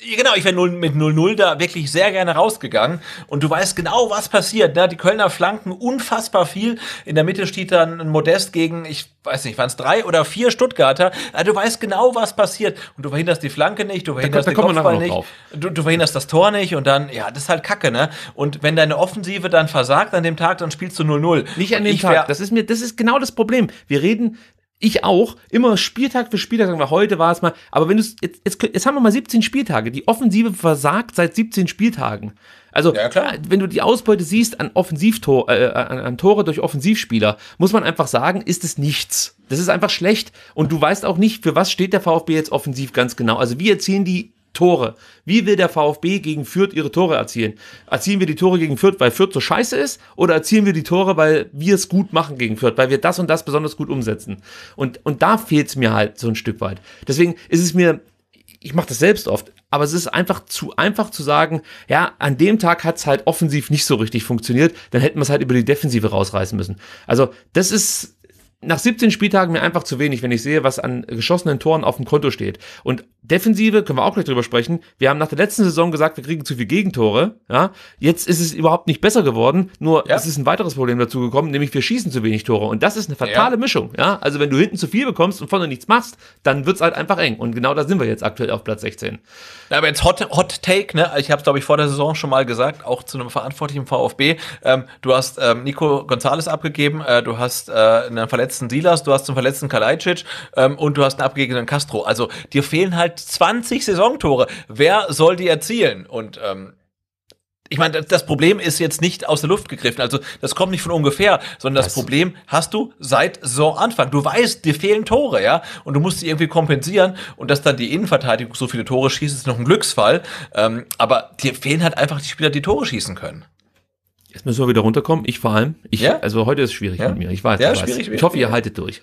Genau, ich wäre mit 0-0 da wirklich sehr gerne rausgegangen. Und du weißt genau, was passiert. Ne? Die Kölner flanken unfassbar viel. In der Mitte steht dann ein Modest gegen, ich weiß nicht, waren es drei oder vier Stuttgarter. Du weißt genau, was passiert. Und du verhinderst die Flanke nicht, du verhinderst da, da den Kopfball nicht, du, du, verhinderst das Tor nicht. Und dann, ja, das ist halt Kacke. Ne? Und wenn deine Offensive dann versagt an dem Tag, dann spielst du 0-0. Nicht an dem Tag. Das ist, mir, das ist genau das Problem. Wir reden ich auch, immer Spieltag für Spieltag, sagen wir, heute war es mal, aber wenn du jetzt, jetzt, jetzt haben wir mal 17 Spieltage, die Offensive versagt seit 17 Spieltagen. Also, ja, klar. wenn du die Ausbeute siehst an Offensivtor, äh, äh, an, an, Tore durch Offensivspieler, muss man einfach sagen, ist es nichts. Das ist einfach schlecht. Und du weißt auch nicht, für was steht der VfB jetzt offensiv ganz genau. Also, wie erzielen die Tore. Wie will der VfB gegen Fürth ihre Tore erzielen? Erzielen wir die Tore gegen Fürth, weil Fürth so scheiße ist? Oder erzielen wir die Tore, weil wir es gut machen gegen Fürth, weil wir das und das besonders gut umsetzen? Und, und da fehlt es mir halt so ein Stück weit. Deswegen ist es mir, ich mache das selbst oft, aber es ist einfach zu einfach zu sagen, ja, an dem Tag hat es halt offensiv nicht so richtig funktioniert, dann hätten wir es halt über die Defensive rausreißen müssen. Also das ist nach 17 Spieltagen mir einfach zu wenig, wenn ich sehe, was an geschossenen Toren auf dem Konto steht. Und Defensive können wir auch gleich drüber sprechen. Wir haben nach der letzten Saison gesagt, wir kriegen zu viel Gegentore. Ja, jetzt ist es überhaupt nicht besser geworden. Nur ja. es ist ein weiteres Problem dazu gekommen, nämlich wir schießen zu wenig Tore. Und das ist eine fatale ja. Mischung. Ja, also wenn du hinten zu viel bekommst und vorne nichts machst, dann wird's halt einfach eng. Und genau da sind wir jetzt aktuell auf Platz 16. Ja, aber jetzt Hot, Hot Take. Ne, ich habe es glaube ich vor der Saison schon mal gesagt, auch zu einem verantwortlichen VfB. Ähm, du hast ähm, Nico Gonzalez abgegeben, äh, du hast äh, einen verletzten Silas, du hast einen verletzten Kalajdzic ähm, und du hast einen abgegebenen Castro. Also dir fehlen halt halt 20 Saisontore. Wer soll die erzielen? Und ähm, ich meine, das Problem ist jetzt nicht aus der Luft gegriffen. Also das kommt nicht von ungefähr, sondern das, das Problem hast du seit so Anfang. Du weißt, dir fehlen Tore, ja, und du musst sie irgendwie kompensieren. Und dass dann die Innenverteidigung so viele Tore schießt, ist noch ein Glücksfall. Ähm, aber dir fehlen halt einfach die Spieler, die Tore schießen können. Jetzt müssen wir wieder runterkommen. Ich vor allem. Ich, ja? Also heute ist schwierig ja? mit mir. Ich weiß. Ja, ich, weiß. ich hoffe, ihr haltet durch.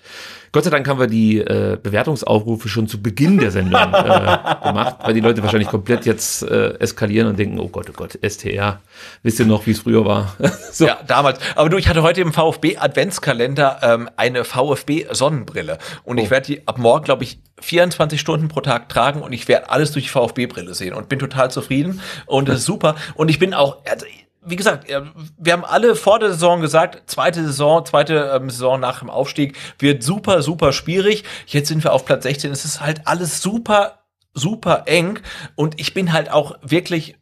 Gott sei Dank haben wir die äh, Bewertungsaufrufe schon zu Beginn der Sendung äh, [LAUGHS] gemacht, weil die Leute wahrscheinlich komplett jetzt äh, eskalieren und denken, oh Gott, oh Gott, STR, wisst ihr noch, wie es früher war? [LAUGHS] so. Ja, damals. Aber du, ich hatte heute im VfB-Adventskalender ähm, eine VfB-Sonnenbrille. Und oh. ich werde die ab morgen, glaube ich, 24 Stunden pro Tag tragen und ich werde alles durch die VfB-Brille sehen und bin total zufrieden und das ist super. Und ich bin auch, also wie gesagt, ähm, wir haben alle vor der Saison gesagt, zweite Saison, zweite ähm, Saison nach dem Aufstieg wird super, super schwierig. Jetzt sind wir auf Platz 16. Es ist halt alles super, super eng. Und ich bin halt auch wirklich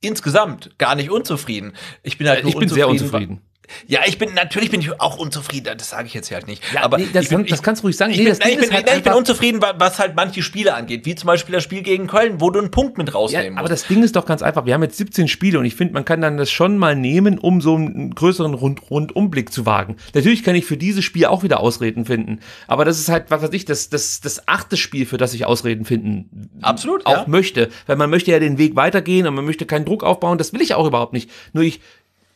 insgesamt gar nicht unzufrieden. Ich bin halt äh, ich bin sehr unzufrieden ja, ich bin natürlich bin ich auch unzufrieden, das sage ich jetzt halt nicht. Ja, aber nee, das, bin, das, kannst du ruhig sagen. Ich, nee, bin, nein, ich, bin, halt nein, ich bin, unzufrieden, was halt manche Spiele angeht, wie zum Beispiel das Spiel gegen Köln, wo du einen Punkt mit rausnehmen ja, musst. Aber das Ding ist doch ganz einfach. Wir haben jetzt 17 Spiele und ich finde, man kann dann das schon mal nehmen, um so einen größeren Rund Rundumblick zu wagen. Natürlich kann ich für dieses Spiel auch wieder Ausreden finden, aber das ist halt, was weiß ich, das, das, das achte Spiel, für das ich Ausreden finden Absolut, auch ja. möchte, weil man möchte ja den Weg weitergehen und man möchte keinen Druck aufbauen. Das will ich auch überhaupt nicht. Nur ich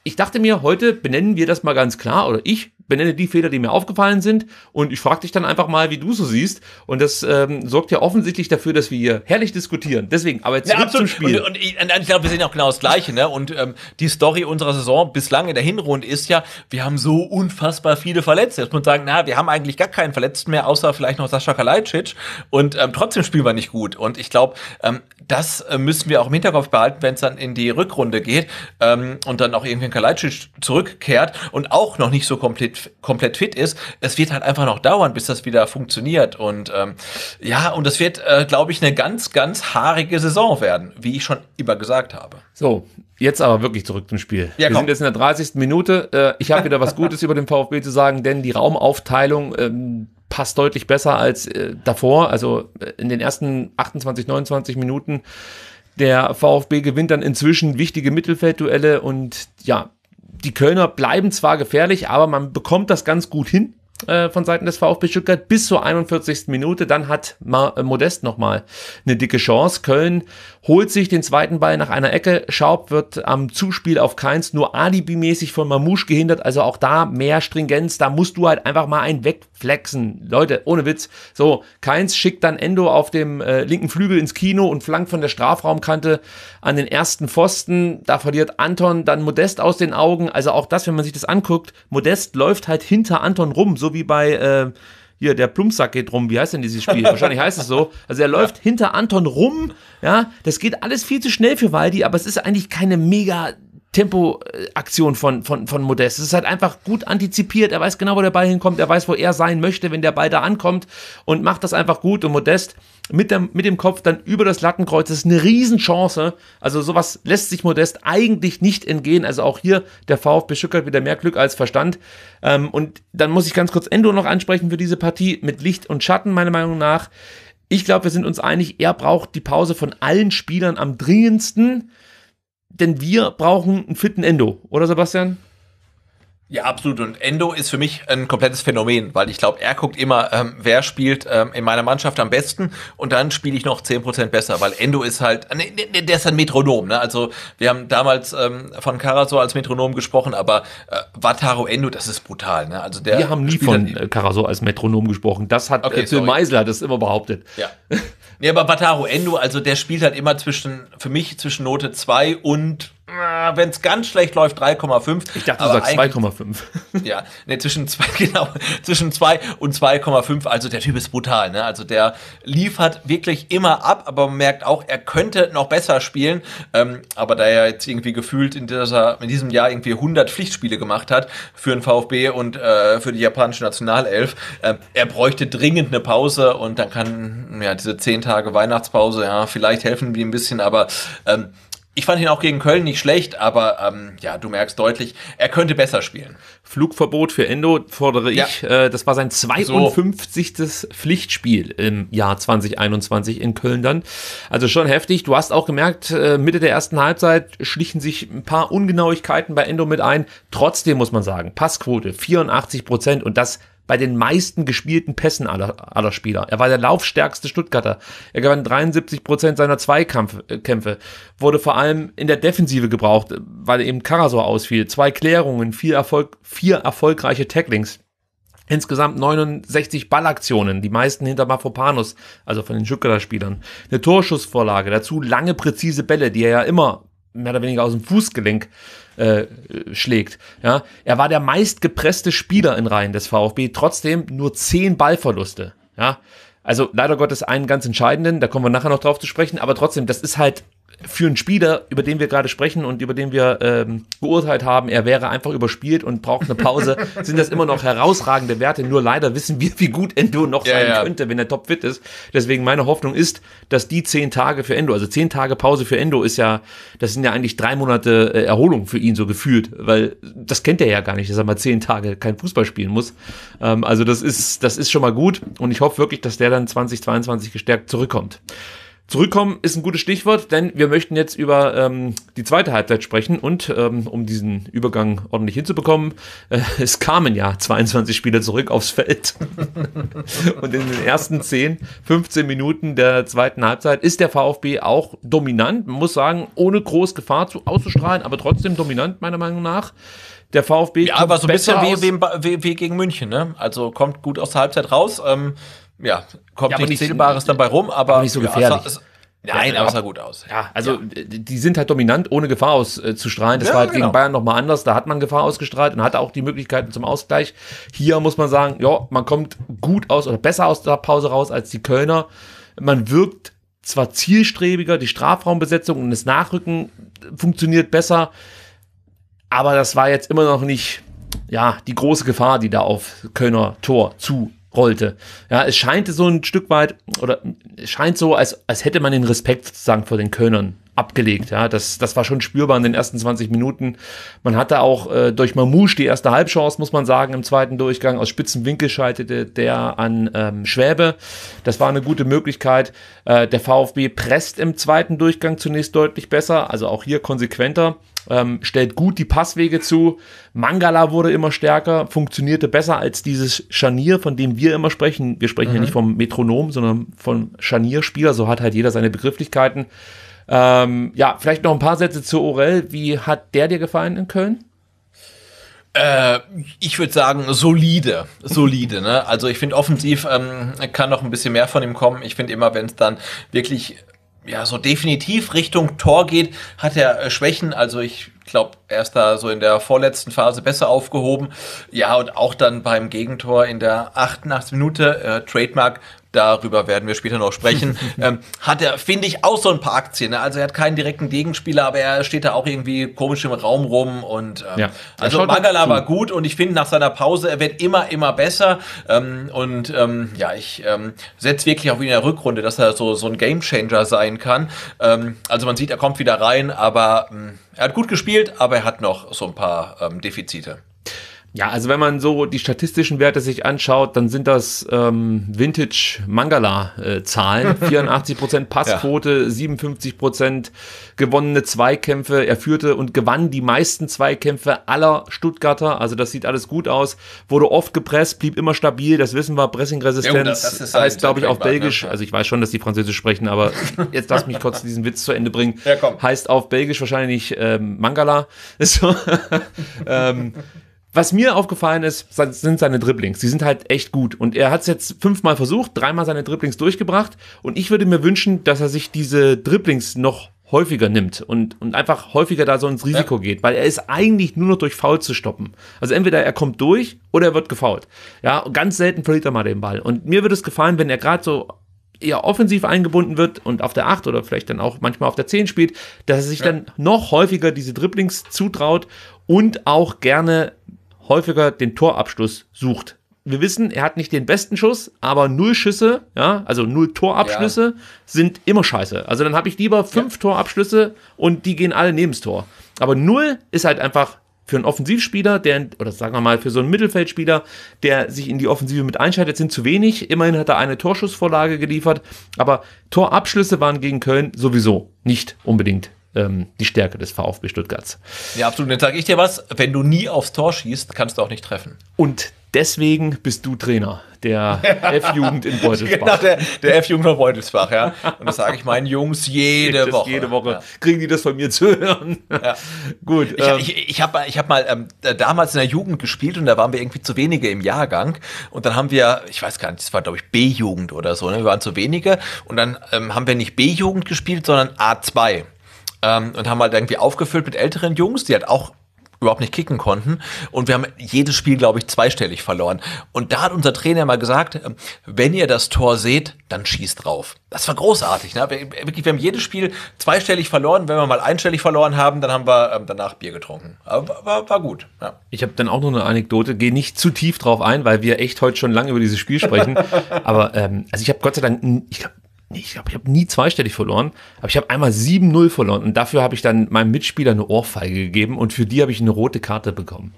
ich dachte mir, heute benennen wir das mal ganz klar, oder ich benenne die Fehler, die mir aufgefallen sind und ich frage dich dann einfach mal, wie du so siehst. Und das ähm, sorgt ja offensichtlich dafür, dass wir hier herrlich diskutieren. Deswegen, aber jetzt ja, zum Spiel. Und, und, ich, ich glaube, wir sehen auch genau das Gleiche. Ne? Und ähm, die Story unserer Saison bislang in der Hinrunde ist ja, wir haben so unfassbar viele Verletzte. Jetzt muss man sagen, na, wir haben eigentlich gar keinen Verletzten mehr, außer vielleicht noch Sascha Kalajdzic. Und ähm, trotzdem spielen wir nicht gut. Und ich glaube, ähm, das äh, müssen wir auch im Hinterkopf behalten, wenn es dann in die Rückrunde geht ähm, und dann auch irgendwann Kalajdzic zurückkehrt und auch noch nicht so komplett fit, komplett fit ist. Es wird halt einfach noch dauern, bis das wieder funktioniert. Und ähm, ja, und das wird, äh, glaube ich, eine ganz, ganz haarige Saison werden, wie ich schon immer gesagt habe. So, jetzt aber wirklich zurück zum Spiel. Ja, Wir sind jetzt in der 30. Minute. Äh, ich habe wieder was [LAUGHS] Gutes über den VfB zu sagen, denn die Raumaufteilung ähm, passt deutlich besser als äh, davor. Also äh, in den ersten 28, 29 Minuten der VfB gewinnt dann inzwischen wichtige Mittelfeldduelle und ja, die Kölner bleiben zwar gefährlich, aber man bekommt das ganz gut hin äh, von Seiten des VfB Stuttgart bis zur 41. Minute. Dann hat äh, Modest nochmal eine dicke Chance. Köln holt sich den zweiten Ball nach einer Ecke. Schaub wird am Zuspiel auf Keins nur alibimäßig von Mamouche gehindert. Also auch da mehr Stringenz. Da musst du halt einfach mal einen wegflexen. Leute, ohne Witz. So, Keins schickt dann Endo auf dem äh, linken Flügel ins Kino und flankt von der Strafraumkante an den ersten Pfosten. Da verliert Anton dann Modest aus den Augen. Also auch das, wenn man sich das anguckt, Modest läuft halt hinter Anton rum, so wie bei. Äh, hier, der Plumpsack geht rum, wie heißt denn dieses Spiel? Wahrscheinlich heißt es so. Also er [LAUGHS] läuft ja. hinter Anton rum, ja, das geht alles viel zu schnell für Waldi, aber es ist eigentlich keine mega Tempo-Aktion von, von, von Modest. Es ist halt einfach gut antizipiert. Er weiß genau, wo der Ball hinkommt. Er weiß, wo er sein möchte, wenn der Ball da ankommt und macht das einfach gut. Und Modest mit, der, mit dem Kopf dann über das Lattenkreuz. Das ist eine Riesenchance. Also sowas lässt sich Modest eigentlich nicht entgehen. Also auch hier der VfB Stuttgart wieder mehr Glück als Verstand. Ähm, und dann muss ich ganz kurz Endo noch ansprechen für diese Partie mit Licht und Schatten, meiner Meinung nach. Ich glaube, wir sind uns einig, er braucht die Pause von allen Spielern am dringendsten, denn wir brauchen einen fitten Endo, oder Sebastian? Ja, absolut. Und Endo ist für mich ein komplettes Phänomen, weil ich glaube, er guckt immer, ähm, wer spielt ähm, in meiner Mannschaft am besten und dann spiele ich noch zehn Prozent besser, weil Endo ist halt, ne, ne, ne der ist ein Metronom. Ne? Also wir haben damals ähm, von Karasor als Metronom gesprochen, aber äh, Wataru Endo, das ist brutal. Ne? Also der wir haben nie von äh, als Metronom gesprochen. Das hat okay, äh, Phil Meisler hat das immer behauptet. Ja. [LAUGHS] Nee, aber Wataru Endo, also der spielt halt immer zwischen, für mich zwischen Note zwei und Ah, wenn es ganz schlecht läuft, 3,5. Ich dachte, du sagst 2,5. [LAUGHS] Ja, ne, zwischen 2 [LAUGHS] genau, zwischen 2 und 2,5. Also der Typ ist brutal, ne? Also der liefert wirklich immer ab, aber man merkt auch, er könnte noch besser spielen. Ähm, aber da er jetzt irgendwie gefühlt in, dieser, in diesem Jahr irgendwie 100 Pflichtspiele gemacht hat für den VfB und äh, für die japanische Nationalelf, äh, er bräuchte dringend eine Pause und dann kann, ja, diese 10 Tage Weihnachtspause, ja, vielleicht helfen wir ein bisschen, aber ähm, ich fand ihn auch gegen Köln nicht schlecht, aber ähm, ja, du merkst deutlich, er könnte besser spielen. Flugverbot für Endo fordere ja. ich. Äh, das war sein 52. So. Pflichtspiel im Jahr 2021 in Köln dann. Also schon heftig. Du hast auch gemerkt, äh, Mitte der ersten Halbzeit schlichen sich ein paar Ungenauigkeiten bei Endo mit ein. Trotzdem muss man sagen, Passquote 84 Prozent und das bei den meisten gespielten Pässen aller, aller Spieler. Er war der laufstärkste Stuttgarter. Er gewann 73 Prozent seiner Zweikämpfe, äh, wurde vor allem in der Defensive gebraucht, weil eben Karasor ausfiel. Zwei Klärungen, vier, Erfolg, vier erfolgreiche Tacklings. Insgesamt 69 Ballaktionen, die meisten hinter Mafropanus, also von den Stuttgarter Spielern. Eine Torschussvorlage, dazu lange präzise Bälle, die er ja immer mehr oder weniger aus dem Fußgelenk äh, schlägt. Ja, er war der meistgepresste Spieler in Reihen des VfB, trotzdem nur zehn Ballverluste. Ja, also leider Gottes einen ganz entscheidenden, da kommen wir nachher noch drauf zu sprechen, aber trotzdem, das ist halt für einen Spieler, über den wir gerade sprechen und über den wir ähm, geurteilt haben, er wäre einfach überspielt und braucht eine Pause, [LAUGHS] sind das immer noch herausragende Werte. Nur leider wissen wir, wie gut Endo noch sein ja. könnte, wenn er topfit ist. Deswegen meine Hoffnung ist, dass die zehn Tage für Endo, also zehn Tage Pause für Endo ist ja, das sind ja eigentlich drei Monate äh, Erholung für ihn so gefühlt, weil das kennt er ja gar nicht, dass er mal zehn Tage kein Fußball spielen muss. Ähm, also das ist, das ist schon mal gut und ich hoffe wirklich, dass der dann 2022 gestärkt zurückkommt. Zurückkommen ist ein gutes Stichwort, denn wir möchten jetzt über ähm, die zweite Halbzeit sprechen und ähm, um diesen Übergang ordentlich hinzubekommen, äh, [LAUGHS] es kamen ja 22 Spieler zurück aufs Feld. [LAUGHS] und in den ersten 10, 15 Minuten der zweiten Halbzeit ist der VfB auch dominant, man muss sagen, ohne groß Gefahr zu, auszustrahlen, aber trotzdem dominant meiner Meinung nach. Der VfB ja, aber so ein bisschen wie, wie, wie, gegen München, ne? Also kommt gut aus der Halbzeit raus. Ähm, ja, kommt ja, nichts Zählbares dabei rum, aber, aber nicht so gefährlich. Ja, Nein, aber sah gut aus. Ja, also ja. die sind halt dominant, ohne Gefahr auszustrahlen. Das ja, war halt genau. gegen Bayern nochmal anders. Da hat man Gefahr ausgestrahlt und hatte auch die Möglichkeiten zum Ausgleich. Hier muss man sagen, ja, man kommt gut aus oder besser aus der Pause raus als die Kölner. Man wirkt zwar zielstrebiger, die Strafraumbesetzung und das Nachrücken funktioniert besser, aber das war jetzt immer noch nicht ja, die große Gefahr, die da auf Kölner Tor zu rollte. Ja, es scheint so ein Stück weit, oder es scheint so, als, als hätte man den Respekt sozusagen vor den Kölnern abgelegt. Ja, das, das war schon spürbar in den ersten 20 Minuten. Man hatte auch äh, durch Mamouche die erste Halbchance, muss man sagen, im zweiten Durchgang. Aus spitzen Winkel schaltete der an ähm, Schwäbe. Das war eine gute Möglichkeit. Äh, der VfB presst im zweiten Durchgang zunächst deutlich besser, also auch hier konsequenter. Ähm, stellt gut die Passwege zu. Mangala wurde immer stärker, funktionierte besser als dieses Scharnier, von dem wir immer sprechen. Wir sprechen mhm. ja nicht mhm. vom Metronom, sondern vom Scharnierspieler. So hat halt jeder seine Begrifflichkeiten. Ähm, ja, vielleicht noch ein paar Sätze zu Orel. Wie hat der dir gefallen in Köln? Äh, ich würde sagen, solide. Solide, ne? Also ich finde, offensiv ähm, kann noch ein bisschen mehr von ihm kommen. Ich finde immer, wenn es dann wirklich ja, so definitiv Richtung Tor geht, hat er äh, Schwächen. Also ich glaube, er ist da so in der vorletzten Phase besser aufgehoben. Ja, und auch dann beim Gegentor in der 88. Minute, äh, Trademark, darüber werden wir später noch sprechen, [LAUGHS] ähm, hat er, finde ich, auch so ein paar Aktien. Ne? Also er hat keinen direkten Gegenspieler, aber er steht da auch irgendwie komisch im Raum rum. Und ähm, ja. also Mangala war gut und ich finde nach seiner Pause, er wird immer, immer besser. Ähm, und ähm, ja, ich ähm, setze wirklich auf ihn in der Rückrunde, dass er so, so ein Gamechanger sein kann. Ähm, also man sieht, er kommt wieder rein, aber ähm, er hat gut gespielt, aber er hat noch so ein paar ähm, Defizite. Ja, also wenn man so die statistischen Werte sich anschaut, dann sind das ähm, Vintage-Mangala-Zahlen. Äh, 84% [LAUGHS] Passquote, ja. 57% gewonnene Zweikämpfe. Er führte und gewann die meisten Zweikämpfe aller Stuttgarter. Also das sieht alles gut aus. Wurde oft gepresst, blieb immer stabil. Das wissen wir. Pressingresistenz ja, das, das heißt, halt glaube ich, auf ne? Belgisch. Ne? Also ich weiß schon, dass die Französisch sprechen, aber [LAUGHS] jetzt lass mich kurz diesen Witz zu Ende bringen. Ja, komm. heißt auf Belgisch wahrscheinlich ähm, Mangala. [LAUGHS] So. ähm, was mir aufgefallen ist, sind seine Dribblings. Die sind halt echt gut. Und er hat es jetzt fünfmal versucht, dreimal seine Dribblings durchgebracht. Und ich würde mir wünschen, dass er sich diese Dribblings noch häufiger nimmt und, und einfach häufiger da so ins Risiko ja. geht, weil er ist eigentlich nur noch durch Foul zu stoppen. Also entweder er kommt durch oder er wird gefault. Ja, ganz selten verliert er mal den Ball. Und mir würde es gefallen, wenn er gerade so eher offensiv eingebunden wird und auf der 8 oder vielleicht dann auch manchmal auf der 10 spielt, dass er sich ja. dann noch häufiger diese Dribblings zutraut und auch gerne häufiger den Torabschluss sucht. Wir wissen, er hat nicht den besten Schuss, aber null Schüsse, ja, also null Torabschlüsse ja. sind immer scheiße. Also dann habe ich lieber fünf ja. Torabschlüsse und die gehen alle neben das Tor. Aber null ist halt einfach für einen Offensivspieler, der, oder sagen wir mal, für so einen Mittelfeldspieler, der sich in die Offensive mit einschaltet, sind zu wenig. Immerhin hat er eine Torschussvorlage geliefert, aber Torabschlüsse waren gegen Köln sowieso nicht unbedingt ähm, die Stärke des VfB Stuttgarts. Ja, absolut. Dann sage ich dir was, wenn du nie aufs Tor schießt, kannst du auch nicht treffen. Und deswegen bist du Trainer der [LAUGHS] F-Jugend in Beutelsbach. Genau, der, der F-Jugend von Beutelsbach, ja. Und das sage ich meinen Jungs jede Woche. Jede Woche ja. kriegen die das von mir zu hören. Ja. [LAUGHS] Gut. Ich, ähm, ich, ich habe ich hab mal ähm, damals in der Jugend gespielt und da waren wir irgendwie zu wenige im Jahrgang. Und dann haben wir, ich weiß gar nicht, das war glaube ich B-Jugend oder so, ne? wir waren zu wenige. Und dann ähm, haben wir nicht B-Jugend gespielt, sondern A2 ähm, und haben halt irgendwie aufgefüllt mit älteren Jungs, die halt auch überhaupt nicht kicken konnten. Und wir haben jedes Spiel, glaube ich, zweistellig verloren. Und da hat unser Trainer mal gesagt, ähm, wenn ihr das Tor seht, dann schießt drauf. Das war großartig. Ne? Wir, wirklich, wir haben jedes Spiel zweistellig verloren. Wenn wir mal einstellig verloren haben, dann haben wir ähm, danach Bier getrunken. Aber war, war gut. Ja. Ich habe dann auch noch eine Anekdote. Gehe nicht zu tief drauf ein, weil wir echt heute schon lange über dieses Spiel sprechen. [LAUGHS] Aber ähm, also ich habe Gott sei Dank, ich glaube, ich glaube, ich habe nie zweistellig verloren, aber ich habe einmal 7-0 verloren und dafür habe ich dann meinem Mitspieler eine Ohrfeige gegeben und für die habe ich eine rote Karte bekommen.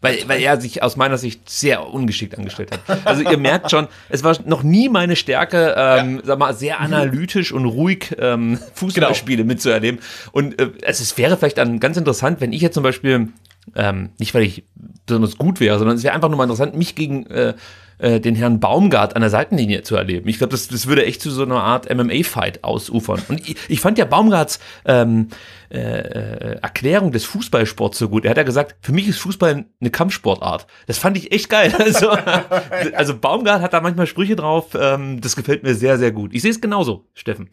Weil, weil er sich aus meiner Sicht sehr ungeschickt angestellt hat. Also ihr merkt schon, es war noch nie meine Stärke, ähm, ja. sag mal, sehr analytisch und ruhig ähm, Fußballspiele genau. mitzuerleben. Und äh, also es wäre vielleicht dann ganz interessant, wenn ich jetzt zum Beispiel, ähm, nicht weil ich besonders gut wäre, sondern es wäre einfach nur mal interessant, mich gegen äh, äh, den Herrn Baumgart an der Seitenlinie zu erleben. Ich glaube, das, das würde echt zu so einer Art MMA-Fight ausufern. Und ich, ich fand ja Baumgarts ähm, äh, äh, Erklärung des Fußballsports so gut. Er hat ja gesagt, für mich ist Fußball eine Kampfsportart. Das fand ich echt geil. [LAUGHS] Also, [LAUGHS] also Baumgart hat da manchmal Sprüche drauf. Ähm, das gefällt mir sehr, sehr gut. Ich sehe es genauso, Steffen.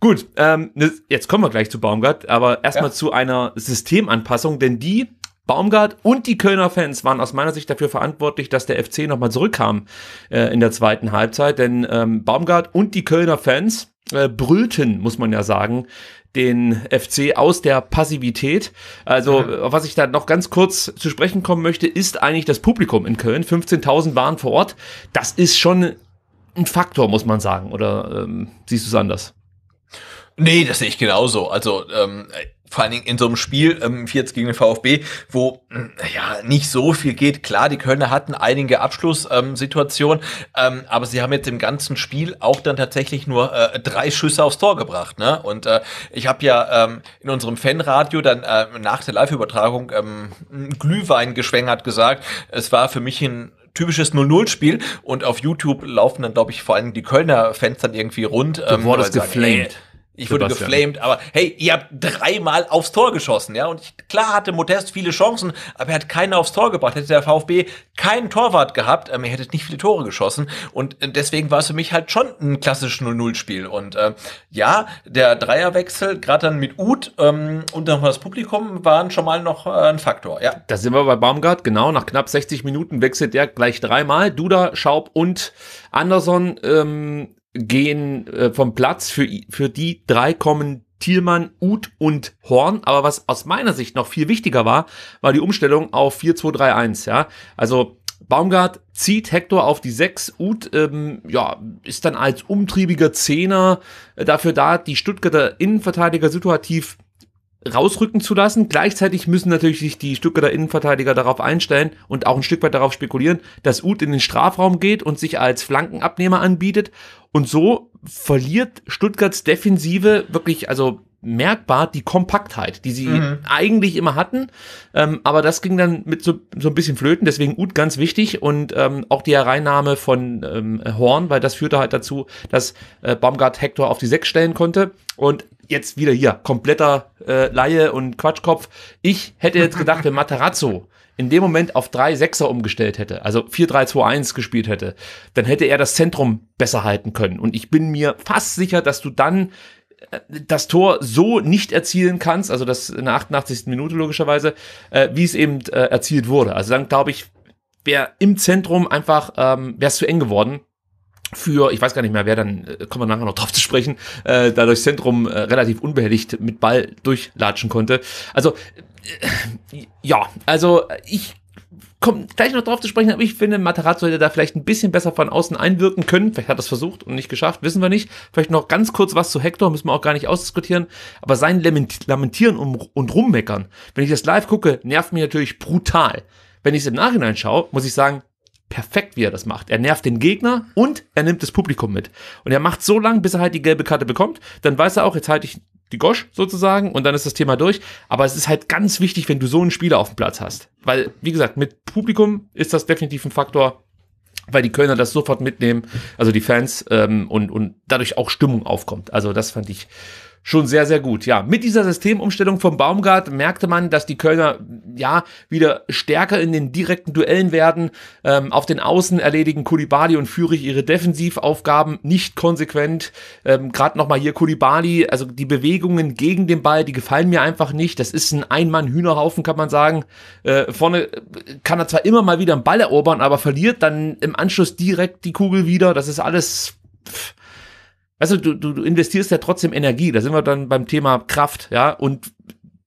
Gut, ähm, jetzt kommen wir gleich zu Baumgart, aber erstmal ja. zu einer Systemanpassung, denn die Baumgart und die Kölner Fans waren aus meiner Sicht dafür verantwortlich, dass der FC nochmal zurückkam äh, in der zweiten Halbzeit, denn ähm, Baumgart und die Kölner Fans äh, brüllten, muss man ja sagen, den FC aus der Passivität. Also, mhm. auf was ich da noch ganz kurz zu sprechen kommen möchte, ist eigentlich das Publikum in Köln. 15.000 waren vor Ort. Das ist schon ein Faktor, muss man sagen. Oder ähm, siehst du es anders? Nee, das sehe ich genauso. Also ähm, vor allen Dingen in so einem Spiel, ähm, jetzt gegen den VfB, wo hm, ja nicht so viel geht. Klar, die Kölner hatten einige Abschlusssituationen, ähm, ähm, aber sie haben jetzt im ganzen Spiel auch dann tatsächlich nur äh, drei Schüsse aufs Tor gebracht. Ne? Und äh, ich habe ja ähm, in unserem Fanradio dann äh, nach der Live-Übertragung ähm, Glühwein geschwängert gesagt, es war für mich ein typisches 0-0-Spiel und auf YouTube laufen dann, glaube ich, vor allem die Kölner Fans dann irgendwie rund. Du ähm, wurdest geflamed. Sagen, ey, ich wurde Sebastian. geflamed, aber hey, ihr habt dreimal aufs Tor geschossen, ja. Und ich, klar hatte Modest viele Chancen, aber er hat keine aufs Tor gebracht. Hätte der VfB keinen Torwart gehabt, ähm, ihr hättet nicht viele Tore geschossen. Und äh, deswegen war es für mich halt schon ein klassisches 0-0-Spiel. Und äh, ja, der Dreierwechsel, gerade dann mit Uth ähm, und dann das Publikum, waren schon mal noch äh, ein Faktor, ja. Da sind wir bei Baumgart, genau. Nach knapp 60 Minuten wechselt der gleich dreimal. Duda, Schaub und Anderson. Ähm gehen äh, vom Platz. Für, für die drei kommen Thielmann, Uth und Horn. Aber was aus meiner Sicht noch viel wichtiger war, war die Umstellung auf 4-2-3-1. Ja? Also Baumgart zieht Hector auf die 6. Uth ähm, ja, ist dann als umtriebiger Zehner äh, dafür da, die Stuttgarter Innenverteidiger situativ rausrücken zu lassen. Gleichzeitig müssen natürlich sich die Stuttgarter Innenverteidiger darauf einstellen und auch ein Stück weit darauf spekulieren, dass Uth in den Strafraum geht und sich als Flankenabnehmer anbietet. Und so verliert Stuttgarts Defensive wirklich, also merkbar die Kompaktheit, die sie mhm. eigentlich immer hatten. Ähm, aber das ging dann mit so, so ein bisschen flöten. Deswegen Ut ganz wichtig und ähm, auch die Hereinnahme von ähm, Horn, weil das führte halt dazu, dass äh, Baumgart Hector auf die Sechs stellen konnte. Und jetzt wieder hier, kompletter äh, Laie und Quatschkopf. Ich hätte jetzt gedacht, wenn Matarazzo in dem Moment auf 3-6er umgestellt hätte, also 4-3-2-1 gespielt hätte, dann hätte er das Zentrum besser halten können. Und ich bin mir fast sicher, dass du dann äh, das Tor so nicht erzielen kannst, also das in der 88. Minute logischerweise, äh, wie es eben äh, erzielt wurde. Also dann glaube ich, wäre im Zentrum einfach, ähm, wäre es zu eng geworden für, ich weiß gar nicht mehr wer, dann äh, kommen wir nachher noch drauf zu sprechen, äh, dadurch Zentrum äh, relativ unbehelligt mit Ball durchlatschen konnte. Also, äh, ja, also ich komme gleich noch drauf zu sprechen, aber ich finde, Materazzo hätte da vielleicht ein bisschen besser von außen einwirken können. Vielleicht hat er es versucht und nicht geschafft, wissen wir nicht. Vielleicht noch ganz kurz was zu Hector, müssen wir auch gar nicht ausdiskutieren. Aber sein Lamentieren und Rummeckern, wenn ich das live gucke, nervt mich natürlich brutal. Wenn ich es im Nachhinein schaue, muss ich sagen, perfekt, wie er das macht. Er nervt den Gegner und er nimmt das Publikum mit. Und er macht so lange, bis er halt die gelbe Karte bekommt. Dann weiß er auch, jetzt halte ich die Gosch sozusagen und dann ist das Thema durch. Aber es ist halt ganz wichtig, wenn du so einen Spieler auf dem Platz hast. Weil, wie gesagt, mit Publikum ist das definitiv ein Faktor, weil die Kölner das sofort mitnehmen, also die Fans ähm, und, und dadurch auch Stimmung aufkommt. Also das fand ich schon sehr, sehr gut. Ja, mit dieser Systemumstellung von Baumgart merkte man, dass die Kölner ja wieder stärker in den direkten Duellen werden. Ähm, auf den Außen erledigen Kulibali und Führig ihre Defensivaufgaben nicht konsequent. Ähm, Gerade nochmal hier Kulibali, also die Bewegungen gegen den Ball, die gefallen mir einfach nicht. Das ist ein Einmann-Hühnerhaufen, kann man sagen. Äh, vorne kann er zwar immer mal wieder einen Ball erobern, aber verliert dann im Anschluss direkt die Kugel wieder. Das ist alles. Pff, also du, du, du investierst ja trotzdem Energie, da sind wir dann beim Thema Kraft, ja, und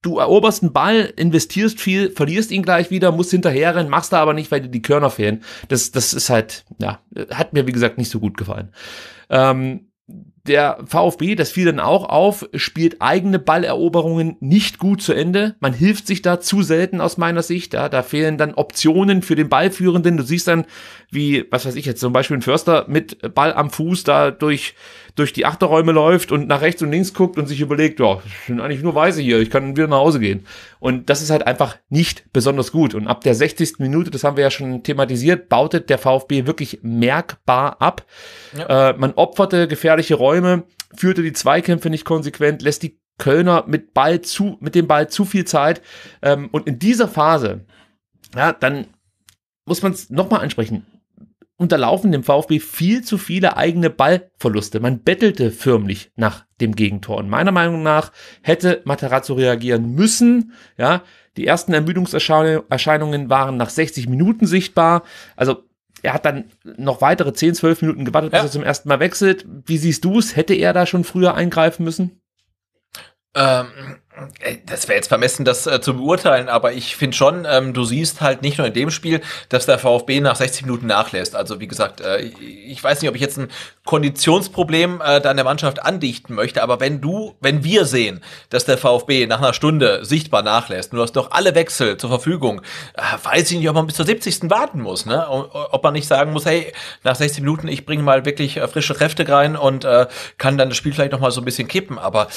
du eroberst einen Ball, investierst viel, verlierst ihn gleich wieder, musst hinterherrennen, machst da aber nicht, weil dir die Körner fehlen. Das, das ist halt, ja, hat mir wie gesagt nicht so gut gefallen. Ähm, der VfB, das fiel dann auch auf, spielt eigene Balleroberungen nicht gut zu Ende. Man hilft sich da zu selten aus meiner Sicht. Ja, da fehlen dann Optionen für den Ballführenden. Du siehst dann, wie, was weiß ich jetzt, zum Beispiel ein Förster mit Ball am Fuß da durch durch die Achterräume läuft und nach rechts und links guckt und sich überlegt, ja, ich bin eigentlich nur Weiße hier, ich kann wieder nach Hause gehen. Und das ist halt einfach nicht besonders gut. Und ab der 60. Minute, das haben wir ja schon thematisiert, bautet der VfB wirklich merkbar ab. Ja. Äh, man opferte gefährliche Räume, führte die Zweikämpfe nicht konsequent, lässt die Kölner mit Ball zu, mit dem Ball zu viel Zeit. Ähm, und in dieser Phase, ja, dann muss man es nochmal ansprechen unterlaufen dem VfB viel zu viele eigene Ballverluste. Man bettelte förmlich nach dem Gegentor. Und meiner Meinung nach hätte Materazzo reagieren müssen. Ja, die ersten Ermüdungserscheinungen waren nach 60 Minuten sichtbar. Also er hat dann noch weitere 10, 12 Minuten gewartet, ja. bis er zum ersten Mal wechselt. Wie siehst du es? Hätte er da schon früher eingreifen müssen? Ähm, äh, das wäre jetzt vermessen, das äh, zu beurteilen, aber ich finde schon, ähm, du siehst halt nicht nur in dem Spiel, dass der VfB nach 60 Minuten nachlässt. Also wie gesagt, äh, ich weiß nicht, ob ich jetzt ein Konditionsproblem äh, da in der Mannschaft andichten möchte, aber wenn du, wenn wir sehen, dass der VfB nach einer Stunde sichtbar nachlässt, du hast doch alle Wechsel zur Verfügung, äh, weiß ich nicht, ob man bis zur 70. warten muss, ne? Ob man nicht sagen muss, hey, nach 60 Minuten, ich bringe mal wirklich äh, frische Kräfte rein und kann dann das Spiel vielleicht noch mal so ein bisschen kippen, aber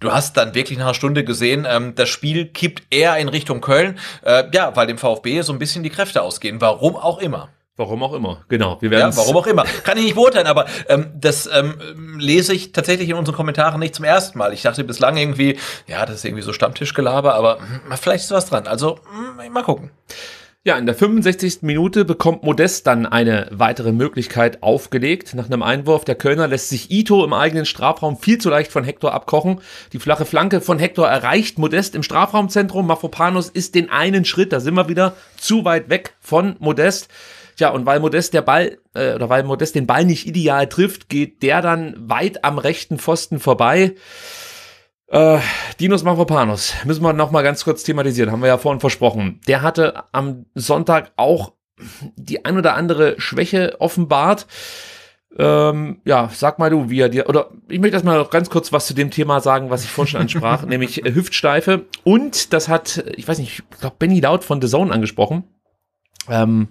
du hast dann wirklich nach einer Stunde gesehen, ähm, das Spiel kippt eher in Richtung Köln, äh, ja, weil dem VfB so ein bisschen die Kräfte ausgehen, warum auch immer. Warum auch immer, genau. Wir werden ja, warum auch immer. Kann ich nicht beurteilen, aber ähm, das ähm, lese ich tatsächlich in unseren Kommentaren nicht zum ersten Mal. Ich dachte bislang irgendwie, ja, das ist irgendwie so Stammtischgelaber, aber mh, hm, vielleicht ist was dran. Also mh, hm, mal gucken. Ja, in der 65. Minute bekommt Modest dann eine weitere Möglichkeit aufgelegt. Nach einem Einwurf der Kölner lässt sich Ito im eigenen Strafraum viel zu leicht von Hector abkochen. Die flache Flanke von Hector erreicht Modest im Strafraumzentrum. Mafopanus ist den einen Schritt, da sind wir wieder, zu weit weg von Modest. Tja, und weil Modest der Ball äh, oder weil Modest den Ball nicht ideal trifft, geht der dann weit am rechten Pfosten vorbei. Äh, Dinos Mavropanos, müssen wir nochmal ganz kurz thematisieren, haben wir ja vorhin versprochen. Der hatte am Sonntag auch die ein oder andere Schwäche offenbart. Ähm, ja, sag mal du, wie er dir, oder ich möchte erstmal noch ganz kurz was zu dem Thema sagen, was ich vorhin schon ansprach, [LAUGHS] nämlich äh, Hüftsteife. Und das hat, ich weiß nicht, ich glaube, Benny Laut von The Zone angesprochen. Ähm,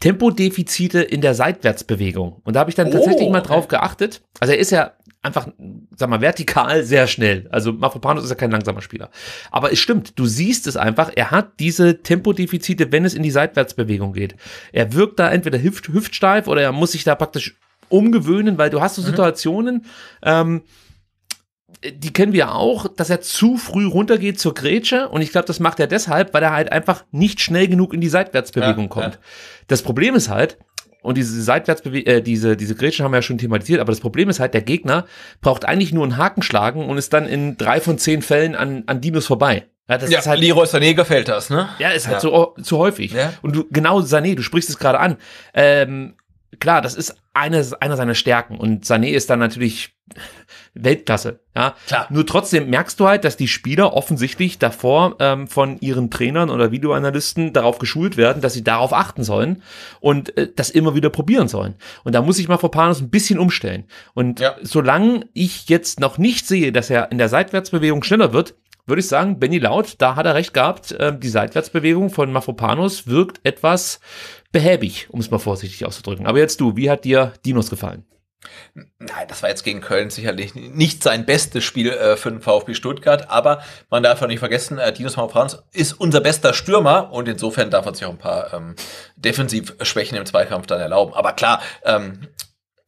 Tempodefizite in der Seitwärtsbewegung. Und da habe ich dann oh, tatsächlich mal drauf geachtet. Also er ist ja einfach, sag mal, vertikal sehr schnell. Also Mafropanus ist ja kein langsamer Spieler. Aber es stimmt, du siehst es einfach, er hat diese Tempodefizite, wenn es in die Seitwärtsbewegung geht. Er wirkt da entweder hüft, hüftsteif oder er muss sich da praktisch umgewöhnen, weil du hast so mhm. Situationen, mhm. ähm, die kennen wir auch, dass er zu früh runtergeht zur Grätsche und ich glaube, das macht er deshalb, weil er halt einfach nicht schnell genug in die Seitwärtsbewegung ja, kommt. Ja. Das Problem ist halt, und diese Seitwärtsbewe äh, diese, diese Grätschen haben wir ja schon thematisiert, aber das Problem ist halt, der Gegner braucht eigentlich nur einen Haken schlagen und ist dann in drei von zehn Fällen an, an Dinos vorbei. Ja, das ja, ist halt, Leroy Sané gefällt das, ne? Ja, ist halt so zu häufig. Ja. Und du, genau Sané, du sprichst es gerade an. Ähm, klar, das ist eine, einer seiner Stärken. Und Sané ist dann natürlich Weltklasse. Ja, klar. Nur trotzdem merkst du halt, dass die Spieler offensichtlich davor ähm, von ihren Trainern oder Videoanalysten darauf geschult werden, dass sie darauf achten sollen und äh, das immer wieder probieren sollen. Und da muss ich mal Panos ein bisschen umstellen. Und ja. solange ich jetzt noch nicht sehe, dass er in der Seitwärtsbewegung schneller wird, würde ich sagen, Benny Laut, da hat er recht gehabt, äh, die Seitwärtsbewegung von Mafropanos wirkt etwas behäbig, um es mal vorsichtig auszudrücken. Aber jetzt du, wie hat dir Dinos gefallen? Nein, das war jetzt gegen Köln sicherlich nicht sein bestes Spiel äh, für den VfB Stuttgart, aber man darf auch nicht vergessen, äh, Dinos Franz ist unser bester Stürmer und insofern darf er sich auch ein paar ähm, Defensivschwächen im Zweikampf dann erlauben. Aber klar, ähm,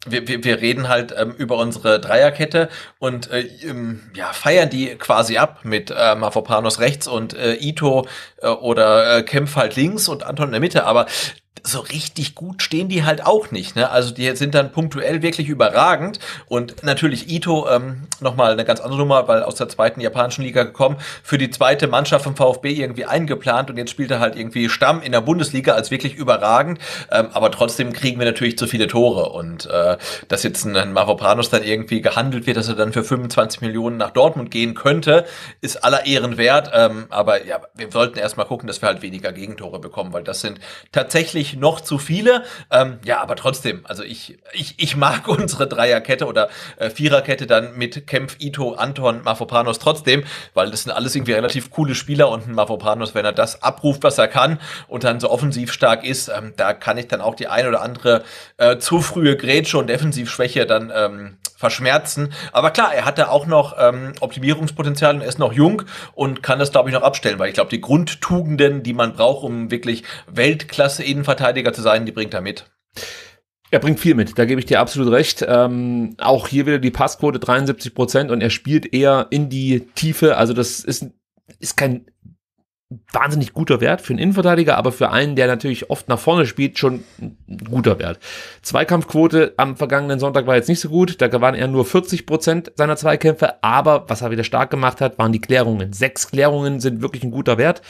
wir, wir, wir reden halt ähm, über unsere Dreierkette und äh, ähm, ja, feiern die quasi ab mit äh, Mavropanos rechts und äh, Ito äh, oder äh, Kempf halt links und Anton in der Mitte. Aber so richtig gut stehen die halt auch nicht. Ne? Also die sind dann punktuell wirklich überragend. Und natürlich Ito, ähm, nochmal eine ganz andere Nummer, weil aus der zweiten japanischen Liga gekommen, für die zweite Mannschaft vom VfB irgendwie eingeplant und jetzt spielt er halt irgendwie Stamm in der Bundesliga als wirklich überragend. Ähm, aber trotzdem kriegen wir natürlich zu viele Tore. Und äh, dass jetzt ein Mavropanos dann irgendwie gehandelt wird, dass er dann für 25 Millionen nach Dortmund gehen könnte, ist aller Ehren wert. Ähm, aber ja, wir sollten erstmal gucken, dass wir halt weniger Gegentore bekommen, weil das sind tatsächlich noch zu viele. Ähm, ja, aber trotzdem, also ich, ich, ich mag [LAUGHS] unsere Dreierkette oder äh, Viererkette dann mit Kempf, Ito, Anton, Mafopanos trotzdem, weil das sind alles irgendwie relativ coole Spieler und ein Mafopanos, wenn er das abruft, was er kann und dann so offensiv stark ist, ähm, da kann ich dann auch die ein oder andere äh, zu frühe Grätsche und Defensivschwäche dann ähm, verschmerzen. Aber klar, er hatte auch noch ähm, Optimierungspotenzial und er ist noch jung und kann das, glaube ich, noch abstellen, weil ich glaube, die Grundtugenden, die man braucht, um wirklich Weltklasse-Innenverteidiger zu sein, die bringt er mit. Er bringt viel mit, da gebe ich dir absolut recht. Ähm, auch hier wieder die Passquote 73 Prozent und er spielt eher in die Tiefe. Also das ist, ist kein wahnsinnig guter Wert für einen Innenverteidiger, aber für einen, der natürlich oft nach vorne spielt, schon ein guter Wert. Zweikampfquote am vergangenen Sonntag war jetzt nicht so gut, da gewann er nur 40 Prozent seiner Zweikämpfe, aber was er wieder stark gemacht hat, waren die Klärungen. Sechs Klärungen sind wirklich ein guter Wert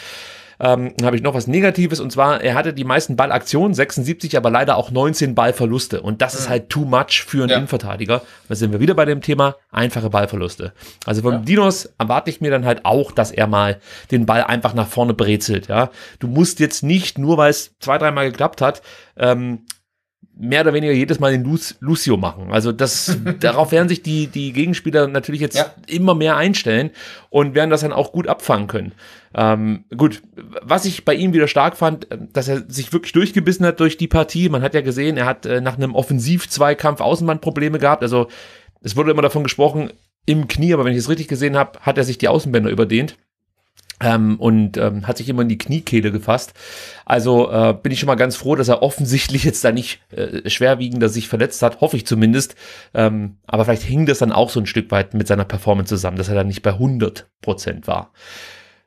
ähm, habe ich noch was Negatives und zwar, er hatte die meisten Ballaktionen, 76, aber leider auch 19 Ballverluste. Und das mhm. ist halt too much für einen ja. Innenverteidiger. Da sind wir wieder bei dem Thema einfache Ballverluste. Also vom ja. Dinos erwarte ich mir dann halt auch, dass er mal den Ball einfach nach vorne brezelt. Ja? Du musst jetzt nicht, nur weil es zwei, dreimal geklappt hat, ähm, mehr oder weniger jedes Mal den Lu Lucio machen. Also das, [LAUGHS] darauf werden sich die, die Gegenspieler natürlich jetzt ja. immer mehr einstellen und werden das dann auch gut abfangen können. Ähm, gut, was ich bei ihm wieder stark fand, äh, dass er sich wirklich durchgebissen hat durch die Partie. Man hat ja gesehen, er hat äh, nach einem Offensiv-Zweikampf Außenbandprobleme gehabt. Also es wurde immer davon gesprochen, im Knie, aber wenn ich es richtig gesehen habe, hat er sich die Außenbänder überdehnt. Ähm, und ähm, hat sich immer in die Kniekehle gefasst. Also äh, bin ich schon mal ganz froh, dass er offensichtlich jetzt da nicht äh, schwerwiegender sich verletzt hat, hoffe ich zumindest. Ähm, aber vielleicht hing das dann auch so ein Stück weit mit seiner Performance zusammen, dass er dann nicht bei 100 Prozent war.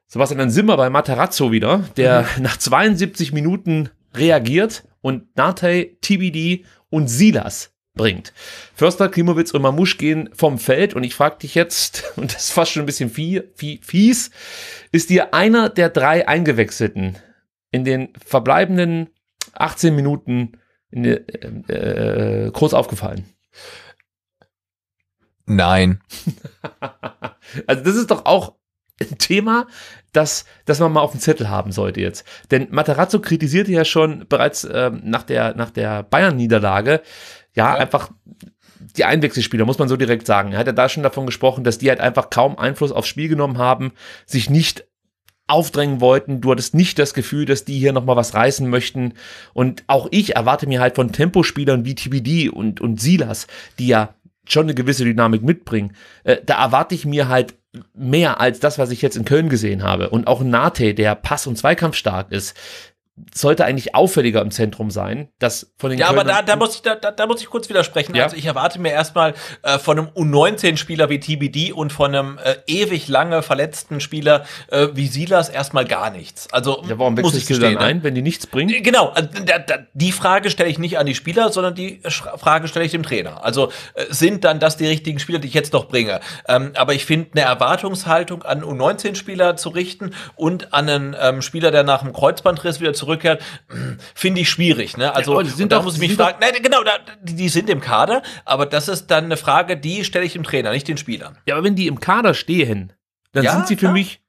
Sebastian, dann sind wir bei Materazzo wieder, der mhm. [LAUGHS] nach 72 Minuten reagiert und Nate, TBD und Silas bringt. Förster, Klimowitz und Mamusch gehen vom Feld und ich frage dich jetzt, [LAUGHS] und das ist fast schon ein bisschen fies, ist dir einer der drei Eingewechselten in den verbleibenden 18 Minuten in, äh, äh, groß aufgefallen? Nein. [LAUGHS] also das ist doch auch ein Thema, das, das man mal auf dem Zettel haben sollte jetzt. Denn Materazzo kritisierte ja schon bereits äh, nach der, nach der Bayern-Niederlage, ja, ja. einfach die Einwechselspieler, muss man so direkt sagen. Er hat ja da schon davon gesprochen, dass die halt einfach kaum Einfluss aufs Spiel genommen haben, sich nicht aufdrängen wollten. Du hattest nicht das Gefühl, dass die hier nochmal was reißen möchten. Und auch ich erwarte mir halt von Tempospielern wie TBD und, und Silas, die ja schon eine gewisse Dynamik mitbringen. Äh, da erwarte ich mir halt mehr als das, was ich jetzt in Köln gesehen habe. Und auch Nate, der Pass- und Zweikampfstark ist, sollte eigentlich auffälliger im Zentrum sein, das von den Ja, Kölnern aber da, da muss ich da, da, muss ich kurz widersprechen. Ja? Also ich erwarte mir erstmal äh, von einem U19-Spieler wie TBD und von einem äh, ewig lange verletzten Spieler äh, wie Silas erstmal gar nichts. Also ja, warum muss ich du dann ein, wenn die nichts bringen? Äh, genau, also, die Frage stelle ich nicht an die Spieler, sondern die äh, Frage stelle ich dem Trainer. Also äh, sind dann das die richtigen Spieler, die ich jetzt noch bringe? Ähm, aber ich finde eine Erwartungshaltung an U19-Spieler zu richten und an einen ähm, Spieler, der nach dem Kreuzbandriss wieder zurück zurückkehrt, finde ich schwierig. Ne? Also ja, sind da doch, muss ich mich fragen. Nein, genau, da, die sind im Kader, aber das ist dann eine Frage, die stelle ich dem Trainer, nicht den Spielern. Ja, aber wenn die im Kader stehen, dann ja, sind sie für mich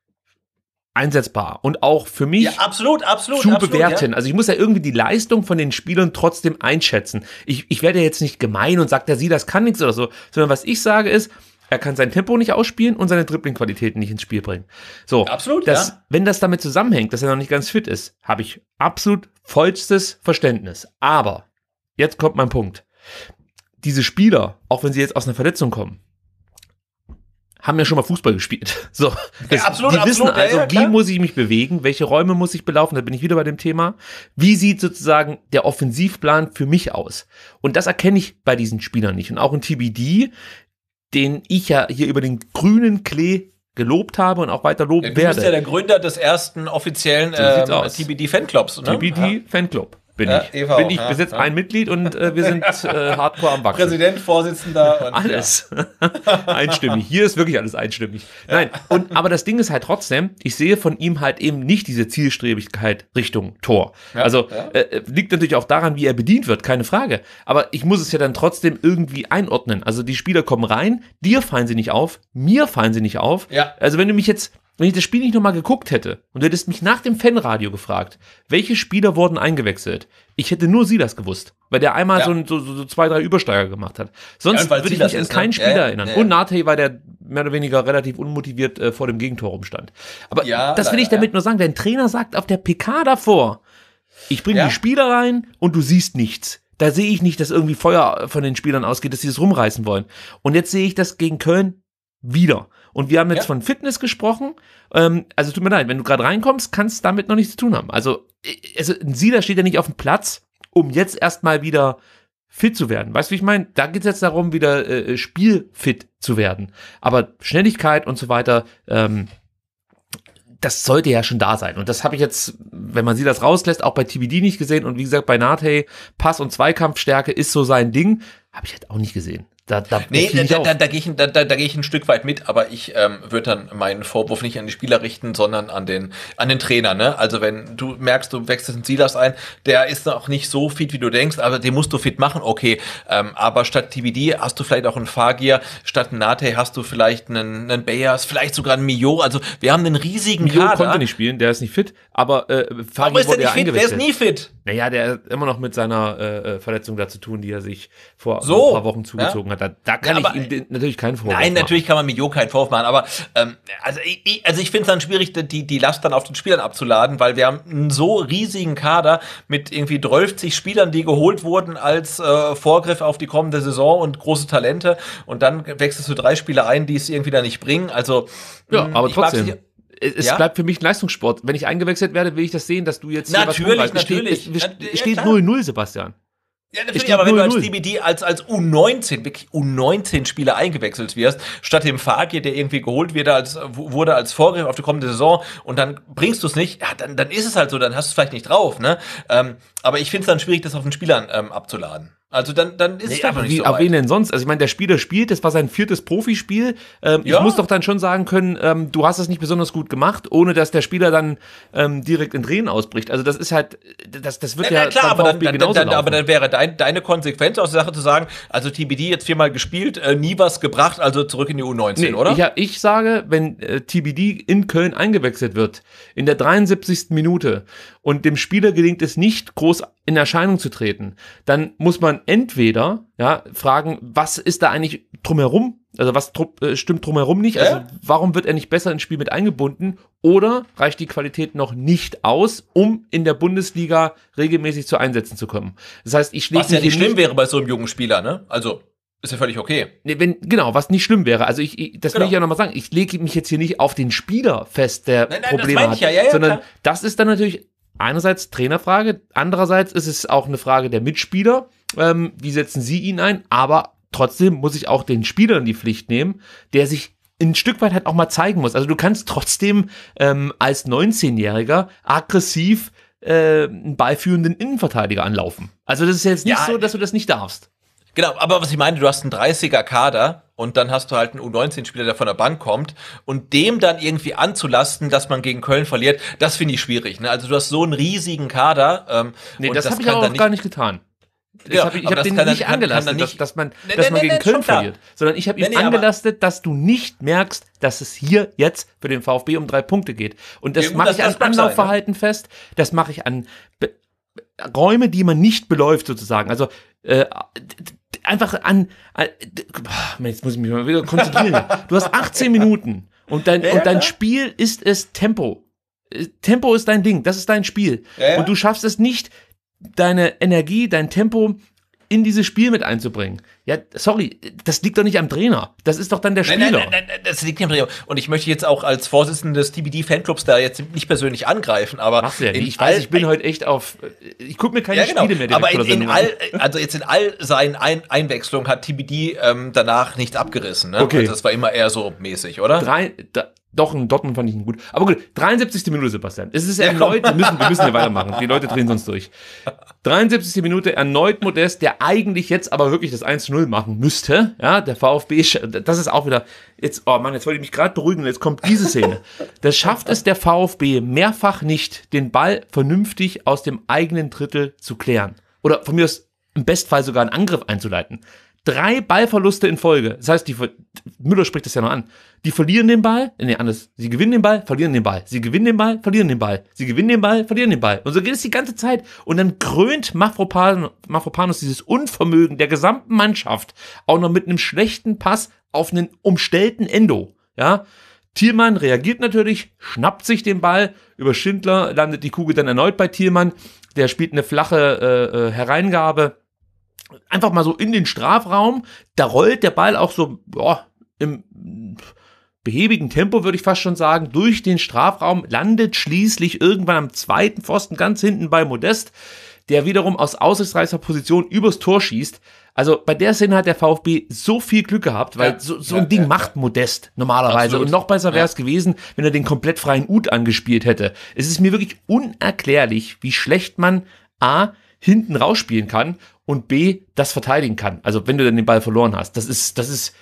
einsetzbar und auch für mich ja, absolut, absolut, zu absolut, bewerten. Ja. Also ich muss ja irgendwie die Leistung von den Spielern trotzdem einschätzen. Ich, ich werde jetzt nicht gemein und sage, der sie, das kann nichts oder so, sondern was ich sage ist, er kann sein Tempo nicht ausspielen und seine Dribbling-Qualitäten nicht ins Spiel bringen. So, absolut, das, ja. wenn das damit zusammenhängt, dass er noch nicht ganz fit ist, habe ich absolut vollstes Verständnis. Aber jetzt kommt mein Punkt. Diese Spieler, auch wenn sie jetzt aus einer Verletzung kommen, haben ja schon mal Fußball gespielt. [LAUGHS] So, das, absolut, die absolut, wissen also, ja, wie muss ich mich bewegen, welche Räume muss ich belaufen, da bin ich wieder bei dem Thema. Wie sieht sozusagen der Offensivplan für mich aus? Und das erkenne ich bei diesen Spielern nicht. Und auch in TBD, den ich ja hier über den grünen Klee gelobt habe und auch weiter loben ja, du werde. Du bist ja der Gründer des ersten offiziellen so ähm, TBD Fanclubs, ne? TBD Fanclub bin ja, ich. EV, bin ich bis jetzt ja. ein Mitglied und äh, wir sind äh, hardcore am Wachsen. Präsident, Vorsitzender [LAUGHS] und alles. [LAUGHS] einstimmig. Hier ist wirklich alles einstimmig. Ja. Nein, und aber das Ding ist halt trotzdem, ich sehe von ihm halt eben nicht diese Zielstrebigkeit Richtung Tor. also äh, äh, liegt natürlich auch daran, wie er bedient wird, keine Frage, aber ich muss es ja dann trotzdem irgendwie einordnen. Also die Spieler kommen rein, dir fallen sie nicht auf, mir fallen sie nicht auf. Also wenn du mich jetzt wenn ich das Spiel nicht nochmal geguckt hätte und du hättest mich nach dem Fanradio gefragt, welche Spieler wurden eingewechselt, ich hätte nur sie das gewusst, weil der einmal ja. so, so, so, zwei, drei Übersteiger gemacht hat. Sonst ja, würde ich mich an ne? keinen Spieler ja, erinnern. Und Nate, weil der mehr oder weniger relativ unmotiviert äh, vor dem Gegentor rumstand. Aber das will ich damit nur sagen, wenn ein Trainer sagt auf der PK davor, ich bringe die Spieler rein und du siehst nichts da sehe ich nicht, dass irgendwie Feuer von den Spielern ausgeht, dass sie das rumreißen wollen. Und jetzt sehe ich das gegen Köln wieder. Und wir haben jetzt ja. von Fitness gesprochen. Ähm, also tut mir leid, wenn du gerade reinkommst, kannst du damit noch nichts zu tun haben. Also, äh, also ein Sieger steht ja nicht auf dem Platz, um jetzt erstmal wieder fit zu werden. Weißt du, wie ich meine? Da geht es jetzt darum, wieder äh, spielfit zu werden. Aber Schnelligkeit und so weiter, ähm, das sollte ja schon da sein. Und das habe ich jetzt, wenn man sie das rauslässt, auch bei TBD nicht gesehen. Und wie gesagt, bei Nate, Pass- und Zweikampfstärke ist so sein Ding. Habe ich halt auch nicht gesehen. Da, da nee, da, da, da gehe ich, da, da, geh ich ein Stück weit mit, aber ich ähm, würde dann meinen Vorwurf nicht an die Spieler richten, sondern an den, an den Trainer. Ne? Also wenn du merkst, du wechselst einen Silas ein, der ist auch nicht so fit, wie du denkst, aber den musst du fit machen, okay. Ähm, aber statt TBD hast du vielleicht auch einen Fagier, statt einen Nate hast du vielleicht einen, einen Bayers, vielleicht sogar einen Mio. Also wir haben einen riesigen Mio Kader. konnte nicht spielen, der ist nicht fit, aber äh, Fagier aber ist wurde der nicht fit? Der ist nie fit. Naja, der hat immer noch mit seiner äh, äh, Verletzung da zu tun, die er sich vor so, ein paar Wochen zugezogen ja? hat. Da, da kann ja, ich ihm natürlich keinen Vorwurf machen. Nein, natürlich kann man mit Jo keinen Vorwurf machen, aber ähm, also ich, also ich finde es dann schwierig, die, die Last dann auf den Spielern abzuladen, weil wir haben einen so riesigen Kader mit irgendwie 30 Spielern, die geholt wurden als äh, Vorgriff auf die kommende Saison und große Talente und dann wechselst du drei Spieler ein, die es irgendwie da nicht bringen. Also ja, mm, aber trotzdem es ja? bleibt für mich ein Leistungssport. Wenn ich eingewechselt werde, will ich das sehen, dass du jetzt. Natürlich, hier was natürlich. Es steht 0-0, Sebastian. Ja, natürlich, ich aber wenn 0 -0. du als DBD als, als U19, wirklich U19-Spieler eingewechselt wirst, statt dem Fagier, der irgendwie geholt wird, als, wurde als Vorgriff auf die kommende Saison und dann bringst du es nicht, ja, dann, dann ist es halt so, dann hast du es vielleicht nicht drauf, ne? Ähm, aber ich finde es dann schwierig, das auf den Spielern ähm, abzuladen. Also dann, dann ist nee, es einfach nicht wie, so weit. Aber wen denn sonst? Also ich meine, der Spieler spielt, das war sein viertes Profispiel. Ähm, ja. Ich muss doch dann schon sagen können, ähm, du hast es nicht besonders gut gemacht, ohne dass der Spieler dann ähm, direkt in Tränen ausbricht. Also das ist halt, das, das wird ja, ja klar, aber dann, dann, dann, aber dann wäre dein, deine Konsequenz aus der Sache zu sagen, also TBD jetzt viermal gespielt, äh, nie was gebracht, also zurück in die U19, nee, oder? Ja, ich, ich, sage, wenn äh, TBD in Köln eingewechselt wird, in der 73. Minute und dem Spieler gelingt es nicht, groß in Erscheinung zu treten, dann muss man entweder ja, fragen, was ist da eigentlich drumherum? Also was drum, äh, stimmt drumherum nicht? Also warum wird er nicht besser ins Spiel mit eingebunden? Oder reicht die Qualität noch nicht aus, um in der Bundesliga regelmäßig zu einsetzen zu kommen? Das heißt, ich Was ja nicht schlimm wäre bei so einem jungen Spieler, ne? Also ist ja völlig okay. Nee, wenn, genau, was nicht schlimm wäre. Also ich, ich das genau. will ich genau. ja nochmal sagen. Ich lege mich jetzt hier nicht auf den Spieler fest, der nein, nein, Probleme hat, ja, ja, sondern klar. das ist dann natürlich einerseits Trainerfrage, andererseits ist es auch eine Frage der Mitspieler. Ähm, wie setzen sie ihn ein? Aber trotzdem muss ich auch den Spielern die Pflicht nehmen, der sich ein Stück weit halt auch mal zeigen muss. Also du kannst trotzdem ähm, als 19-Jähriger aggressiv äh, einen beiführenden Innenverteidiger anlaufen. Also das ist jetzt nicht ja, so, dass du das nicht darfst. Genau, aber was ich meine, du hast einen 30er-Kader, und dann hast du halt einen U19-Spieler, der von der Bank kommt und dem dann irgendwie anzulasten, dass man gegen Köln verliert, das finde ich schwierig. Ne? Also du hast so einen riesigen Kader. Ähm, nee, das, das habe ich aber auch gar nicht getan. Das ja, hab ich ich habe den nicht angelastet, kann, kann dass, dass, man, nee, dass nee, man nee, gegen Köln verliert. Sondern ich habe ihn angelastet, dass du nicht merkst, dass es hier jetzt für den VfB um drei Punkte geht. Und das ja, mache ich an ne? Anlaufverhalten ne? fest, das mache ich an Be Räume, die man nicht beläuft sozusagen. Also äh, einfach an, an boah, jetzt muss ich mich mal wieder konzentrieren. Du hast 18 Minuten und dein, ja, und dein ja. Spiel ist es Tempo. Äh, Tempo ist dein Ding, das ist dein Spiel. Ja, und du schaffst es nicht, deine Energie, dein Tempo in dieses Spiel mit einzubringen. Ja, sorry, das liegt doch nicht am Trainer. Das ist doch dann der Spieler. Nein, nein, nein, nein das liegt nicht am Trainer. Und ich möchte jetzt auch als Vorsitzender des TBD-Fanclubs da jetzt nicht persönlich angreifen, aber. Machst ja Ich weiß, ich bin heute echt auf. Ich gucke mir keine ja, genau. Spiele mehr direkt Aber in, in all, also jetzt in all seinen Ein Einwechslungen hat TBD ähm, danach nichts abgerissen. Ne? Okay. Also das war immer eher so mäßig, oder? Drei, da, doch, in Dortmund fand ich ihn gut. Aber gut, 73. Minute, Sebastian. Es ist erneut, wir müssen, wir müssen ja weitermachen. Die Leute drehen sonst durch. 73. Minute, erneut Modest, der eigentlich jetzt aber wirklich das 1-0 machen müsste. Ja, der VfB, das ist auch wieder, jetzt, oh Mann, jetzt wollte ich mich gerade beruhigen, jetzt kommt diese Szene. Das schafft es der VfB mehrfach nicht, den Ball vernünftig aus dem eigenen Drittel zu klären. Oder von mir aus im Bestfall sogar einen Angriff einzuleiten. Drei Ballverluste in Folge. Das heißt, die, Müller spricht das ja noch an. Die verlieren den Ball, nee, anders. Sie gewinnen den Ball, verlieren den Ball. Sie gewinnen den Ball, verlieren den Ball. Sie gewinnen den Ball, verlieren den Ball. Und so geht es die ganze Zeit. Und dann krönt Mafropan, Mafropanos dieses Unvermögen der gesamten Mannschaft auch noch mit einem schlechten Pass auf einen umstellten Endo. Ja. Thielmann reagiert natürlich, schnappt sich den Ball. Über Schindler landet die Kugel dann erneut bei Thielmann. Der spielt eine flache äh, äh, Hereingabe einfach mal so in den Strafraum. Da rollt der Ball auch so boah, im behäbigen Tempo, würde ich fast schon sagen, durch den Strafraum, landet schließlich irgendwann am zweiten Pfosten ganz hinten bei Modest, der wiederum aus aussichtsreicher Position übers Tor schießt. Also bei der Szene hat der VfB so viel Glück gehabt, weil ja, so, so, ein Ding ja, macht modest normalerweise. Absolut. Und noch besser wäre es gewesen, wenn er den komplett freien Ut angespielt hätte. Es ist mir wirklich unerklärlich, wie schlecht man A hinten rausspielen kann und B, das verteidigen kann. Also wenn du dann den Ball verloren hast. Das ist, das ist,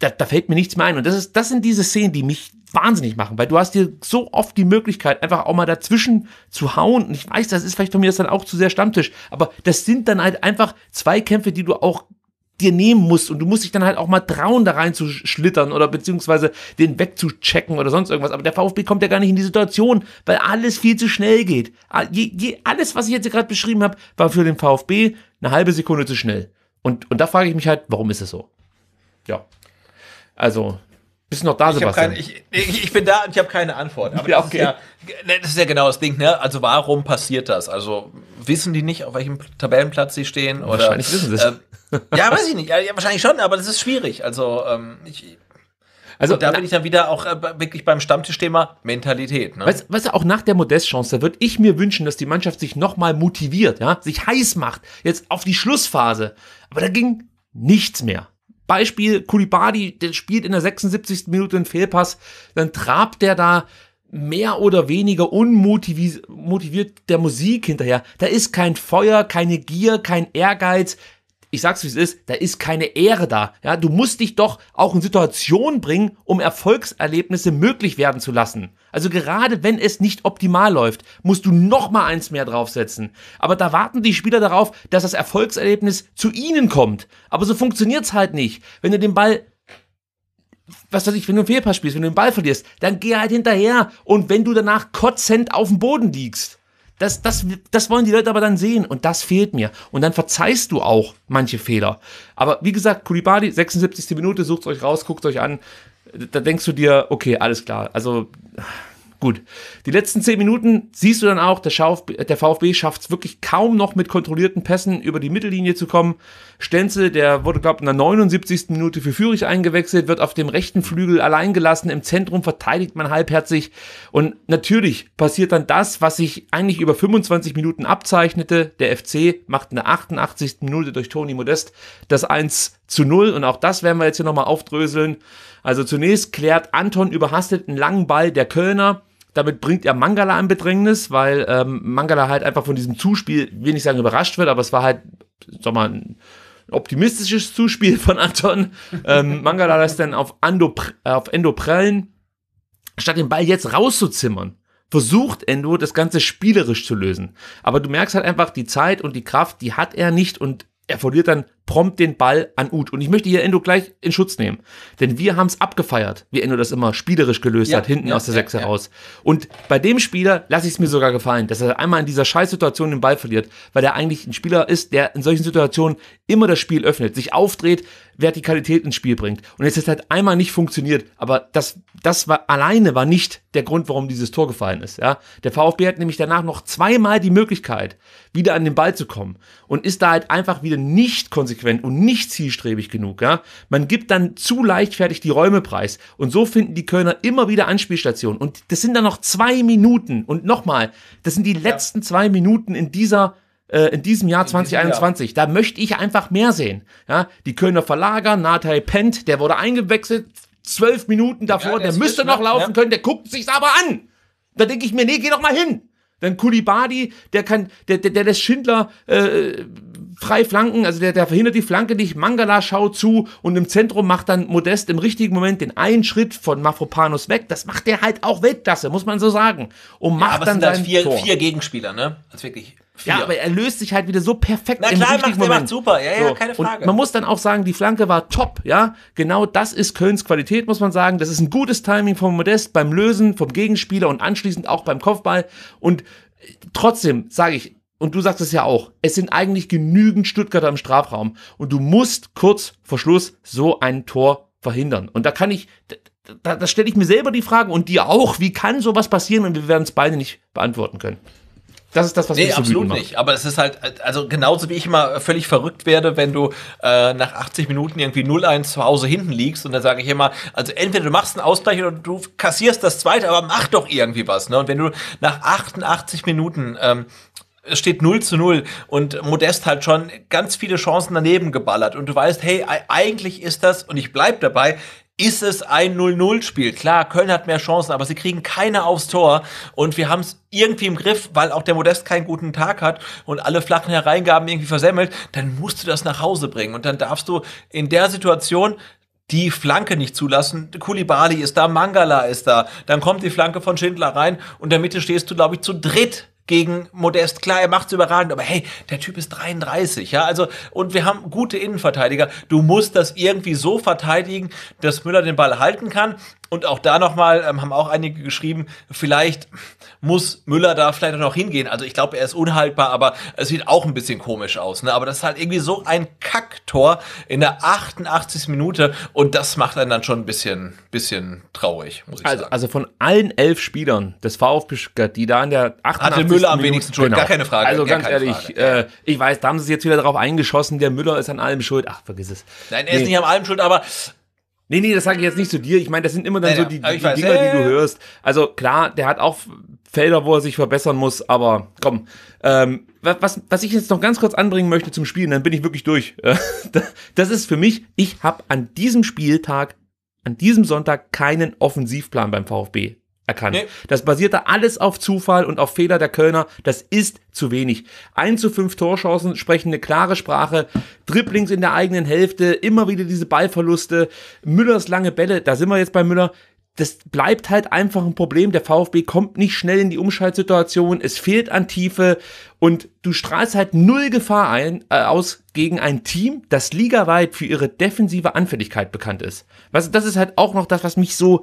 da, da fällt mir nichts mehr ein. Und das ist, das sind diese Szenen, die mich wahnsinnig machen, weil du hast dir so oft die Möglichkeit, einfach auch mal dazwischen zu hauen. Und ich weiß, das ist vielleicht von mir das dann auch zu sehr Stammtisch, aber das sind dann halt einfach zwei Kämpfe, die du auch dir nehmen musst und du musst dich dann halt auch mal trauen, da rein zu schlittern oder beziehungsweise den wegzuchecken oder sonst irgendwas. Aber der VfB kommt ja gar nicht in die Situation, weil alles viel zu schnell geht. Alles, was ich jetzt gerade beschrieben habe, war für den VfB eine halbe Sekunde zu schnell. Und, und da frage ich mich halt, warum ist es so? Ja. Also, bist du noch da, ich Sebastian? Keine, ich, ich, bin da und ich habe keine Antwort. Aber [LAUGHS] ja, okay. das, ist ja, ne, das ist ja genau das Ding, ne? Also warum passiert das? Also wissen die nicht, auf welchem Tabellenplatz sie stehen? Oder, wahrscheinlich wissen sie es. Ähm, ja, weiß ich nicht. Ja, wahrscheinlich schon, aber das ist schwierig. Also ähm, ich, also und da bin ich dann wieder auch äh, wirklich beim Stammtischthema Mentalität. Ne? Weißt, weißt du, auch nach der Modestchance, da würde ich mir wünschen, dass die Mannschaft sich nochmal motiviert, ja, sich heiß macht, jetzt auf die Schlussphase. Aber da ging nichts mehr. Beispiel Kulibadi, der spielt in der 76. Minute einen Fehlpass, dann trabt der da mehr oder weniger unmotiviert der Musik hinterher. Da ist kein Feuer, keine Gier, kein Ehrgeiz ich sag's wie es ist, da ist keine Ehre da. Ja, du musst dich doch auch in Situationen bringen, um Erfolgserlebnisse möglich werden zu lassen. Also gerade wenn es nicht optimal läuft, musst du noch mal eins mehr draufsetzen. Aber da warten die Spieler darauf, dass das Erfolgserlebnis zu ihnen kommt. Aber so funktioniert's halt nicht. Wenn du den Ball was weiß ich, wenn du einen Fehlpass spielst, wenn du den Ball verlierst, dann geh halt hinterher und wenn du danach kotzend auf dem Boden liegst, das, das, das wollen die Leute aber dann sehen und das fehlt mir. Und dann verzeihst du auch manche Fehler. Aber wie gesagt, Kulibali, 76. Minute, sucht euch raus, guckt euch an. Da denkst du dir, okay, alles klar. Also Gut, die letzten zehn Minuten siehst du dann auch, der, VfB, der VfB schafft es wirklich kaum noch mit kontrollierten Pässen über die Mittellinie zu kommen. Stenzel, der wurde, glaube ich, in der 79. Minute für Führig eingewechselt, wird auf dem rechten Flügel allein gelassen. Im Zentrum verteidigt man halbherzig. Und natürlich passiert dann das, was sich eigentlich über 25 Minuten abzeichnete. Der FC macht in der 88. Minute durch Toni Modest das 1 zu 0. Und auch das werden wir jetzt hier nochmal aufdröseln. Also zunächst klärt Anton überhastet einen langen Ball der Kölner. Damit bringt er Mangala in Bedrängnis, weil ähm, Mangala halt einfach von diesem Zuspiel, will nicht sagen überrascht wird, aber es war halt, sag mal, ein optimistisches Zuspiel [LAUGHS] von Anton. Ähm, Mangala lässt dann auf, Ando, äh, auf Endo prallen. Statt den Ball jetzt rauszuzimmern, versucht Endo das Ganze spielerisch zu lösen. Aber du merkst halt einfach, die Zeit und die Kraft, die hat er nicht und er verliert dann prompt den Ball an Uth. Und ich möchte hier Endo gleich in Schutz nehmen. Denn wir haben es abgefeiert, wie Endo das immer spielerisch gelöst ja, hat, hinten ja, aus der ja, Sechs heraus. Und bei dem Spieler lasse ich es mir sogar gefallen, dass er einmal in dieser Scheißsituation den Ball verliert, weil er eigentlich ein Spieler ist, der in solchen Situationen immer das Spiel öffnet, sich aufdreht, Vertikalität ins Spiel bringt. Und jetzt ist halt einmal nicht funktioniert, aber das, das war alleine war nicht der Grund, warum dieses Tor gefallen ist. Ja? Der VfB hat nämlich danach noch zweimal die Möglichkeit, wieder an den Ball zu kommen und ist da halt einfach wieder nicht konsequent und nicht zielstrebig genug. Ja? Man gibt dann zu leichtfertig die Räume preis und so finden die Kölner immer wieder Anspielstationen. Und das sind dann noch zwei Minuten und nochmal, das sind die letzten ja. zwei Minuten in dieser äh, in diesem Jahr 2021. Da möchte ich einfach mehr sehen. Ja, die Kölner Verlager, Nathalie Pent, der wurde eingewechselt, zwölf Minuten davor, ja, der müsste noch laufen ja. können, der guckt sich's aber an. Da denke ich mir, nee, geh doch mal hin. Dann Kulibadi, der kann, der, der, der lässt Schindler äh, frei flanken, also der, der verhindert die Flanke nicht. Mangala schaut zu und im Zentrum macht dann Modest im richtigen Moment den einen Schritt von Mafropanus weg. Das macht der halt auch Weltklasse, muss man so sagen. Und macht ja, aber dann sind dann halt vier, vier Gegenspieler, ne? Das also ist wirklich Vier. Ja, aber er löst sich halt wieder so perfekt. Na klar, im macht, Moment. macht super, ja, ja, so. keine Frage. Und man muss dann auch sagen, die Flanke war top, ja. Genau das ist Kölns Qualität, muss man sagen. Das ist ein gutes Timing vom Modest beim Lösen, vom Gegenspieler und anschließend auch beim Kopfball. Und trotzdem sage ich, und du sagst es ja auch, es sind eigentlich genügend Stuttgarter im Strafraum. Und du musst kurz vor Schluss so ein Tor verhindern. Und da kann ich, da, da stelle ich mir selber die Frage und dir auch, wie kann sowas passieren? Und wir werden es beide nicht beantworten können. Das ist das, was nee, mich so absolut nicht. Aber es ist halt, also genauso wie ich immer völlig verrückt werde, wenn du äh, nach 80 Minuten irgendwie 0-1 zu Hause hinten liegst und dann sage ich immer, also entweder du machst einen Ausgleich oder du kassierst das zweite, aber mach doch irgendwie was. Ne? Und wenn du nach 88 Minuten ähm, es steht 0 zu 0 und Modest hat schon ganz viele Chancen daneben geballert und du weißt, hey, eigentlich ist das, und ich bleib dabei, ist es ein 0-0-Spiel. Klar, Köln hat mehr Chancen, aber sie kriegen keine aufs Tor und wir haben es irgendwie im Griff, weil auch der Modest keinen guten Tag hat und alle flachen Hereingaben irgendwie versemmelt, dann musst du das nach Hause bringen und dann darfst du in der Situation die Flanke nicht zulassen. Kulibali ist da, Mangala ist da, dann kommt die Flanke von Schindler rein und in der Mitte stehst du, glaube ich, zu dritt gegen Modest. Klar, er macht's überragend, aber hey, der Typ ist 33, ja, also und wir haben gute Innenverteidiger. Du musst das irgendwie so verteidigen, dass Müller den Ball halten kann, und auch da nochmal ähm, haben auch einige geschrieben, vielleicht muss Müller da vielleicht noch hingehen. Also ich glaube, er ist unhaltbar, aber es sieht auch ein bisschen komisch aus. Ne? Aber das ist halt irgendwie so ein Kacktor in der 88. Minute und das macht einen dann schon ein bisschen, bisschen traurig, muss ich also, sagen. Also von allen elf Spielern des VfB Stuttgart, die da in der 88. Hatte Müller am wenigsten schuld, genau. gar keine Frage. Also ganz ehrlich, äh, ich weiß, da haben sie jetzt wieder drauf eingeschossen, der Müller ist an allem schuld. Ach, vergiss es. Nein, er nee. ist nicht an allem schuld, aber Nee, nee, das sage ich jetzt nicht zu dir. Ich meine, das sind immer dann ja, so die, die, die Dinge, die du hörst. Also klar, der hat auch Felder, wo er sich verbessern muss, aber komm. Ähm, was, was ich jetzt noch ganz kurz anbringen möchte zum Spielen, dann bin ich wirklich durch. [LAUGHS] das ist für mich, ich habe an diesem Spieltag, an diesem Sonntag keinen Offensivplan beim VfB erkannt. Nee. Das basierte alles auf Zufall und auf Fehler der Kölner. Das ist zu wenig. 1 zu 5 Torchancen sprechen eine klare Sprache. Dribblings in der eigenen Hälfte, immer wieder diese Ballverluste, Müllers lange Bälle, da sind wir jetzt bei Müller. Das bleibt halt einfach ein Problem. Der VfB kommt nicht schnell in die Umschaltsituation. Es fehlt an Tiefe und du strahlst halt null Gefahr ein, äh, aus gegen ein Team, das ligaweit für ihre defensive Anfälligkeit bekannt ist. Was, das ist halt auch noch das, was mich so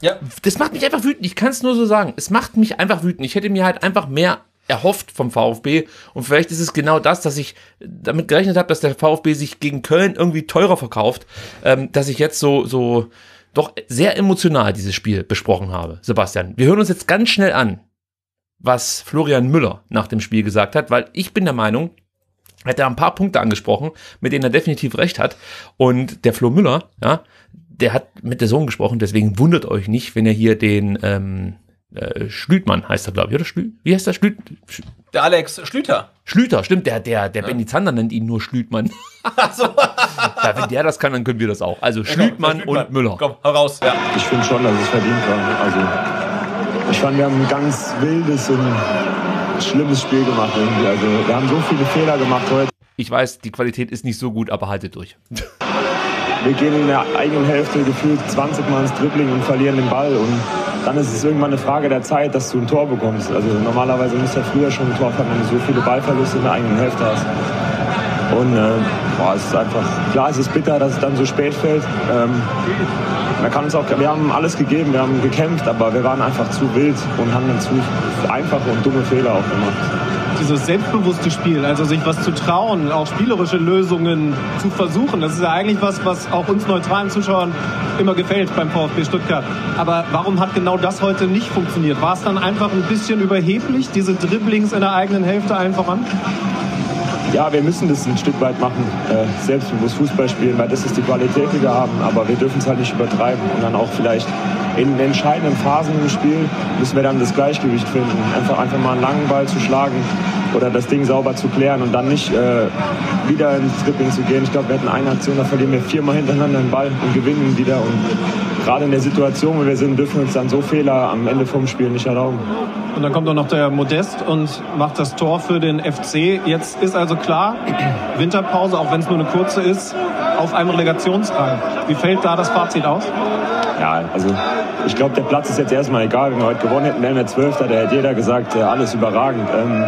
ja. Das macht mich einfach wütend. Ich kann es nur so sagen. Es macht mich einfach wütend. Ich hätte mir halt einfach mehr erhofft vom VfB. Und vielleicht ist es genau das, dass ich damit gerechnet habe, dass der VfB sich gegen Köln irgendwie teurer verkauft, ähm, dass ich jetzt so, so doch sehr emotional dieses Spiel besprochen habe. Sebastian, wir hören uns jetzt ganz schnell an, was Florian Müller nach dem Spiel gesagt hat, weil ich bin der Meinung, hat er ein paar Punkte angesprochen, mit denen er definitiv recht hat. Und der Flo Müller, ja, der hat mit der Sohn gesprochen, deswegen wundert euch nicht, wenn er hier den ähm, äh, Schlütmann heißt er, glaube ich, oder? Schlü Wie heißt der Schlüt? Sch der Alex Schlüter. Schlüter, stimmt, der, der, der ja. Benny Zander nennt ihn nur Schlütmann. [LAUGHS] So. Also, ja, wenn der das kann, dann können wir das auch. Also Schlütmann, ja, komm, und Müller. Komm, hau raus. Ja. Ich finde schon, dass es verdient war. Also, ich fand, wir haben ein ganz wildes und schlimmes Spiel gemacht. Irgendwie. Also, wir haben so viele Fehler gemacht heute. Ich weiß, die Qualität ist nicht so gut, aber haltet durch. [LAUGHS] wir gehen in der eigenen Hälfte gefühlt 20 Mal ins Dribbling und verlieren den Ball. Und dann ist es irgendwann eine Frage der Zeit, dass du ein Tor bekommst. Also normalerweise musst du ja früher schon ein Tor fangen, wenn du so viele Ballverluste in der eigenen Hälfte hast. Und äh, boah, es ist einfach, klar, es ist bitter, dass es dann so spät fällt. Ähm, man kann uns auch, wir haben alles gegeben, wir haben gekämpft, aber wir waren einfach zu wild und haben dann zu einfache und dumme Fehler auch gemacht dieses selbstbewusste Spiel, also sich was zu trauen, auch spielerische Lösungen zu versuchen, das ist ja eigentlich was, was auch uns neutralen Zuschauern immer gefällt beim VfB Stuttgart. Aber warum hat genau das heute nicht funktioniert? War es dann einfach ein bisschen überheblich, diese Dribblings in der eigenen Hälfte einfach an? ja, wir müssen das ein Stück weit machen, äh, selbstbewusst Fußball spielen, weil das ist die Qualität, die wir haben. Aber wir dürfen es halt nicht übertreiben und dann auch vielleicht in entscheidenden Phasen im Spiel müssen wir dann das Gleichgewicht finden. Einfach, einfach mal einen langen Ball zu schlagen oder das Ding sauber zu klären und dann nicht äh, wieder ins Dribbling zu gehen. Ich glaube, wir hätten eine Aktion, da verlieren wir viermal hintereinander den Ball und gewinnen wieder. Und gerade in der Situation, wo wir sind, dürfen uns dann so Fehler am Ende vom Spiel nicht erlauben. Und dann kommt auch noch der Modest und macht das Tor für den FC. Jetzt ist also klar, Winterpause, auch wenn es nur eine kurze ist, auf einem Relegationsrang. Wie fällt da das Fazit aus? Ja, also ich glaube, der Platz ist jetzt erstmal egal. Wenn wir heute gewonnen hätten, wären wir Zwölfter. Da hätte jeder gesagt, äh, alles überragend. Ähm,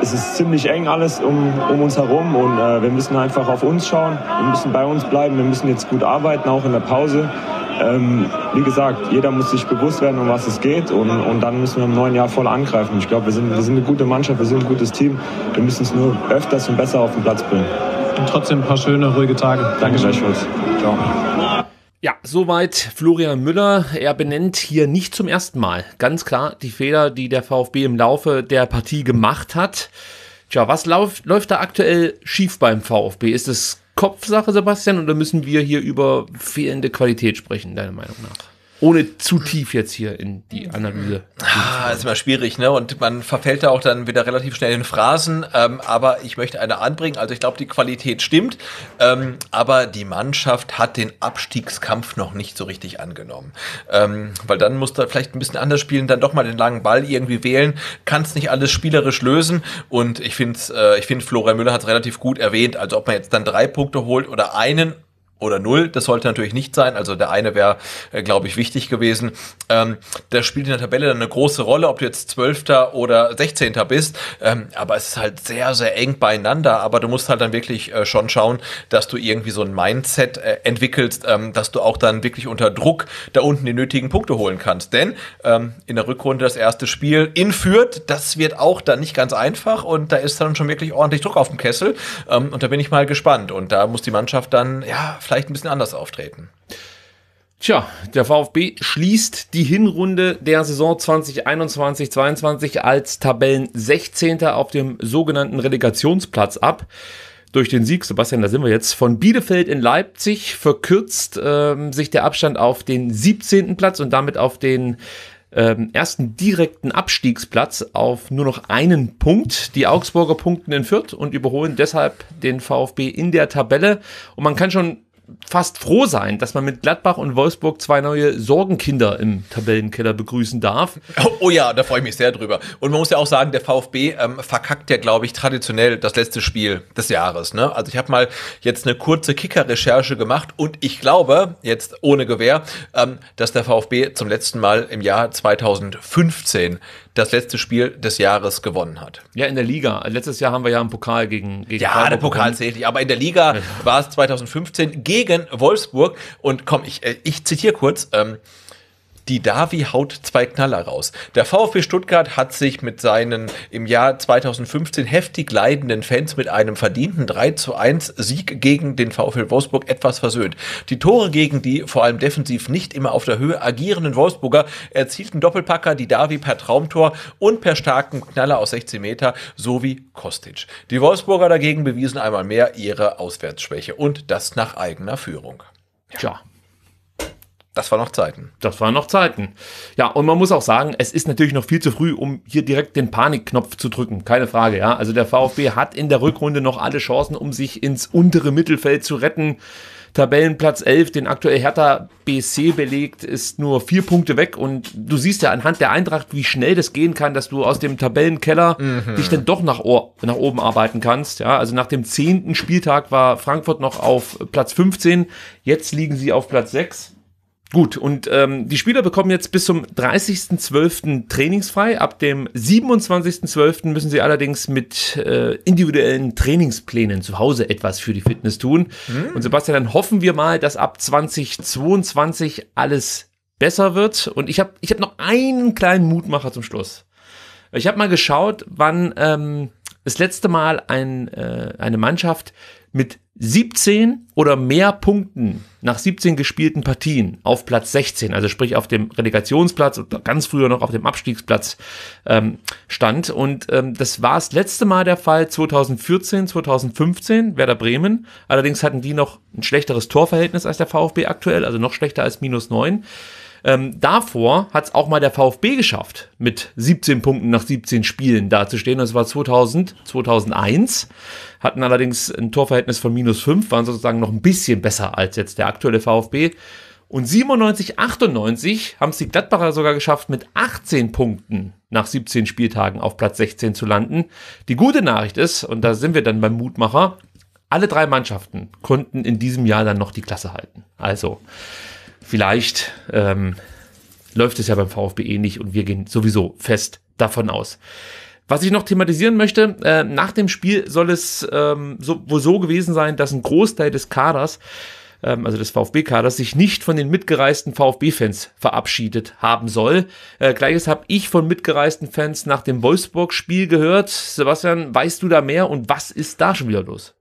es ist ziemlich eng alles um, um uns herum und äh, wir müssen einfach auf uns schauen. Wir müssen bei uns bleiben. Wir müssen jetzt gut arbeiten, auch in der Pause ähm, wie gesagt, jeder muss sich bewusst werden, um was es geht. Und, und dann müssen wir im neuen Jahr voll angreifen. Ich glaube, wir sind, wir sind eine gute Mannschaft, wir sind ein gutes Team. Wir müssen es nur öfters und besser auf den Platz bringen. Und trotzdem ein paar schöne, ruhige Tage. Danke, gleichfalls. Ciao. Ja, soweit Florian Müller. Er benennt hier nicht zum ersten Mal ganz klar die Fehler, die der VfB im Laufe der Partie gemacht hat. Tja, was läuft, läuft da aktuell schief beim VfB? Ist es Kopfsache, Sebastian, oder müssen wir hier über fehlende Qualität sprechen, deiner Meinung nach? ohne zu tief jetzt hier in die Analyse. Ah, ist immer schwierig, ne? Und man verfällt da auch dann wieder relativ schnell in Phrasen. Ähm, aber ich möchte eine anbringen. Also ich glaube, die Qualität stimmt. Ähm, aber die Mannschaft hat den Abstiegskampf noch nicht so richtig angenommen. Ähm, weil dann musst du vielleicht ein bisschen anders spielen, dann doch mal den langen Ball irgendwie wählen. Kannst nicht alles spielerisch lösen. Und ich finde, äh, ich finde, Florian Müller hat es relativ gut erwähnt. Also ob man jetzt dann drei Punkte holt oder einen oder null. Das sollte natürlich nicht sein. Also der eine wäre, äh, glaube ich, wichtig gewesen. Ähm, das spielt in der Tabelle dann eine große Rolle, ob du jetzt Zwölfter oder Sechzehnter bist. Ähm, aber es ist halt sehr, sehr eng beieinander. Aber du musst halt dann wirklich äh, schon schauen, dass du irgendwie so ein Mindset äh, entwickelst, ähm, dass du auch dann wirklich unter Druck da unten die nötigen Punkte holen kannst. Denn ähm, in der Rückrunde das erste Spiel in Fürth, das wird auch dann nicht ganz einfach. Und da ist dann schon wirklich ordentlich Druck auf dem Kessel. Ähm, und da bin ich mal gespannt. Und da muss die Mannschaft dann, ja, vielleicht vielleicht ein bisschen anders auftreten. Tja, der VfB schließt die Hinrunde der Saison 2021-22 als Tabellen 16. auf dem sogenannten Relegationsplatz ab. Durch den Sieg, Sebastian, da sind wir jetzt, von Bielefeld in Leipzig verkürzt ähm, sich der Abstand auf den 17. Platz und damit auf den ähm, ersten direkten Abstiegsplatz auf nur noch einen Punkt. Die Augsburger punkten in Fürth und überholen deshalb den VfB in der Tabelle. Und man kann schon fast froh sein, dass man mit Gladbach und Wolfsburg zwei neue Sorgenkinder im Tabellenkeller begrüßen darf. Oh, oh ja, da freue ich mich sehr drüber. Und man muss ja auch sagen, der VfB ähm, verkackt ja, glaube ich, traditionell das letzte Spiel des Jahres. Ne? Also ich habe mal jetzt eine kurze Kicker-Recherche gemacht und ich glaube, jetzt ohne Gewehr, ähm, dass der VfB zum letzten Mal im Jahr 2015 das letzte Spiel des Jahres gewonnen hat. Ja, in der Liga. Letztes Jahr haben wir ja einen Pokal gegen, gegen Ja, Freiburg der Pokal gewonnen. zählt aber in der Liga war es 2015 gegen Wolfsburg. Und komm, ich, äh, ich zitiere kurz. Ähm, die Davi haut zwei Knaller raus. Der VfB Stuttgart hat sich mit seinen im Jahr 2015 heftig leidenden Fans mit einem verdienten 3 zu 1 Sieg gegen den VfL Wolfsburg etwas versöhnt. Die Tore gegen die vor allem defensiv nicht immer auf der Höhe agierenden Wolfsburger erzielten Doppelpacker die Davi per Traumtor und per starken Knaller aus 16 Meter sowie Kostic. Die Wolfsburger dagegen bewiesen einmal mehr ihre Auswärtsschwäche und das nach eigener Führung. Ja. Tja. Das waren noch Zeiten. Das waren noch Zeiten. Ja, und man muss auch sagen, es ist natürlich noch viel zu früh, um hier direkt den Panikknopf zu drücken. Keine Frage, ja. Also der VfB hat in der Rückrunde noch alle Chancen, um sich ins untere Mittelfeld zu retten. Tabellenplatz 11, den aktuell Hertha BC belegt, ist nur vier Punkte weg. Und du siehst ja anhand der Eintracht, wie schnell das gehen kann, dass du aus dem Tabellenkeller mhm. dich dann doch nach, nach, oben arbeiten kannst. Ja, also nach dem zehnten Spieltag war Frankfurt noch auf Platz 15. Jetzt liegen sie auf Platz 6. Gut, und ähm, die Spieler bekommen jetzt bis zum 30.12. trainingsfrei. Ab dem 27.12. müssen sie allerdings mit äh, individuellen Trainingsplänen zu Hause etwas für die Fitness tun. Mhm. Und Sebastian, dann hoffen wir mal, dass ab 2022 alles besser wird. Und ich habe ich hab noch einen kleinen Mutmacher zum Schluss. Ich habe mal geschaut, wann ähm, das letzte Mal ein, äh, eine Mannschaft mit 17 oder mehr Punkten nach 17 gespielten Partien auf Platz 16, also sprich auf dem Relegationsplatz oder ganz früher noch auf dem Abstiegsplatz ähm, stand. Und ähm, das war das letzte Mal der Fall 2014, 2015, Werder Bremen. Allerdings hatten die noch ein schlechteres Torverhältnis als der VfB aktuell, also noch schlechter als minus 9. Ähm, davor hat es auch mal der VfB geschafft, mit 17 Punkten nach 17 Spielen dazustehen. Das war 2000, 2001. Hatten allerdings ein Torverhältnis von minus 5, waren sozusagen noch ein bisschen besser als jetzt der aktuelle VfB. Und 97, 98 haben es die Gladbacher sogar geschafft, mit 18 Punkten nach 17 Spieltagen auf Platz 16 zu landen. Die gute Nachricht ist, und da sind wir dann beim Mutmacher, alle drei Mannschaften konnten in diesem Jahr dann noch die Klasse halten. Also, Vielleicht ähm, läuft es ja beim VfB eh nicht und wir gehen sowieso fest davon aus. Was ich noch thematisieren möchte, äh, nach dem Spiel soll es ähm, so, wohl so gewesen sein, dass ein Großteil des Kaders, ähm, also des VfB-Kaders, sich nicht von den mitgereisten VfB-Fans verabschiedet haben soll. Äh, Gleiches habe ich von mitgereisten Fans nach dem Wolfsburg-Spiel gehört. Sebastian, weißt du da mehr und was ist da schon wieder los?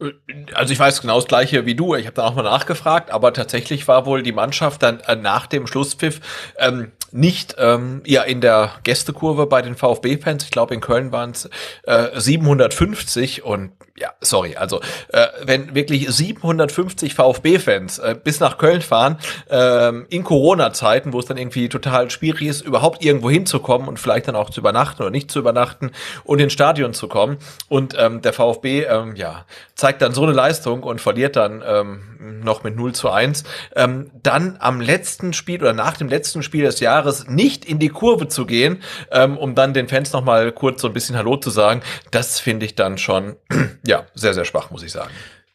Äh, also ich weiß genau das gleiche wie du. Ich habe da auch mal nachgefragt, aber tatsächlich war wohl die Mannschaft dann äh, nach dem Schlusspfiff ähm, nicht ähm, ja in der Gästekurve bei den VfB-Fans. Ich glaube in Köln waren es äh, 750 und ja, sorry, also äh, wenn wirklich 750 VfB-Fans äh, bis nach Köln fahren, äh, in Corona-Zeiten, wo es dann irgendwie total schwierig ist, überhaupt irgendwo hinzukommen und vielleicht dann auch zu übernachten oder nicht zu übernachten und ins Stadion zu kommen. Und ähm, der VfB, ähm, ja, zeigt dann so eine Leistung und verliert dann ähm, noch mit 0 zu 1. Ähm, dann am letzten Spiel oder nach dem letzten Spiel des Jahres nicht in die Kurve zu gehen, ähm, um dann den Fans nochmal kurz so ein bisschen Hallo zu sagen, das finde ich dann schon [CLEARS THROAT] Ja, sehr, sehr schwach, muss ich sagen.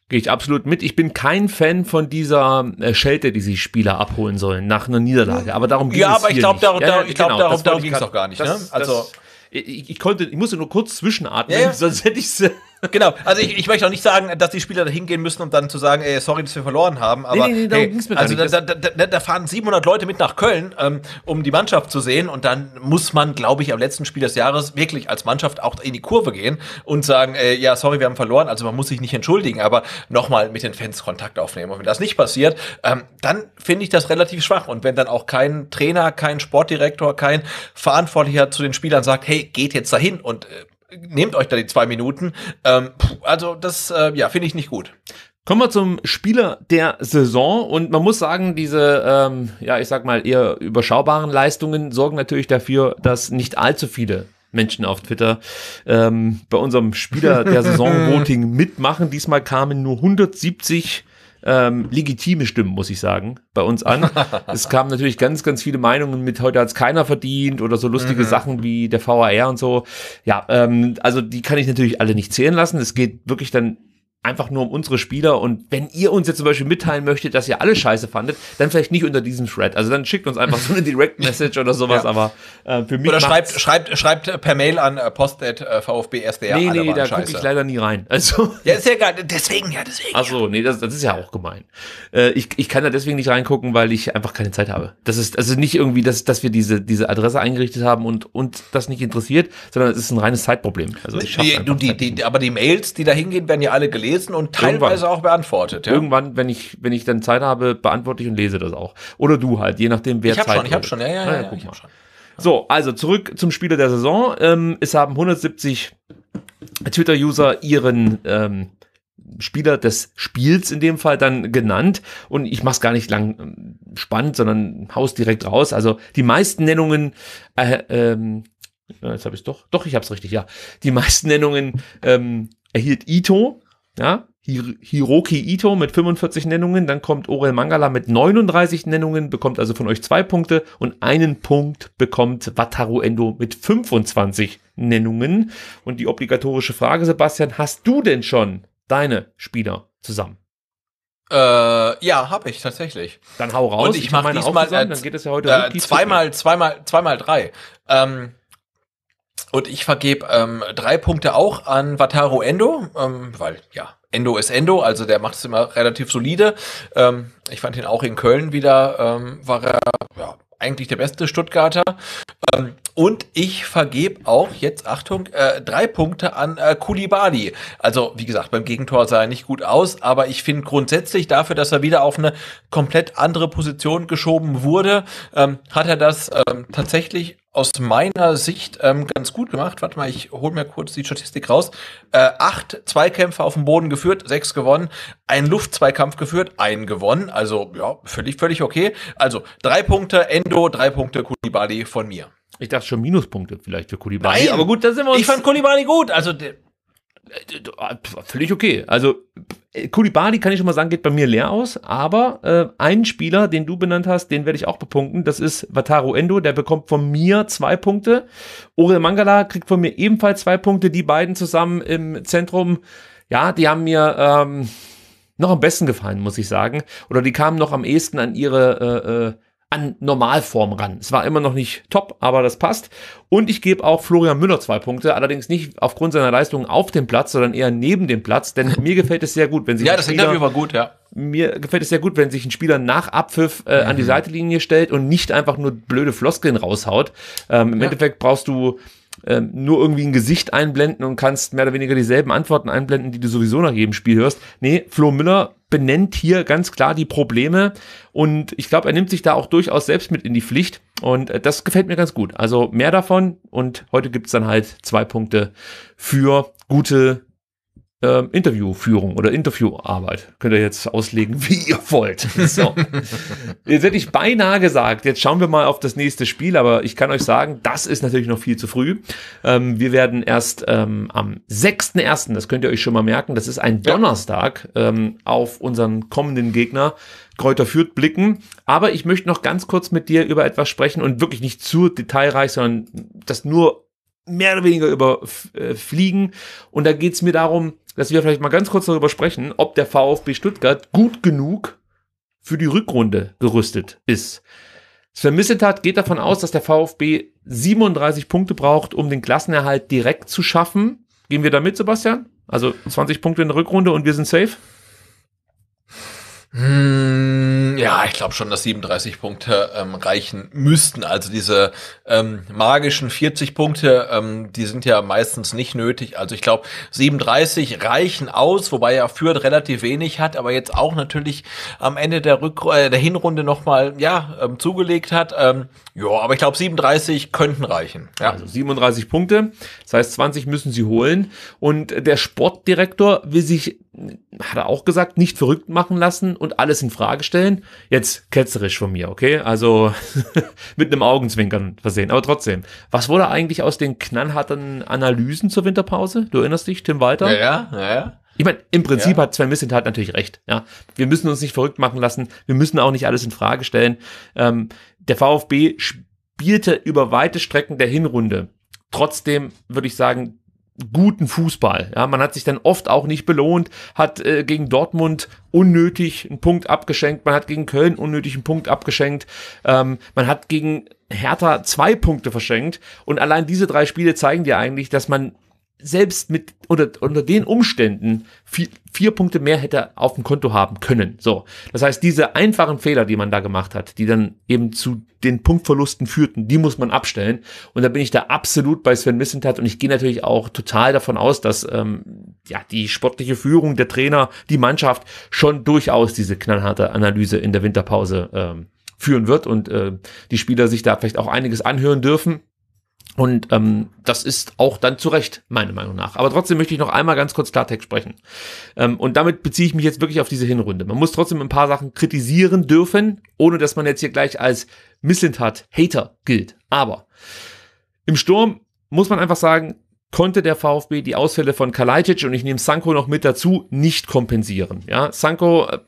Gehe ich absolut mit. Ich bin kein Fan von dieser äh, Schelte, die sich Spieler abholen sollen nach einer Niederlage. Aber darum ging ja, es aber ich glaub, darum, ja, aber ich glaube, genau, darum, ging es doch gar nicht. Ne? Das, ne? Also das, ich, ich, konnte, ich musste nur kurz zwischenatmen, ja, sonst hätte ich es genau, also ich, ich, möchte auch nicht sagen, dass die Spieler da hingehen müssen, um dann zu sagen, ey, sorry, dass wir verloren haben. Aber nee, nee, nee, darum hey, ging's mir also da, da, da, da, fahren 700 Leute mit nach Köln, ähm, um die Mannschaft zu sehen. Und dann muss man, glaube ich, am letzten Spiel des Jahres wirklich als Mannschaft auch in die Kurve gehen und sagen, ey, äh, ja, sorry, wir haben verloren. Also man muss sich nicht entschuldigen, aber nochmal mit den Fans Kontakt aufnehmen. Und wenn das nicht passiert, ähm, dann finde ich das relativ schwach. Und wenn dann auch kein Trainer, kein Sportdirektor, kein Verantwortlicher zu den Spielern sagt, hey, geht jetzt dahin und äh, nehmt euch da die zwei Minuten. Ähm, also das, äh, ja, finde ich nicht gut. Kommen wir zum Spieler der Saison und man muss sagen, diese, ähm, ja, ich sag mal, eher überschaubaren Leistungen sorgen natürlich dafür, dass nicht allzu viele Menschen auf Twitter ähm, bei unserem Spieler der [LAUGHS] Saison Voting mitmachen. Diesmal kamen nur 170 ähm, legitime Stimmen, muss ich sagen, bei uns an. [LAUGHS] es kamen natürlich ganz, ganz viele Meinungen mit, heute hat es keiner verdient oder so lustige mhm. Sachen wie der VAR und so. Ja, ähm, also die kann ich natürlich alle nicht zählen lassen. Es geht wirklich dann einfach nur um unsere Spieler. Und wenn ihr uns jetzt zum Beispiel mitteilen möchtet, dass ihr alle scheiße fandet, dann vielleicht nicht unter diesem Thread. Also dann schickt uns einfach so eine Direct Message oder sowas, ja. aber äh, für mich. Oder schreibt, schreibt, schreibt per Mail an äh, postet äh, Nee, nee, da gucke ich leider nie rein. Also, ja, ist ja egal. Deswegen, ja, deswegen. Ach so, nee, das, das ist ja auch gemein. Äh, ich, ich kann da deswegen nicht reingucken, weil ich einfach keine Zeit habe. Das ist also nicht irgendwie, dass, dass wir diese, diese Adresse eingerichtet haben und und das nicht interessiert, sondern es ist ein reines Zeitproblem. Also ich die, die, die, aber die Mails, die da hingehen, werden ja alle gelesen gelesen und teilweise irgendwann. auch beantwortet. Ja? Irgendwann, wenn ich, wenn ich dann Zeit habe, beantworte ich und lese das auch. Oder du halt, je nachdem, wer ich hab Zeit hat. Ich habe schon, ich habe schon, ja, ja, ja, ja, schon. So, also zurück zum Spieler der Saison. Ähm, es haben 170 Twitter-User ihren ähm, Spieler des Spiels in dem Fall dann genannt. Und ich mach's gar nicht lang ähm, spannend, sondern haus direkt raus. Also die meisten Nennungen, äh, ähm, jetzt habe ich doch, doch, ich hab's richtig, ja. Die meisten Nennungen ähm, erhielt Ito ja, Hiroki Ito mit 45 Nennungen, dann kommt Orel Mangala mit 39 Nennungen, bekommt also von euch zwei Punkte und einen Punkt bekommt Wataru Endo mit 25 Nennungen. Und die obligatorische Frage, Sebastian, hast du denn schon deine Spieler zusammen? Äh, ja, habe ich tatsächlich. Dann hau raus. Und ich, ich mache meine diesmal, zusammen, äh, dann geht es ja heute äh, zweimal, zweimal, zweimal drei. Ähm, und ich vergebe ähm, drei Punkte auch an Wataru Endo, ähm, weil ja, Endo ist Endo, also der macht es immer relativ solide. Ähm, ich fand ihn auch in Köln wieder, ähm, war er ja, eigentlich der beste Stuttgarter. Ähm, und ich vergebe auch, jetzt Achtung, äh, drei Punkte an äh, Kulibali. Also, wie gesagt, beim Gegentor sah er nicht gut aus, aber ich finde grundsätzlich dafür, dass er wieder auf eine komplett andere Position geschoben wurde, ähm, hat er das ähm, tatsächlich aus meiner Sicht ähm, ganz gut gemacht. Warte mal, ich hole mir kurz die Statistik raus. Äh, acht Zweikämpfe auf dem Boden geführt, sechs gewonnen, ein Luftzweikampf geführt, einen gewonnen. Also ja, völlig, völlig okay. Also drei Punkte Endo, drei Punkte Kulibali von mir. Ich dachte schon Minuspunkte vielleicht für Kulibali. Nein, aber gut, da sind wir uns. Ich fand Kulibali gut. Also äh, völlig okay. Also äh, Kulibali kann ich schon mal sagen, geht bei mir leer aus, aber äh, einen Spieler, den du benannt hast, den werde ich auch bepunkten. Das ist Wataru Endo, der bekommt von mir zwei Punkte. Orel Mangala kriegt von mir ebenfalls zwei Punkte. Die beiden zusammen im Zentrum, ja, die haben mir ähm, noch am besten gefallen, muss ich sagen. Oder die kamen noch am ehesten an ihre äh, äh, an Normalform ran. Es war immer noch nicht top, aber das passt. Und ich gebe auch Florian Müller zwei Punkte, allerdings nicht aufgrund seiner Leistung auf dem Platz, sondern eher neben dem Platz, denn [LAUGHS] mir gefällt es sehr gut, wenn sich ja, ein das Spieler, war gut, ja. Mir gefällt es sehr gut, wenn sich ein Spieler nach Abpfiff äh, mhm. an die mhm. Seitelinie stellt und nicht einfach nur blöde Floskeln raushaut. Ähm, Im ja. Endeffekt brauchst du ähm, nur irgendwie ein Gesicht einblenden und kannst mehr oder weniger dieselben Antworten einblenden, die du sowieso nach jedem Spiel hörst. Nee, Flo Müller benennt hier ganz klar die Probleme und ich glaube, er nimmt sich da auch durchaus selbst mit in die Pflicht und äh, das gefällt mir ganz gut. Also mehr davon und heute gibt es dann halt zwei Punkte für gute ähm, Interviewführung oder Interviewarbeit. Könnt ihr jetzt auslegen, [LAUGHS] wie ihr wollt. So. jetzt hätte ich beinahe gesagt, jetzt schauen wir mal auf das nächste Spiel, aber ich kann euch sagen, das ist natürlich noch viel zu früh. Ähm, wir werden erst ähm, am 6.1., das könnt ihr euch schon mal merken, das ist ein Donnerstag, ähm, auf unseren kommenden Gegner Kräuter Fürth blicken. Aber ich möchte noch ganz kurz mit dir über etwas sprechen und wirklich nicht zu detailreich, sondern das nur mehr oder weniger überfliegen. Äh, und da geht es mir darum, dass wir vielleicht mal ganz kurz darüber sprechen, ob der VfB Stuttgart gut genug für die Rückrunde gerüstet ist. Sven Missentat geht davon aus, dass der VfB 37 Punkte braucht, um den Klassenerhalt direkt zu schaffen. Gehen wir da mit, Sebastian? Also 20 Punkte in der Rückrunde und wir sind safe? Hm, ja, ich glaube schon, dass 37 Punkte ähm, reichen müssten. Also diese ähm, magischen 40 Punkte, ähm, die sind ja meistens nicht nötig. Also ich glaube, 37 reichen aus, wobei ja Fürth relativ wenig hat, aber jetzt auch natürlich am Ende der, Rückru äh, der Hinrunde nochmal ja, ähm, zugelegt hat. Ähm, ja, aber ich glaube, 37 könnten reichen. Ja. Also 37 Punkte, das heißt 20 müssen sie holen. Und der Sportdirektor will sich hat er auch gesagt, nicht verrückt machen lassen und alles in Frage stellen. Jetzt ketzerisch von mir, okay? Also [LAUGHS] mit einem Augenzwinkern versehen. Aber trotzdem, was wurde eigentlich aus den knallharten Analysen zur Winterpause? Du erinnerst dich, Tim Walter? Ja, ja, ja. Ich meine, im Prinzip ja. hat Sven Missenthal natürlich recht. Ja, wir müssen uns nicht verrückt machen lassen. Wir müssen auch nicht alles in Frage stellen. Ähm, der VfB spielte über weite Strecken der Hinrunde trotzdem würde ich sagen guten Fußball. Ja, man hat sich dann oft auch nicht belohnt, hat äh, gegen Dortmund unnötig einen Punkt abgeschenkt, man hat gegen Köln unnötig einen Punkt abgeschenkt, ähm, man hat gegen Hertha zwei Punkte verschenkt und allein diese drei Spiele zeigen dir eigentlich, dass man selbst mit oder unter den Umständen vier, vier Punkte mehr hätte auf dem Konto haben können. So, das heißt, diese einfachen Fehler, die man da gemacht hat, die dann eben zu den Punktverlusten führten, die muss man abstellen. Und da bin ich da absolut bei Sven Missentat und ich gehe natürlich auch total davon aus, dass ähm, ja die sportliche Führung, der Trainer, die Mannschaft schon durchaus diese knallharte Analyse in der Winterpause ähm, führen wird und äh, die Spieler sich da vielleicht auch einiges anhören dürfen und ähm, das ist auch dann zu Recht, meiner Meinung nach. Aber trotzdem möchte ich noch einmal ganz kurz Klartext sprechen. Ähm, und damit beziehe ich mich jetzt wirklich auf diese Hinrunde. Man muss trotzdem ein paar Sachen kritisieren dürfen, ohne dass man jetzt hier gleich als Missentat, Hater gilt. Aber im Sturm muss man einfach sagen, konnte der VfB die Ausfälle von Kalajdzic und ich nehme Sanko noch mit dazu nicht kompensieren. Ja, Sanko äh,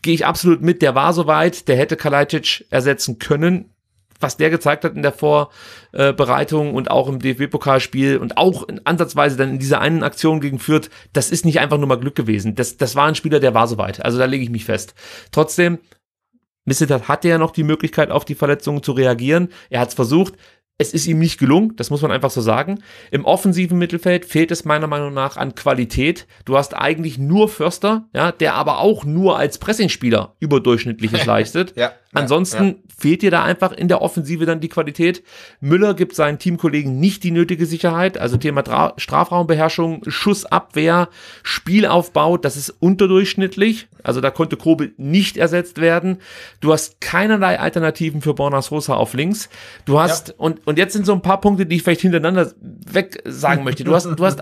gehe ich absolut mit, der war soweit, der hätte Kalajdzic ersetzen können, was der gezeigt hat in der Vorbereitung und auch im DFB-Pokalspiel und auch in ansatzweise dann in dieser einen Aktion gegen Fürth, das ist nicht einfach nur mal Glück gewesen. Das, das war ein Spieler, der war soweit. Also da lege ich mich fest. Trotzdem, Missetat hatte ja noch die Möglichkeit, auf die Verletzungen zu reagieren. Er hat es versucht. Es ist ihm nicht gelungen, das muss man einfach so sagen. Im offensiven Mittelfeld fehlt es meiner Meinung nach an Qualität. Du hast eigentlich nur Förster, ja, der aber auch nur als Pressingspieler überdurchschnittliches [LAUGHS] leistet. ja. Ansonsten ja. fehlt dir da einfach in der Offensive dann die Qualität. Müller gibt seinen Teamkollegen nicht die nötige Sicherheit. Also Thema Tra Strafraumbeherrschung, Schussabwehr, Spielaufbau, das ist unterdurchschnittlich. Also da konnte Kobe nicht ersetzt werden. Du hast keinerlei Alternativen für Bornas Rosa auf links. Du hast, ja. und, und jetzt sind so ein paar Punkte, die ich vielleicht hintereinander weg sagen möchte. Du hast, du hast,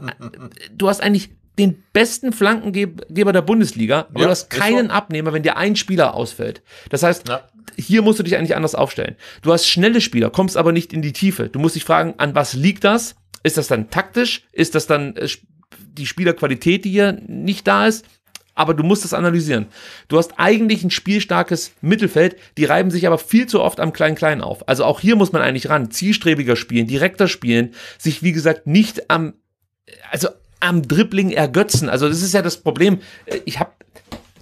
du hast eigentlich den besten Flankengeber der Bundesliga, aber ja, du hast keinen so. Abnehmer, wenn dir ein Spieler ausfällt. Das heißt, ja hier musst du dich eigentlich anders aufstellen. Du hast schnelle Spieler, kommst aber nicht in die Tiefe. Du musst dich fragen, an was liegt das? Ist das dann taktisch? Ist das dann äh, die Spielerqualität, die hier nicht da ist? Aber du musst das analysieren. Du hast eigentlich ein spielstarkes Mittelfeld, die reiben sich aber viel zu oft am Klein-Klein auf. Also auch hier muss man eigentlich ran, zielstrebiger spielen, direkter spielen, sich wie gesagt nicht am, äh, also am Dribbling ergötzen. Also das ist ja das Problem. Äh, ich habe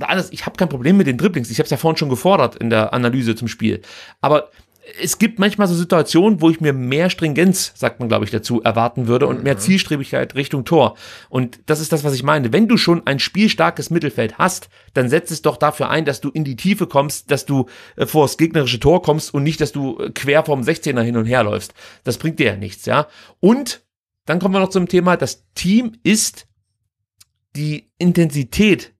alles, ich habe kein Problem mit den Dribblings. Ich habe es ja vorhin schon gefordert in der Analyse zum Spiel. Aber es gibt manchmal so Situationen, wo ich mir mehr Stringenz, sagt man glaube ich dazu, erwarten würde und mehr mhm. Zielstrebigkeit Richtung Tor. Und das ist das, was ich meine. Wenn du schon ein spielstarkes Mittelfeld hast, dann setzt es doch dafür ein, dass du in die Tiefe kommst, dass du äh, vor das gegnerische Tor kommst und nicht, dass du äh, quer vom 16er hin und her läufst. Das bringt dir ja nichts, ja. Und dann kommen wir noch zum Thema, das Team ist die Intensität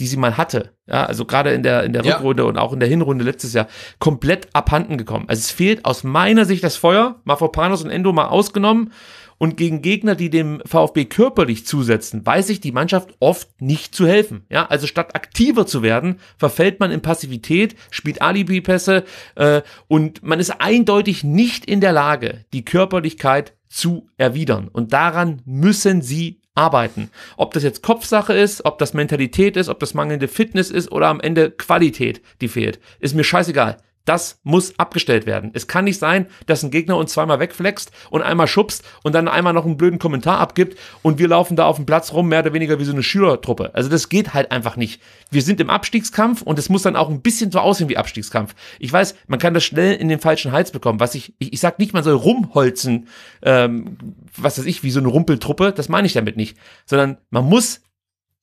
die sie mal hatte, ja, also gerade in der, in der ja. Rückrunde und auch in der Hinrunde letztes Jahr, komplett abhanden gekommen. Also es fehlt aus meiner Sicht das Feuer, Mafropanos und Endo mal ausgenommen. Und gegen Gegner, die dem VfB körperlich zusetzen, weiß ich die Mannschaft oft nicht zu helfen. Ja, also statt aktiver zu werden, verfällt man in Passivität, spielt Alibi-Pässe äh, und man ist eindeutig nicht in der Lage, die Körperlichkeit zu erwidern. Und daran müssen sie arbeiten. Ob das jetzt Kopfsache ist, ob das Mentalität ist, ob das mangelnde Fitness ist oder am Ende Qualität, die fehlt. Ist mir scheißegal. Das muss abgestellt werden. Es kann nicht sein, dass ein Gegner uns zweimal wegflext und einmal schubst und dann einmal noch einen blöden Kommentar abgibt und wir laufen da auf dem Platz rum, mehr oder weniger wie so eine Schülertruppe. Also das geht halt einfach nicht. Wir sind im Abstiegskampf und es muss dann auch ein bisschen so aussehen wie Abstiegskampf. Ich weiß, man kann das schnell in den falschen Hals bekommen. Was ich, ich, ich sag nicht, man soll rumholzen, ähm, was weiß ich, wie so eine Rumpeltruppe. Das meine ich damit nicht. Sondern man muss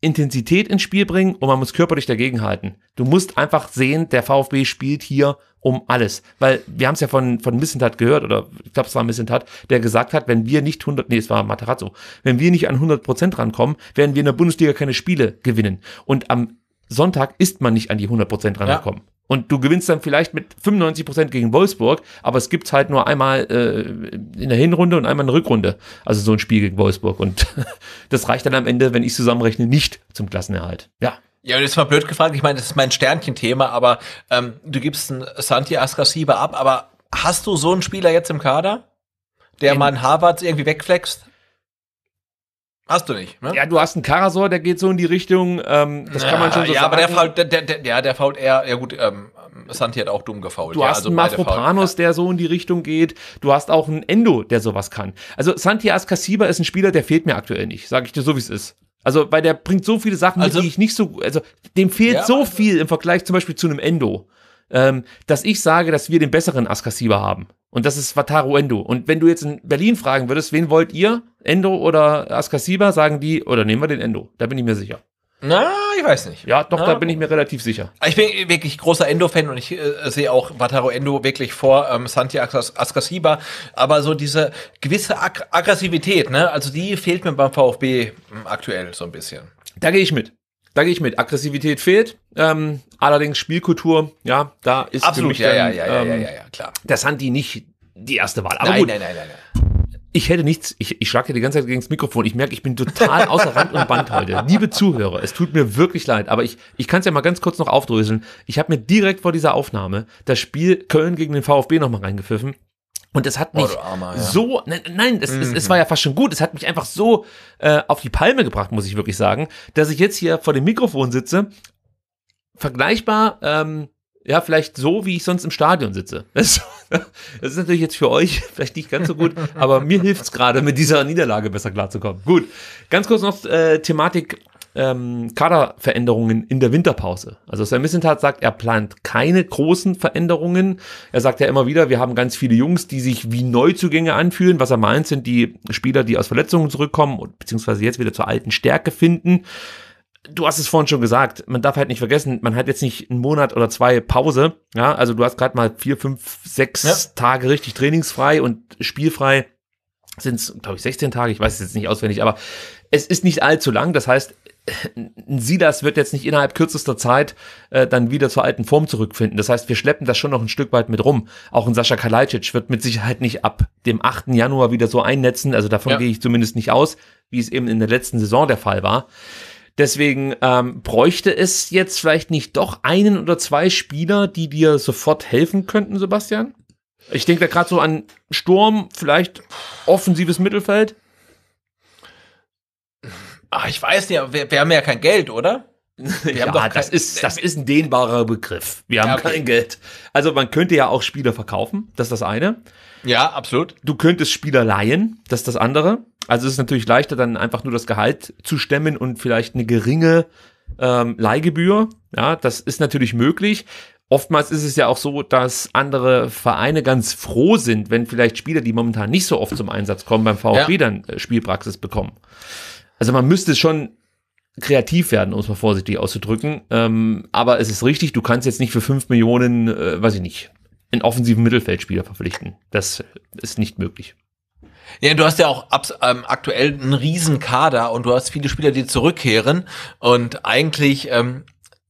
Intensität ins Spiel bringen und man muss körperlich dagegen halten. Du musst einfach sehen, der VfB spielt hier um alles. Weil wir haben es ja von, von Missentat gehört, oder ich glaube, es war Missentat, der gesagt hat, wenn wir nicht 100, nee, es war Materazzo, wenn wir nicht an 100 Prozent rankommen, werden wir in der Bundesliga keine Spiele gewinnen. Und am Sonntag ist man nicht an die 100 Prozent rangekommen. Ja. Und du gewinnst dann vielleicht mit 95% Prozent gegen Wolfsburg, aber es gibt halt nur einmal äh, in der Hinrunde und einmal in der Rückrunde. Also so ein Spiel gegen Wolfsburg. Und [LAUGHS] das reicht dann am Ende, wenn ich zusammenrechne, nicht zum Klassenerhalt. Ja. Ja, das ist mal blöd gefragt. Ich meine, das ist mein Sternchenthema, aber ähm, du gibst einen Santi Ascasiba ab, aber hast du so einen Spieler jetzt im Kader, der in mal einen Harvards irgendwie wegflext? Hast du nicht, ne? Ja, du hast einen Karasor, der geht so in die Richtung, ähm, das ja, kann man schon so ja, sagen. Ja, aber der fault, der, der, der, ja, der fault eher, ja gut, ähm, Santi hat auch dumm gefault. Du ja, hast also einen Mafropanos, der so in die Richtung geht. Du hast auch einen Endo, der sowas kann. Also Santi Ascasiba ist ein Spieler, der fehlt mir aktuell nicht, sage ich dir so, wie es ist. Also, weil der bringt so viele Sachen also, mit, die ich nicht so, also dem fehlt ja, so also, viel im Vergleich zum Beispiel zu einem Endo, ähm, dass ich sage, dass wir den besseren Ascasiba haben. Und das ist Wataru Endo. Und wenn du jetzt in Berlin fragen würdest, wen wollt ihr? Endo oder Askasiba, sagen die, oder nehmen wir den Endo, da bin ich mir sicher. Na, ich weiß nicht. Ja, doch, Na, da bin ich mir relativ sicher. Ah, ich bin wirklich großer Endo-Fan und ich äh, sehe auch Wataru Endo wirklich vor ähm, Santi Askasiba. Aber so diese gewisse Ag Aggressivität, ne? Also die fehlt mir beim VfB hm, aktuell so ein bisschen. Da gehe ich mit. Da gehe ich mit. Aggressivität fehlt. Ähm, allerdings Spielkultur, ja, da ist Absolut, für mich ja, dann, ja, ja, ähm, ja, ja, ja, klar. Der Santi nicht die erste Wahl. Aber nein, gut. nein, nein, nein, nein. Ich hätte nichts, ich, ich schlage die ganze Zeit gegen das Mikrofon. Ich merke, ich bin total [LAUGHS] außer Rand und Band heute. Liebe Zuhörer, es tut mir wirklich leid, aber ich, ich kann es ja mal ganz kurz noch aufdröseln. Ich habe mir direkt vor dieser Aufnahme das Spiel Köln gegen den VfB nochmal reingepfiffen. Und es hat oh, mich oh, Armer, ja. so, nein, nein es, mhm. es, es, war ja mhm. fast schon gut, es hat mich einfach so äh, auf die Palme gebracht, muss ich wirklich sagen, dass ich jetzt hier vor dem Mikrofon sitze, vergleichbar ähm, ja, vielleicht so, wie ich sonst im Stadion sitze. [LAUGHS] Das, ist natürlich jetzt für euch [LAUGHS] vielleicht nicht ganz so gut, aber mir hilft es gerade, mit dieser Niederlage besser klarzukommen. Gut, ganz kurz noch äh, Thematik ähm, Kaderveränderungen in der Winterpause. Also Sam Missentat sagt, er plant keine großen Veränderungen. Er sagt ja immer wieder, wir haben ganz viele Jungs, die sich wie Neuzugänge anfühlen. Was er meint, sind die Spieler, die aus Verletzungen zurückkommen und beziehungsweise jetzt wieder zur alten Stärke finden du hast es vorhin schon gesagt, man darf halt nicht vergessen, man hat jetzt nicht einen Monat oder zwei Pause. Ja, also du hast gerade mal vier, fünf, sechs ja. Tage richtig trainingsfrei und spielfrei sind es, glaube ich, 16 Tage, ich weiß es jetzt nicht auswendig, aber es ist nicht allzu lang. Das heißt, ein Silas wird jetzt nicht innerhalb kürzester Zeit äh, dann wieder zur alten Form zurückfinden. Das heißt, wir schleppen das schon noch ein Stück weit mit rum. Auch ein Sascha Kalajdzic wird mit Sicherheit nicht ab dem 8. Januar wieder so einnetzen. Also davon ja. gehe ich zumindest nicht aus, wie es eben in der letzten Saison der Fall war. Deswegen ähm, bräuchte es jetzt vielleicht nicht doch einen oder zwei Spieler, die dir sofort helfen könnten, Sebastian? Ich denke da gerade so an Sturm, vielleicht offensives Mittelfeld. Ach, ich weiß nicht, wir, wir haben ja kein Geld, oder? Wir ja, kein, das, ist, das ist ein dehnbarer Begriff. Wir haben ja, okay. kein Geld. Also man könnte ja auch Spieler verkaufen, das ist das eine. Ja, absolut. Du könntest Spieler leihen, das ist das andere. Also es ist natürlich leichter, dann einfach nur das Gehalt zu stemmen und vielleicht eine geringe ähm, Leihgebühr. Ja, das ist natürlich möglich. Oftmals ist es ja auch so, dass andere Vereine ganz froh sind, wenn vielleicht Spieler, die momentan nicht so oft zum Einsatz kommen, beim VfB ja. dann äh, Spielpraxis bekommen. Also man müsste schon kreativ werden, um es mal vorsichtig auszudrücken. Ähm, aber es ist richtig, du kannst jetzt nicht für fünf Millionen, äh, weiß ich nicht, einen offensiven Mittelfeldspieler verpflichten. Das ist nicht möglich. Ja, du hast ja auch ab, ähm, aktuell einen riesen Kader und du hast viele Spieler, die zurückkehren und eigentlich, ähm,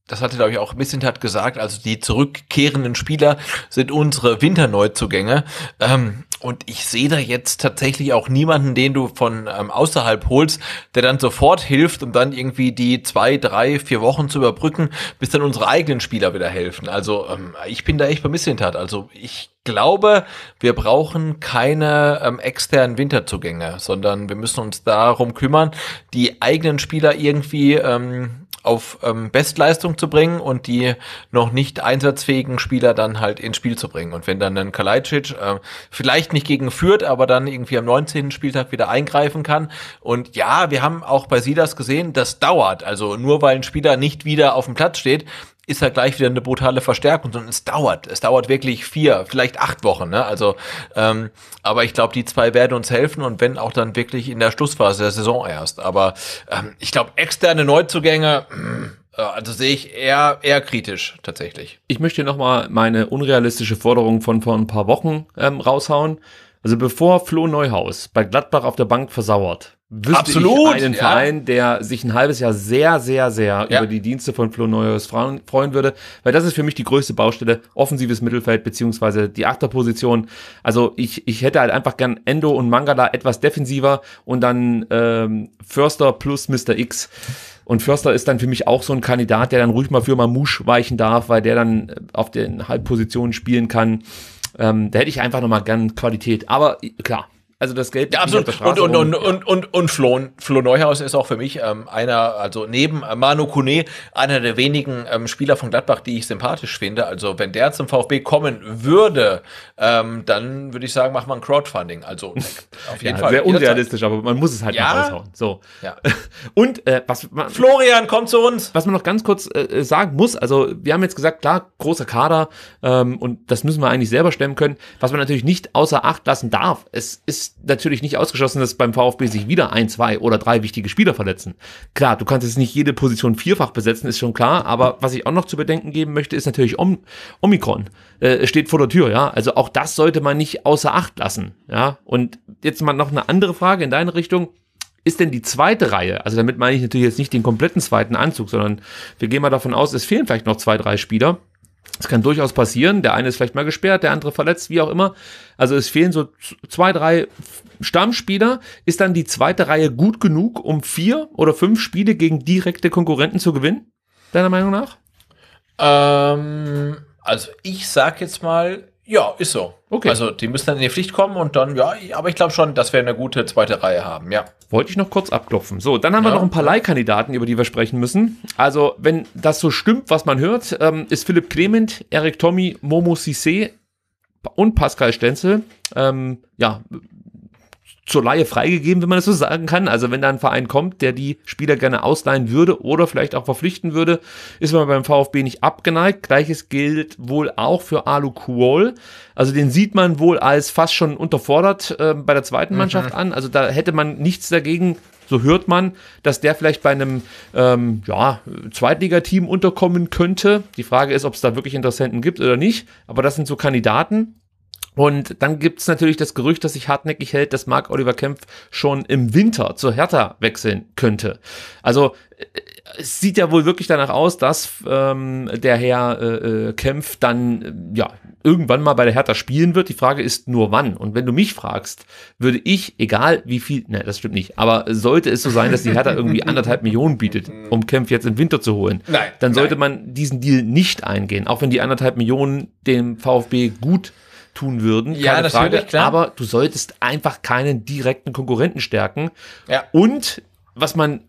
das hatte glaube ich auch Missintat gesagt, also die zurückkehrenden Spieler sind unsere Winterneuzugänge. Ähm, und ich sehe da jetzt tatsächlich auch niemanden, den du von ähm, außerhalb holst, der dann sofort hilft, um dann irgendwie die zwei, drei, vier Wochen zu überbrücken, bis dann unsere eigenen Spieler wieder helfen. Also ähm, ich bin da echt vermisslintat. Also ich glaube, wir brauchen keine ähm, externen Winterzugänge, sondern wir müssen uns darum kümmern, die eigenen Spieler irgendwie ähm, auf ähm, Bestleistung zu bringen und die noch nicht einsatzfähigen Spieler dann halt ins Spiel zu bringen. Und wenn dann ein Kalajdzic äh, vielleicht nicht gegen führt, aber dann irgendwie am 19. Spieltag wieder eingreifen kann. Und ja, wir haben auch bei Silas gesehen, das dauert. Also nur weil ein Spieler nicht wieder auf dem Platz steht, ist halt gleich wieder eine brutale Verstärkung, sondern es dauert. Es dauert wirklich vier, vielleicht acht Wochen. Ne? Also, ähm, aber ich glaube, die zwei werden uns helfen und wenn auch dann wirklich in der Schlussphase der Saison erst. Aber ähm, ich glaube, externe Neuzugänge, mh, äh, also sehe ich eher, eher kritisch tatsächlich. Ich möchte nochmal meine unrealistische Forderung von vor ein paar Wochen ähm, raushauen. Also bevor Flo Neuhaus bei Gladbach auf der Bank versauert, wüsste Absolut, ich einen ja. Verein, der sich ein halbes Jahr sehr, sehr, sehr ja. über die Dienste von Flo Neuhaus freuen würde, weil das ist für mich die größte Baustelle, offensives Mittelfeld beziehungsweise die Achterposition. Also ich, ich hätte halt einfach gern Endo und Mangala etwas defensiver und dann ähm, Förster plus Mr. X. Und Förster ist dann für mich auch so ein Kandidat, der dann ruhig mal für Mamouche weichen darf, weil der dann äh, auf den Halbpositionen spielen kann. Ähm, da hätte ich einfach nochmal gern Qualität. Aber äh, klar, also das Geld. Ja, absolut. Und, und, und, und, und, und Flo, Flo Neuhaus ist auch für mich ähm, einer, also neben äh, Manu Kune, einer der wenigen ähm, Spieler von Gladbach, die ich sympathisch finde. Also wenn der zum VfB kommen würde, ähm, dann würde ich sagen, machen wir ein Crowdfunding. Also [LAUGHS] auf jeden ja, Fall. Sehr unrealistisch, aber man muss es halt ja? mal raushauen. So. Ja. [LAUGHS] Und äh, was man, Florian, komm zu uns! Was man noch ganz kurz äh, äh, sagen muss, also wir haben jetzt gesagt, klar, großer Kader ähm, und das müssen wir eigentlich selber stemmen können. Was man natürlich nicht außer Acht lassen darf, es ist ist natürlich nicht ausgeschlossen, dass beim VfB sich wieder ein, zwei oder drei wichtige Spieler verletzen. Klar, du kannst jetzt nicht jede Position vierfach besetzen, ist schon klar, aber was ich auch noch zu bedenken geben möchte, ist natürlich Om Omikron. Äh, steht vor der Tür, ja. Also auch das sollte man nicht außer Acht lassen, ja. Und jetzt mal noch eine andere Frage in deine Richtung ist denn die zweite Reihe? Also damit meine ich natürlich jetzt nicht den kompletten zweiten Anzug, sondern wir gehen mal davon aus, es fehlen vielleicht noch zwei, drei Spieler. Es kann durchaus passieren, der eine ist vielleicht mal gesperrt, der andere verletzt, wie auch immer. Also es fehlen so zwei, drei Stammspieler. Ist dann die zweite Reihe gut genug, um vier oder fünf Spiele gegen direkte Konkurrenten zu gewinnen, deiner Meinung nach? Ähm, also ich sag jetzt mal, ja, ist so. Okay. Also die müssen dann in die Pflicht kommen und dann, ja, aber ich glaube schon, dass wir eine gute zweite Reihe haben, ja. Wollte ich noch kurz abklopfen. So, dann haben ja. wir noch ein paar Leihkandidaten, über die wir sprechen müssen. Also, wenn das so stimmt, was man hört, ähm, ist Philipp Clement, Eric Tommy, Momo Sissé und Pascal Stenzel. Ähm, ja, zur Laie freigegeben, wenn man das so sagen kann. Also wenn da ein Verein kommt, der die Spieler gerne ausleihen würde oder vielleicht auch verpflichten würde, ist man beim VfB nicht abgeneigt. Gleiches gilt wohl auch für Alu Kuol. Also den sieht man wohl als fast schon unterfordert äh, bei der zweiten mhm. Mannschaft mhm. an. Also da hätte man nichts dagegen, so hört man, dass der vielleicht bei einem ähm, ja, Zweitligateam unterkommen könnte. Die Frage ist, ob es da wirklich Interessenten gibt oder nicht. Aber das sind so Kandidaten. Und dann gibt's natürlich das Gerücht, das sich hartnäckig hält, dass Mark Oliver Kempf schon im Winter zur Hertha wechseln könnte. Also äh, es sieht ja wohl wirklich danach aus, dass ähm, der Herr äh, äh, Kempf dann äh, ja irgendwann mal bei der Hertha spielen wird. Die Frage ist nur wann. Und wenn du mich fragst, würde ich, egal wie viel, ne, das stimmt nicht, aber sollte es so sein, dass die Hertha irgendwie anderthalb Millionen bietet, um Kempf jetzt im Winter zu holen, nein, dann sollte nein. man diesen Deal nicht eingehen, auch wenn die anderthalb Millionen dem VfB gut tun würden. Ja, keine Frage. Klar. Aber du solltest einfach keinen direkten Konkurrenten stärken. Ja. Und was man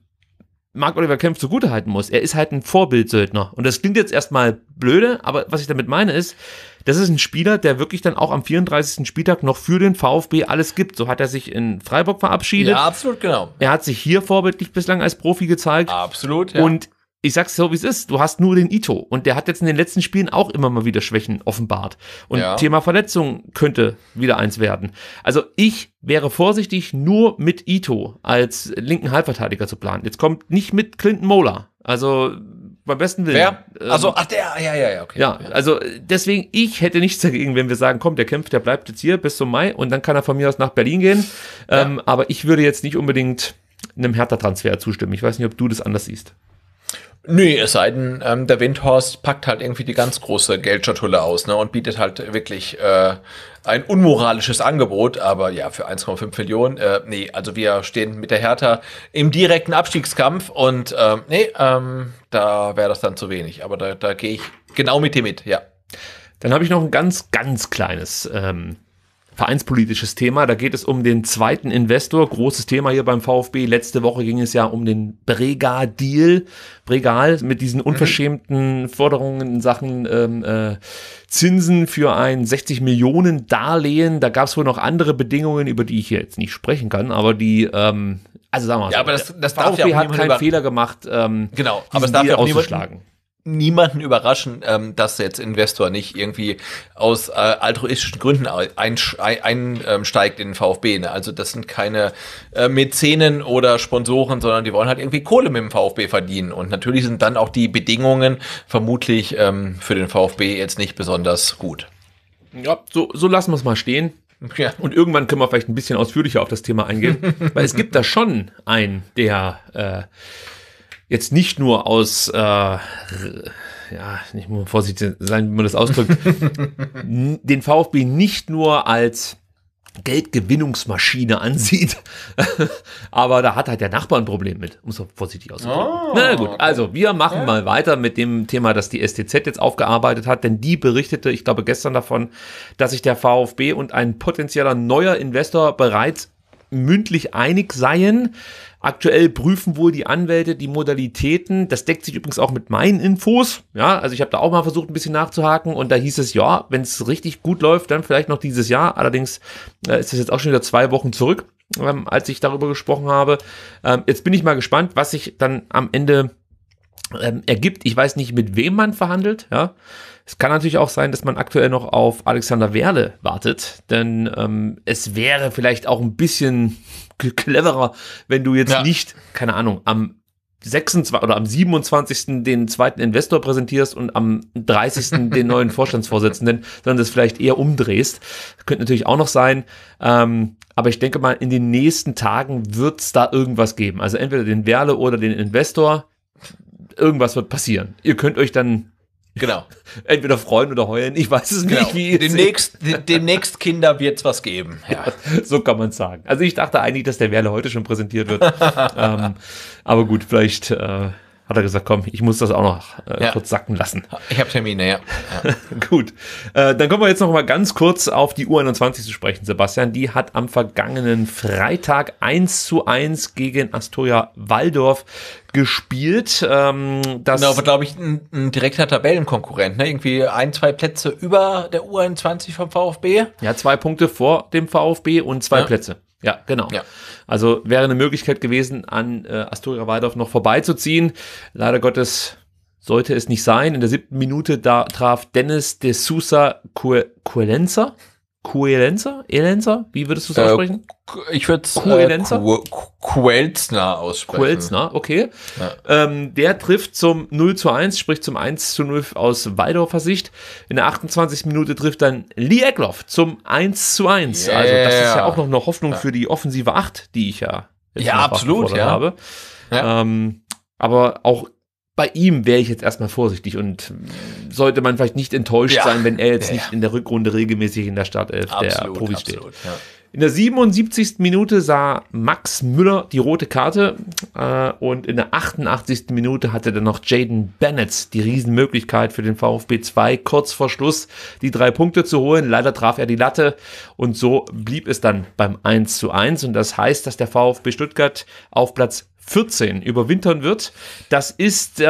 Mark Oliver Kempf zugutehalten muss. Er ist halt ein Vorbildsöldner. Und das klingt jetzt erstmal blöde, aber was ich damit meine ist, das ist ein Spieler, der wirklich dann auch am 34. Spieltag noch für den VfB alles gibt. So hat er sich in Freiburg verabschiedet. Ja, absolut, genau. Er hat sich hier vorbildlich bislang als Profi gezeigt. Absolut, ja. Und ich sag's so, wie es ist. Du hast nur den Ito und der hat jetzt in den letzten Spielen auch immer mal wieder Schwächen offenbart. Und ja. Thema Verletzung könnte wieder eins werden. Also ich wäre vorsichtig, nur mit Ito als linken Halbverteidiger zu planen. Jetzt kommt nicht mit Clinton Mola. Also beim besten Willen. Wer? Ähm, also, ach der, ja, ja, ja, okay. Ja, also deswegen, ich hätte nichts dagegen, wenn wir sagen, komm, der kämpft, der bleibt jetzt hier bis zum Mai und dann kann er von mir aus nach Berlin gehen. Ja. Ähm, aber ich würde jetzt nicht unbedingt einem Hertha-Transfer zustimmen. Ich weiß nicht, ob du das anders siehst. Nee, es sei denn, ähm, der Windhorst packt halt irgendwie die ganz große Geldschatulle aus ne, und bietet halt wirklich äh, ein unmoralisches Angebot. Aber ja, für 1,5 Millionen, äh, nee, also wir stehen mit der Hertha im direkten Abstiegskampf und äh, nee, ähm, da wäre das dann zu wenig. Aber da, da gehe ich genau mit dir mit, ja. Dann habe ich noch ein ganz, ganz kleines ähm, vereinspolitisches Thema. Da geht es um den zweiten Investor. Großes Thema hier beim VfB. Letzte Woche ging es ja um den Brega-Deal. Bregal mit diesen mhm. unverschämten Forderungen in Sachen ähm, äh, Zinsen für ein 60 Millionen Darlehen. Da gab es wohl noch andere Bedingungen, über die ich hier jetzt nicht sprechen kann, aber die, ähm, also sagen wir mal, ja, aber das, das VfB darf ja hat keinen Fehler gemacht, ähm, genau, aber es darf Deal ja auch auszuschlagen. Niemanden niemanden überraschen, ähm, dass jetzt Investor nicht irgendwie aus äh, altruistischen Gründen einsteigt ein, ein, in den VfB. Ne? Also das sind keine äh, Mäzenen oder Sponsoren, sondern die wollen halt irgendwie Kohle mit dem VfB verdienen. Und natürlich sind dann auch die Bedingungen vermutlich ähm, für den VfB jetzt nicht besonders gut. Ja, so, so lassen wir es mal stehen. [LAUGHS] Ja. Und irgendwann können wir vielleicht ein bisschen ausführlicher auf das Thema eingehen, [LAUGHS] weil es gibt da schon einen, der äh, jetzt nicht nur aus, äh, ja, ich muss vorsichtig sein, wie man das ausdrückt, [LAUGHS] den VfB nicht nur als Geldgewinnungsmaschine ansieht. [LAUGHS] Aber da hat halt der Nachbar ein Problem mit, muss man vorsichtig ausdrücken. Oh, ah, Na gut, also wir machen okay. mal weiter mit dem Thema, das die STZ jetzt aufgearbeitet hat, denn die berichtete, ich glaube gestern davon, dass sich der VfB und ein potenzieller neuer Investor bereits mündlich einig seien. Aktuell prüfen wohl die Anwälte die Modalitäten. Das deckt sich übrigens auch mit meinen Infos. Ja, also ich habe da auch mal versucht, ein bisschen nachzuhaken und da hieß es, ja, wenn es richtig gut läuft, dann vielleicht noch dieses Jahr. Allerdings äh, ist es jetzt auch schon wieder zwei Wochen zurück, ähm, als ich darüber gesprochen habe. Ähm, jetzt bin ich mal gespannt, was sich dann am Ende ähm, ergibt. Ich weiß nicht, mit wem man verhandelt. Ja. Es kann natürlich auch sein, dass man aktuell noch auf Alexander Werle wartet, denn ähm, es wäre vielleicht auch ein bisschen cleverer, wenn du jetzt ja. nicht, keine Ahnung, am 26 oder am 27. den zweiten Investor präsentierst und am 30. [LAUGHS] den neuen Vorstandsvorsitzenden, sondern das vielleicht eher umdrehst. Könnte natürlich auch noch sein. Ähm, aber ich denke mal, in den nächsten Tagen wird es da irgendwas geben. Also entweder den Werle oder den Investor. Irgendwas wird passieren. Ihr könnt euch dann Genau. Entweder freuen oder heulen, ich weiß es genau. nicht, wie demnächst, demnächst Kinder wird es was geben. Ja. [LAUGHS] ja so kann man sagen. Also ich dachte eigentlich, dass der Werle heute schon präsentiert wird. [LAUGHS] ähm, aber gut, vielleicht äh, hat er gesagt, komm, ich muss das auch noch äh, ja. kurz sacken lassen. Ich habe Termine, ja. [LAUGHS] ja. Gut. Äh, dann kommen wir jetzt noch mal ganz kurz auf die U21 zu sprechen, Sebastian. Die hat am vergangenen Freitag 1 zu 1 gegen Astoria Waldorf gespielt. Ähm, das genau, aber glaube ich ein, ein direkter Tabellenkonkurrent, ne? Irgendwie ein, zwei Plätze über der U21 vom VfB. Ja, zwei Punkte vor dem VfB und zwei ja. Plätze. Ja, genau. Ja. Also wäre eine Möglichkeit gewesen, an äh, Astoria Waldorf noch vorbeizuziehen. Leider Gottes sollte es nicht sein. In der siebten Minute da traf Dennis de Sousa Cuelenza. Coelenza? Elenza? Wie würdest du es äh, aussprechen? Äh, ich würde es Coelenza? Äh, Kuelzner aussprechen. Kuelzner, okay. Ja. Ähm, der trifft zum 0 zu 1, sprich zum 1 zu 0 aus Weidorfer Sicht. In der 28. Minute trifft dann Lee Eckloff zum 1 zu 1. Yeah. Also das ist ja auch noch eine Hoffnung ja. für die offensive 8, die ich ja, ja absolut ja. habe. Ja. Ähm, aber auch bei ihm wäre ich jetzt erstmal vorsichtig und sollte man vielleicht nicht enttäuscht ja, sein, wenn er jetzt ja, nicht in der Rückrunde regelmäßig in der Startelf absolut, der Profis steht. Ja. In der 77. Minute sah Max Müller die rote Karte äh, und in der 88. Minute hatte dann noch Jaden Bennett die Riesenmöglichkeit für den VfB 2 kurz vor Schluss die drei Punkte zu holen. Leider traf er die Latte und so blieb es dann beim 1 zu 1 und das heißt, dass der VfB Stuttgart auf Platz 14 überwintern wird. Das ist äh,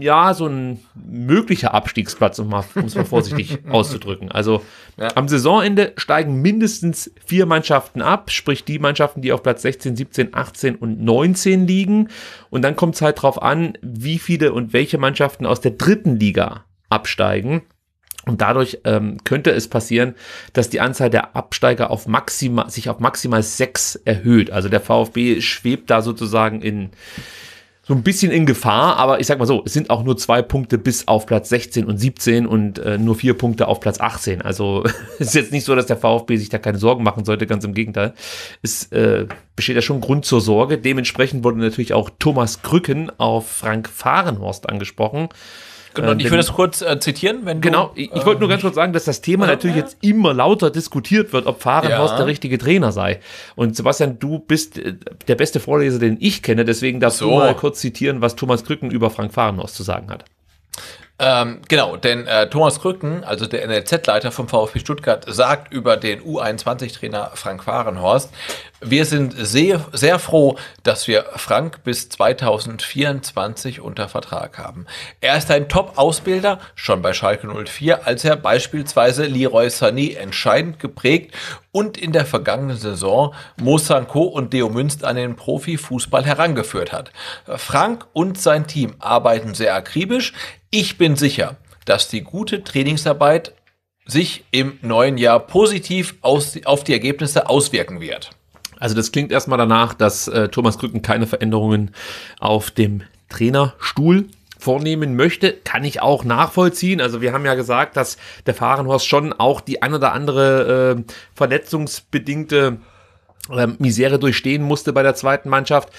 ja so ein möglicher Abstiegsplatz, um es mal, vorsichtig [LAUGHS] auszudrücken. Also ja. am Saisonende steigen mindestens vier Mannschaften ab, sprich die Mannschaften, die auf Platz 16, 17, 18 und 19 liegen. Und dann kommt es halt drauf an, wie viele und welche Mannschaften aus der dritten Liga absteigen. Und dadurch ähm, könnte es passieren, dass die Anzahl der Absteiger auf maximal, sich auf maximal sechs erhöht. Also der VfB schwebt da sozusagen in so ein bisschen in Gefahr, aber ich sag mal so, es sind auch nur zwei Punkte bis auf Platz 16 und 17 und äh, nur vier Punkte auf Platz 18. Also [LAUGHS] ist jetzt nicht so, dass der VfB sich da keine Sorgen machen sollte, ganz im Gegenteil. Es äh, besteht ja schon Grund zur Sorge. Dementsprechend wurde natürlich auch Thomas Krücken auf Frank Fahrenhorst angesprochen. Genau, äh, ich würde das kurz äh, zitieren. Wenn genau, du, ich, ich wollte nur ganz kurz sagen, dass das Thema natürlich jetzt immer lauter diskutiert wird, ob Fahrenhaus ja. der richtige Trainer sei. Und Sebastian, du bist äh, der beste Vorleser, den ich kenne, deswegen darfst so. du mal kurz zitieren, was Thomas Krücken über Frank Fahrenhaus zu sagen hat. Ähm, genau, denn äh, Thomas Krücken, also der NLZ-Leiter vom VfB Stuttgart, sagt über den U21-Trainer Frank Fahrenhorst, wir sind sehr, sehr froh, dass wir Frank bis 2024 unter Vertrag haben. Er ist ein Top-Ausbilder, schon bei Schalke 04, als er beispielsweise Leroy Sané entscheidend geprägt und in der vergangenen Saison Mosanko und Deo Münst an den Profifußball herangeführt hat. Frank und sein Team arbeiten sehr akribisch. Ich bin sicher, dass die gute Trainingsarbeit sich im neuen Jahr positiv aus, auf die Ergebnisse auswirken wird. Also das klingt erstmal danach, dass äh, Thomas Krücken keine Veränderungen auf dem Trainerstuhl vornehmen möchte, kann ich auch nachvollziehen. Also wir haben ja gesagt, dass der Fahrenhorst schon auch die ein oder andere äh, verletzungsbedingte äh, Misere durchstehen musste bei der zweiten Mannschaft.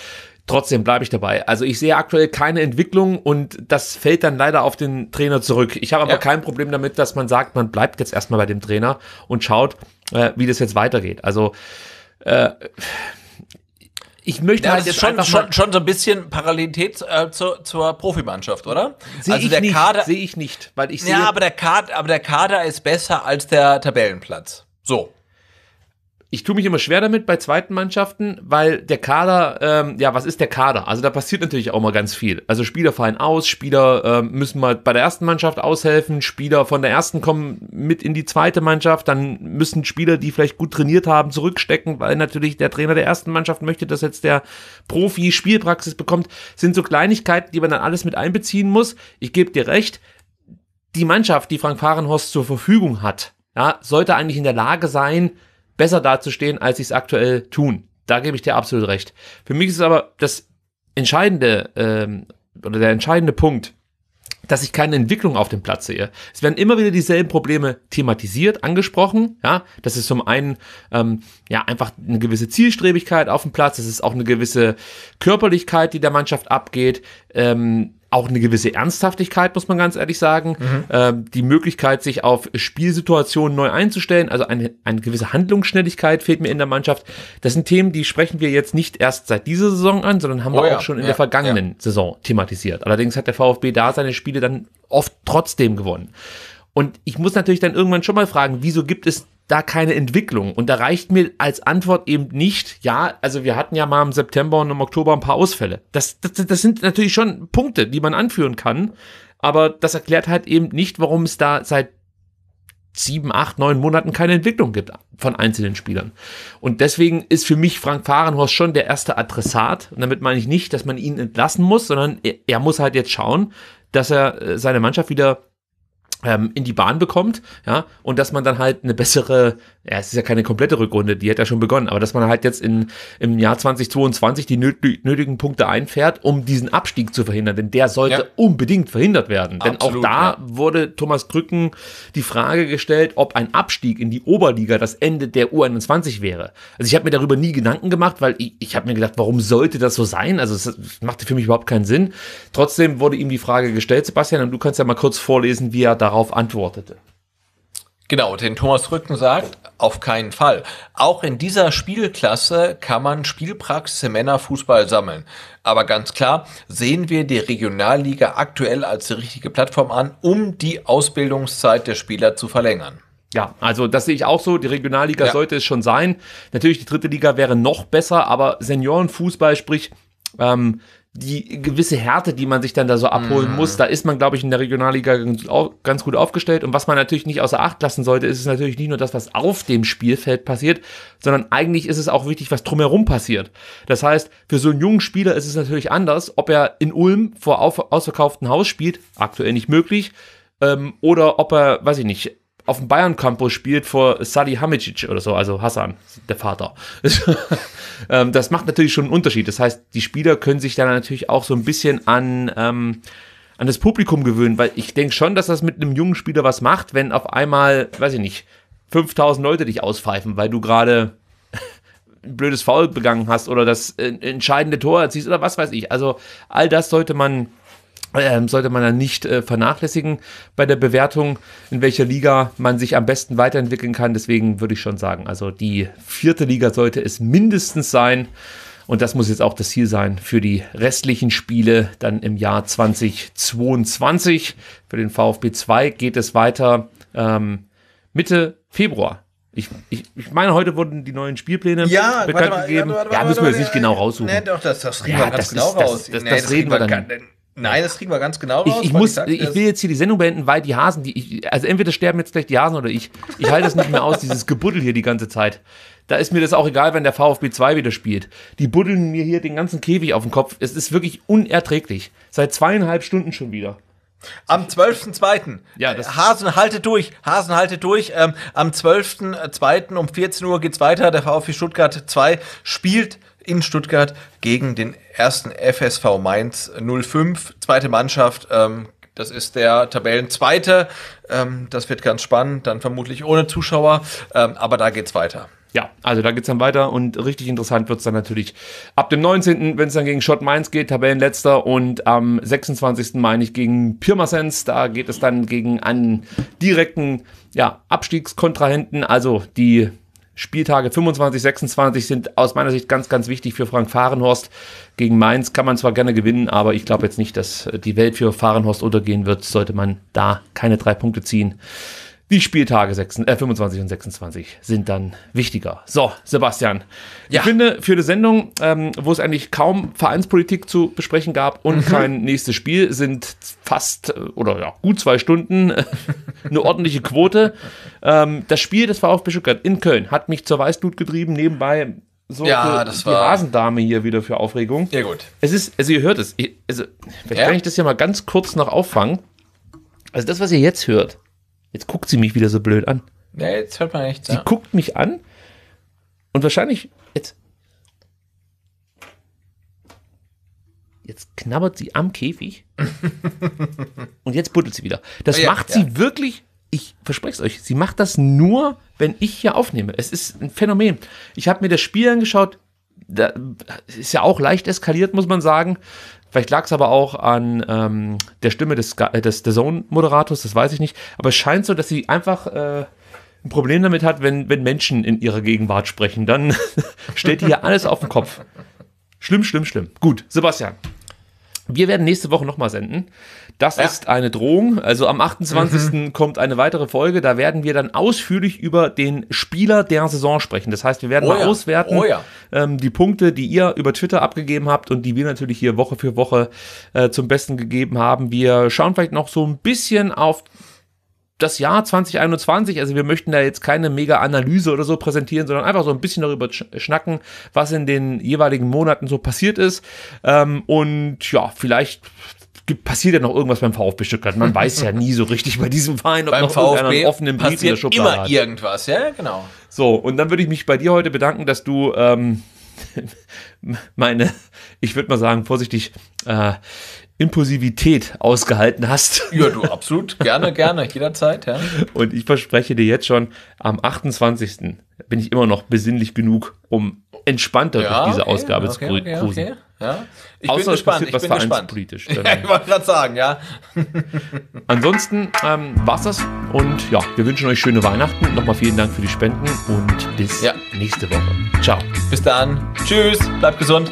Trotzdem bleibe ich dabei. Also ich sehe aktuell keine Entwicklung und das fällt dann leider auf den Trainer zurück. Ich habe aber ja. kein Problem damit, dass man sagt, man bleibt jetzt erstmal bei dem Trainer und schaut, äh, wie das jetzt weitergeht. Also äh, ich möchte ja, halt jetzt schon, schon, schon so ein bisschen Parallelität äh, zur, zur Profimannschaft, oder? Sehe also ich der nicht, Kader sehe ich nicht, weil ich sehe Ja, aber der Kader aber der Kader ist besser als der Tabellenplatz. So ich tue mich immer schwer damit bei zweiten Mannschaften, weil der Kader, ähm, ja, was ist der Kader? Also da passiert natürlich auch mal ganz viel. Also Spieler fallen aus, Spieler ähm, müssen mal bei der ersten Mannschaft aushelfen, Spieler von der ersten kommen mit in die zweite Mannschaft, dann müssen Spieler, die vielleicht gut trainiert haben, zurückstecken, weil natürlich der Trainer der ersten Mannschaft möchte, dass jetzt der Profi Spielpraxis bekommt. Das sind so Kleinigkeiten, die man dann alles mit einbeziehen muss. Ich gebe dir recht, die Mannschaft, die Frank Fahrenhorst zur Verfügung hat, ja, sollte eigentlich in der Lage sein, besser dazustehen, als sie es aktuell tun. Da gebe ich dir absolut recht. Für mich ist aber das entscheidende ähm, oder der entscheidende Punkt, dass ich keine Entwicklung auf dem Platz sehe. Es werden immer wieder dieselben Probleme thematisiert, angesprochen. Ja, das ist zum einen ähm, ja einfach eine gewisse Zielstrebigkeit auf dem Platz. Es ist auch eine gewisse Körperlichkeit, die der Mannschaft abgeht. Ähm, auch eine gewisse Ernsthaftigkeit, muss man ganz ehrlich sagen. Mhm. Ähm, die Möglichkeit, sich auf Spielsituationen neu einzustellen, also eine, eine gewisse Handlungsschnelligkeit fehlt mir in der Mannschaft. Das sind Themen, die sprechen wir jetzt nicht erst seit dieser Saison an, sondern haben oh wir ja, auch schon in ja, der vergangenen ja. Saison thematisiert. Allerdings hat der VfB da seine Spiele dann oft trotzdem gewonnen. Und ich muss natürlich dann irgendwann schon mal fragen, wieso gibt es da keine Entwicklung. Und da reicht mir als Antwort eben nicht, ja, also wir hatten ja mal im September und im Oktober ein paar Ausfälle. Das, das, das sind natürlich schon Punkte, die man anführen kann. Aber das erklärt halt eben nicht, warum es da seit sieben, acht, neun Monaten keine Entwicklung gibt von einzelnen Spielern. Und deswegen ist für mich Frank Fahrenhorst schon der erste Adressat. Und damit meine ich nicht, dass man ihn entlassen muss, sondern er, er muss halt jetzt schauen, dass er äh, seine Mannschaft wieder ähm, in die Bahn bekommt, ja, und dass man dann halt eine bessere, ja, es ist ja keine komplette Rückrunde, die hat ja schon begonnen, aber dass man halt jetzt in, im Jahr 2022 die nötigen Punkte einfährt, um diesen Abstieg zu verhindern, denn der sollte ja. unbedingt verhindert werden, Absolut, denn auch da ja. wurde Thomas Krücken die Frage gestellt, ob ein Abstieg in die Oberliga das Ende der U21 wäre. Also ich habe mir darüber nie Gedanken gemacht, weil ich, ich habe mir gedacht, warum sollte das so sein? Also es machte für mich überhaupt keinen Sinn. Trotzdem wurde ihm die Frage gestellt, Sebastian, und du kannst ja mal kurz vorlesen, wie er da darauf antwortete. Genau, den Thomas Rücken sagt, auf keinen Fall. Auch in dieser Spielklasse kann man Spielpraxis im Männerfußball sammeln. Aber ganz klar sehen wir die Regionalliga aktuell als die richtige Plattform an, um die Ausbildungszeit der Spieler zu verlängern. Ja, also das sehe ich auch so. Die Regionalliga ja. sollte es schon sein. Natürlich, die dritte Liga wäre noch besser, aber Seniorenfußball, sprich ähm, die gewisse Härte, die man sich dann da so abholen mm. muss, da ist man, glaube ich, in der Regionalliga ganz gut aufgestellt. Und was man natürlich nicht außer Acht lassen sollte, ist es natürlich nicht nur das, was auf dem Spielfeld passiert, sondern eigentlich ist es auch wichtig, was drumherum passiert. Das heißt, für so einen jungen Spieler ist es natürlich anders, ob er in Ulm vor ausverkauftem Haus spielt, aktuell nicht möglich, ähm, oder ob er, weiß ich nicht, auf dem Bayern-Campus spielt vor Sadi Hamicic oder so, also Hassan, der Vater. [LAUGHS] Ähm, das macht natürlich schon einen Unterschied. Das heißt, die Spieler können sich dann natürlich auch so ein bisschen an, ähm, an das Publikum gewöhnen, weil ich denke schon, dass das mit einem jungen Spieler was macht, wenn auf einmal, weiß ich nicht, 5000 Leute dich auspfeifen, weil du gerade [LAUGHS] ein blödes Foul begangen hast oder das äh, entscheidende Tor erziehst oder was weiß ich. Also all das sollte man ähm, sollte man dann nicht äh, vernachlässigen bei der Bewertung, in welcher Liga man sich am besten weiterentwickeln kann. Deswegen würde ich schon sagen, also die vierte Liga sollte es mindestens sein. Und das muss jetzt auch das Ziel sein für die restlichen Spiele dann im Jahr 2022. Für den VfB 2 geht es weiter ähm, Mitte Februar. Ich, ich, ich meine, heute wurden die neuen Spielpläne ja, bekannt mal, gegeben. Warte, warte, ja, müssen wir jetzt nicht genau raussuchen. Nee, doch, das, das reden ja, wir ganz genau ist, raus. Das, das, nee, das, das reden wir dann. Kann, Nein, das kriegen wir ganz genau raus. Ich, ich muss, ich, will jetzt hier die Sendung beenden, weil die Hasen, die ich, also entweder sterben jetzt gleich die Hasen oder ich. Ich halte das nicht mehr aus, dieses Gebuddel hier die ganze Zeit. Da ist mir das auch egal, wenn der VfB 2 wieder spielt. Die buddeln mir hier den ganzen Käfig auf den Kopf. Es ist wirklich unerträglich. Seit zweieinhalb Stunden schon wieder. Am 12.02. Ja, äh, Hasen haltet durch, Hasen haltet durch. Ähm, am 12.02. um 14 Uhr geht's weiter. Der VfB Stuttgart 2 spielt in Stuttgart gegen den ersten FSV Mainz 05, zweite Mannschaft. Ähm, das ist der Tabellenzweite. Ähm, das wird ganz spannend, dann vermutlich ohne Zuschauer, ähm, aber da geht es weiter. Ja, also da geht es dann weiter und richtig interessant wird es dann natürlich ab dem 19., wenn es dann gegen Schott Mainz geht, Tabellenletzter und am 26. meine ich gegen Pirmasens, da geht es dann gegen einen direkten ja, Abstiegskontrahenten, also die Spieltage 25, 26 sind aus meiner Sicht ganz, ganz wichtig für Frank Fahrenhorst. Gegen Mainz kann man zwar gerne gewinnen, aber ich glaube jetzt nicht, dass die Welt für Fahrenhorst untergehen wird, sollte man da keine drei Punkte ziehen die Spieltage äh, 25 und 26 sind dann wichtiger. So, Sebastian, ja. ich finde für eine Sendung, ähm, wo es eigentlich kaum Vereinspolitik zu besprechen gab und mhm. kein nächstes Spiel, sind fast äh, oder ja, gut zwei Stunden [LAUGHS] eine ordentliche Quote. Ähm, das Spiel des VfB Stuttgart in Köln hat mich zur Weißblut getrieben, nebenbei so ja, das war die Rasendame hier wieder für Aufregung. Ja, gut. Es ist, also ihr hört es, ich, also, vielleicht ja? kann ich das hier mal ganz kurz noch auffangen. Also das, was ihr jetzt hört, Jetzt guckt sie mich wieder so blöd an. Ja, jetzt hört man nichts. Sie ja. guckt mich an und wahrscheinlich jetzt. Jetzt knabbert sie am Käfig [LAUGHS] und jetzt buddelt sie wieder. Das oh ja, macht sie ja. wirklich, ich verspreche es euch, sie macht das nur, wenn ich hier aufnehme. Es ist ein Phänomen. Ich habe mir das Spiel angeschaut, da ist ja auch leicht eskaliert, muss man sagen. Vielleicht lag es aber auch an ähm, der Stimme des, äh, des, des Zone-Moderators, das weiß ich nicht. Aber es scheint so, dass sie einfach äh, ein Problem damit hat, wenn, wenn Menschen in ihrer Gegenwart sprechen. Dann [LAUGHS] steht hier alles auf den Kopf. Schlimm, schlimm, schlimm. Gut, Sebastian, wir werden nächste Woche nochmal senden. Das ja. ist eine Drohung. Also am 28. Mhm. kommt eine weitere Folge. Da werden wir dann ausführlich über den Spieler der Saison sprechen. Das heißt, wir werden oh ja. mal auswerten oh ja. ähm, die Punkte, die ihr über Twitter abgegeben habt und die wir natürlich hier Woche für Woche äh, zum Besten gegeben haben. Wir schauen vielleicht noch so ein bisschen auf das Jahr 2021. Also wir möchten da jetzt keine mega Analyse oder so präsentieren, sondern einfach so ein bisschen darüber schnacken, was in den jeweiligen Monaten so passiert ist. Ähm, und ja, vielleicht passiert ja noch irgendwas beim VfB Stuttgart. Man weiß ja nie so richtig bei diesem Verein, ob beim noch VfB einen offenen Brief in der Schublade immer hat. irgendwas, ja, genau. So, und dann würde ich mich bei dir heute bedanken, dass du ähm, [LAUGHS] meine, ich würde mal sagen, vorsichtig, äh, Impulsivität ausgehalten hast. [LAUGHS] Ja, du absolut. Gerne, gerne, jederzeit. Ja. Und ich verspreche dir jetzt schon, am 28. bin ich immer noch besinnlich genug, um entspannter ja, durch diese okay, Ausgabe okay, zu okay, cruisen. Okay, ja. Ich Außer bin gespannt, es passiert was vereinspolitisch. Ja, [LAUGHS] ich wollte gerade sagen, ja. [LAUGHS] Ansonsten ähm, es das und ja, wir wünschen euch schöne Weihnachten. Nochmal vielen Dank für die Spenden und bis nächste Woche. Ciao. Bis dann. Tschüss. Bleibt gesund.